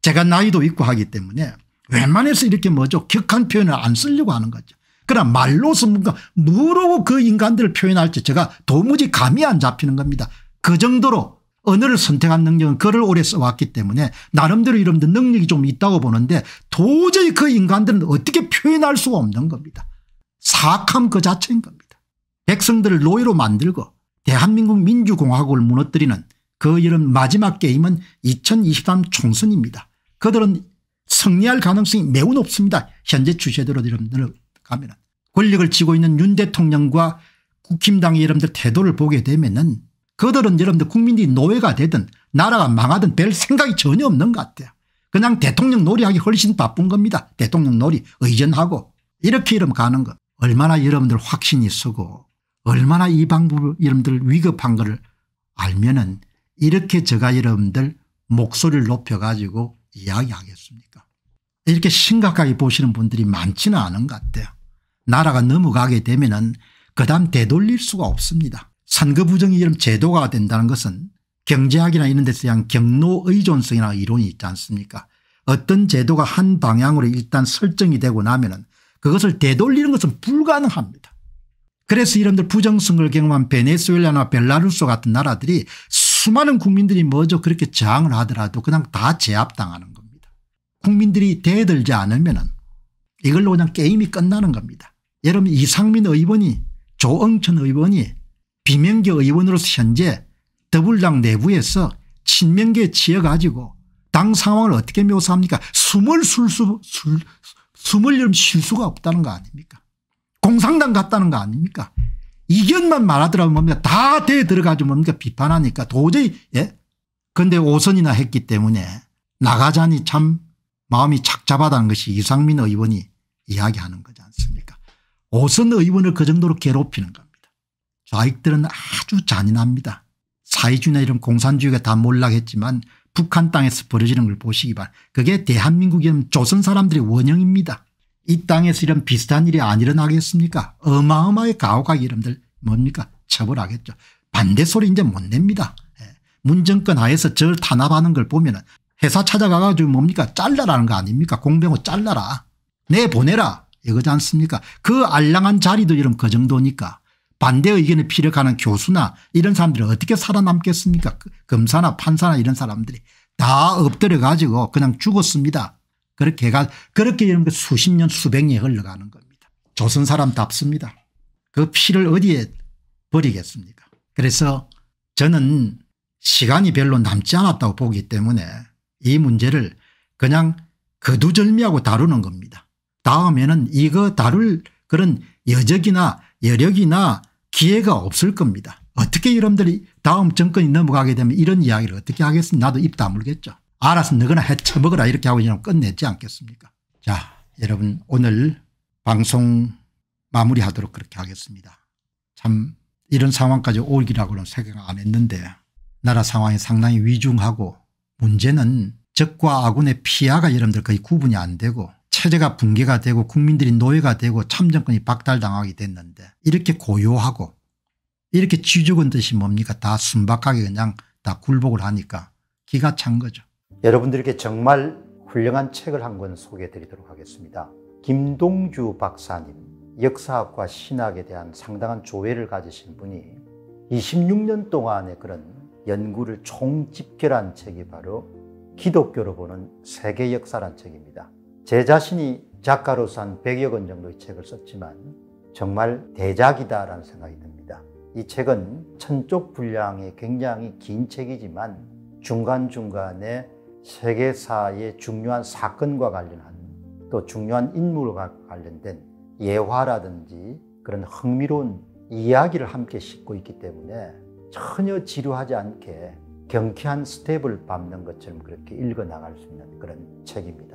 제가 나이도 있고 하기 때문에 웬만해서 이렇게 뭐죠 격한 표현을 안 쓰려고 하는 거죠. 그러나 말로서 뭔가 뭐로 그 인간들을 표현할지 제가 도무지 감이 안 잡히는 겁니다. 그 정도로 언어를 선택한 능력은 글을 오래 써왔기 때문에 나름대로 이런 능력이 좀 있다고 보는데 도저히 그 인간들은 어떻게 표현할 수가 없는 겁니다. 사악함 그 자체인 겁니다. 백성들을 노예로 만들고 대한민국 민주공화국을 무너뜨리는 그 이런 마지막 게임은 2023 총선입니다. 그들은 승리할 가능성이 매우 높습니다. 현재 주제대로 여러분들 가면 은 권력을 쥐고 있는 윤 대통령과 국힘당의 여러분들 태도를 보게 되면 은 그들은 여러분들 국민들이 노예가 되든 나라가 망하든 별 생각이 전혀 없는 것 같아요. 그냥 대통령 놀이하기 훨씬 바쁜 겁니다. 대통령 놀이 의전하고 이렇게 이러면 가는 거 얼마나 여러분들 확신이 쓰고 얼마나 이 방법을 여러분들 위급한 거를 알면 은 이렇게 제가 여러분들 목소리를 높여가지고 이야기하겠습니까 이렇게 심각하게 보시는 분들이 많지는 않은 것 같아요. 나라가 넘어가게 되면 은그 다음 되돌릴 수가 없습니다. 선거부정이 이런 제도가 된다는 것은 경제학이나 이런 데서 양 경로 의존성이나 이론이 있지 않습니까 어떤 제도가 한 방향으로 일단 설정이 되고 나면 은 그것을 되돌리는 것은 불가능합니다. 그래서 이런들 부정선거를 경험한 베네수엘라나 벨라루스 같은 나라들이 수많은 국민들이 먼저 그렇게 저항을 하더라도 그냥 다 제압당하는 겁니다. 국민들이 대들지 않으면 은 이걸로 그냥 게임이 끝나는 겁니다. 여러분 이상민 의원이 조응천 의원이 비명계 의원으로서 현재 더불당 내부에서 친명계에 치여가지고 당 상황을 어떻게 묘사합니까 숨을 술수 숨을 쉴 수가 없다는 거 아닙니까 공상당 같다는 거 아닙니까 이견만 말하더라면 뭡니까 다 대에 들어가지고 뭡니까 비판하니까 도저히 예 근데 오선이나 했기 때문에 나가자니 참 마음이 착잡하다는 것이 이상민 의원이 이야기하는 거죠. 오선 의원을 그 정도로 괴롭히는 겁니다. 좌익들은 아주 잔인합니다. 사회주의나 이런 공산주의가 다 몰락했지만 북한 땅에서 벌어지는 걸 보시기 바랍니다. 그게 대한민국이면 조선 사람들의 원형입니다. 이 땅에서 이런 비슷한 일이 안 일어나겠습니까 어마어마하게 가혹하게 이름들 뭡니까 처벌하겠죠. 반대 소리 이제 못 냅니다. 예. 문정권 하에서 절 탄압하는 걸 보면 은 회사 찾아가가지고 뭡니까 잘라라는 거 아닙니까 공병호 잘라라 내보내라 이거지 않습니까 그알랑한 자리도 이름 그 정도니까 반대 의견에 피력하는 교수나 이런 사람들이 어떻게 살아남겠습니까 그 검사나 판사나 이런 사람들이 다 엎드려 가지고 그냥 죽었습니다. 그렇게 가 그렇게 이런 게 수십 년 수백 년이 흘러가는 겁니다. 조선 사람답습니다. 그 피를 어디에 버리겠습니까 그래서 저는 시간이 별로 남지 않았다고 보기 때문에 이 문제를 그냥 거두절미하고 다루는 겁니다. 다음에는 이거 다룰 그런 여적이나 여력이나 기회가 없을 겁니다. 어떻게 여러분들이 다음 정권이 넘어가게 되면 이런 이야기를 어떻게 하겠습니까 나도 입 다물겠죠. 알아서 너거나 해쳐먹어라 이렇게 하고 이놈 끝내지 않겠습니까 자 여러분 오늘 방송 마무리하도록 그렇게 하겠습니다. 참 이런 상황까지 올기라고는 생각 안 했는데 나라 상황이 상당히 위중하고 문제는 적과 아군의 피하가 여러분들 거의 구분이 안 되고 체제가 붕괴가 되고 국민들이 노예가 되고 참정권이 박탈당하게 됐는데 이렇게 고요하고 이렇게 쥐죽은 듯이 뭡니까 다 순박하게 그냥 다 굴복을 하니까 기가 찬 거죠. 여러분들께 정말 훌륭한 책을 한 권 소개해 드리도록 하겠습니다. 김동주 박사님 역사학과 신학에 대한 상당한 조회를 가지신 분이 26년 동안의 그런 연구를 총집결한 책이 바로 기독교로 보는 세계 역사란 책입니다. 제 자신이 작가로서 한 100여 권 정도의 책을 썼지만 정말 대작이다라는 생각이 듭니다. 이 책은 천쪽 분량의 굉장히 긴 책이지만 중간중간에 세계사의 중요한 사건과 관련한 또 중요한 인물과 관련된 예화라든지 그런 흥미로운 이야기를 함께 싣고 있기 때문에 전혀 지루하지 않게 경쾌한 스텝을 밟는 것처럼 그렇게 읽어 나갈 수 있는 그런 책입니다.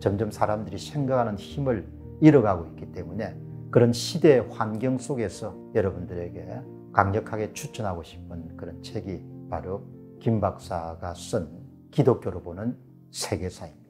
점점 사람들이 생각하는 힘을 잃어가고 있기 때문에 그런 시대 환경 속에서 여러분들에게 강력하게 추천하고 싶은 그런 책이 바로 김 박사가 쓴 기독교로 보는 세계사입니다.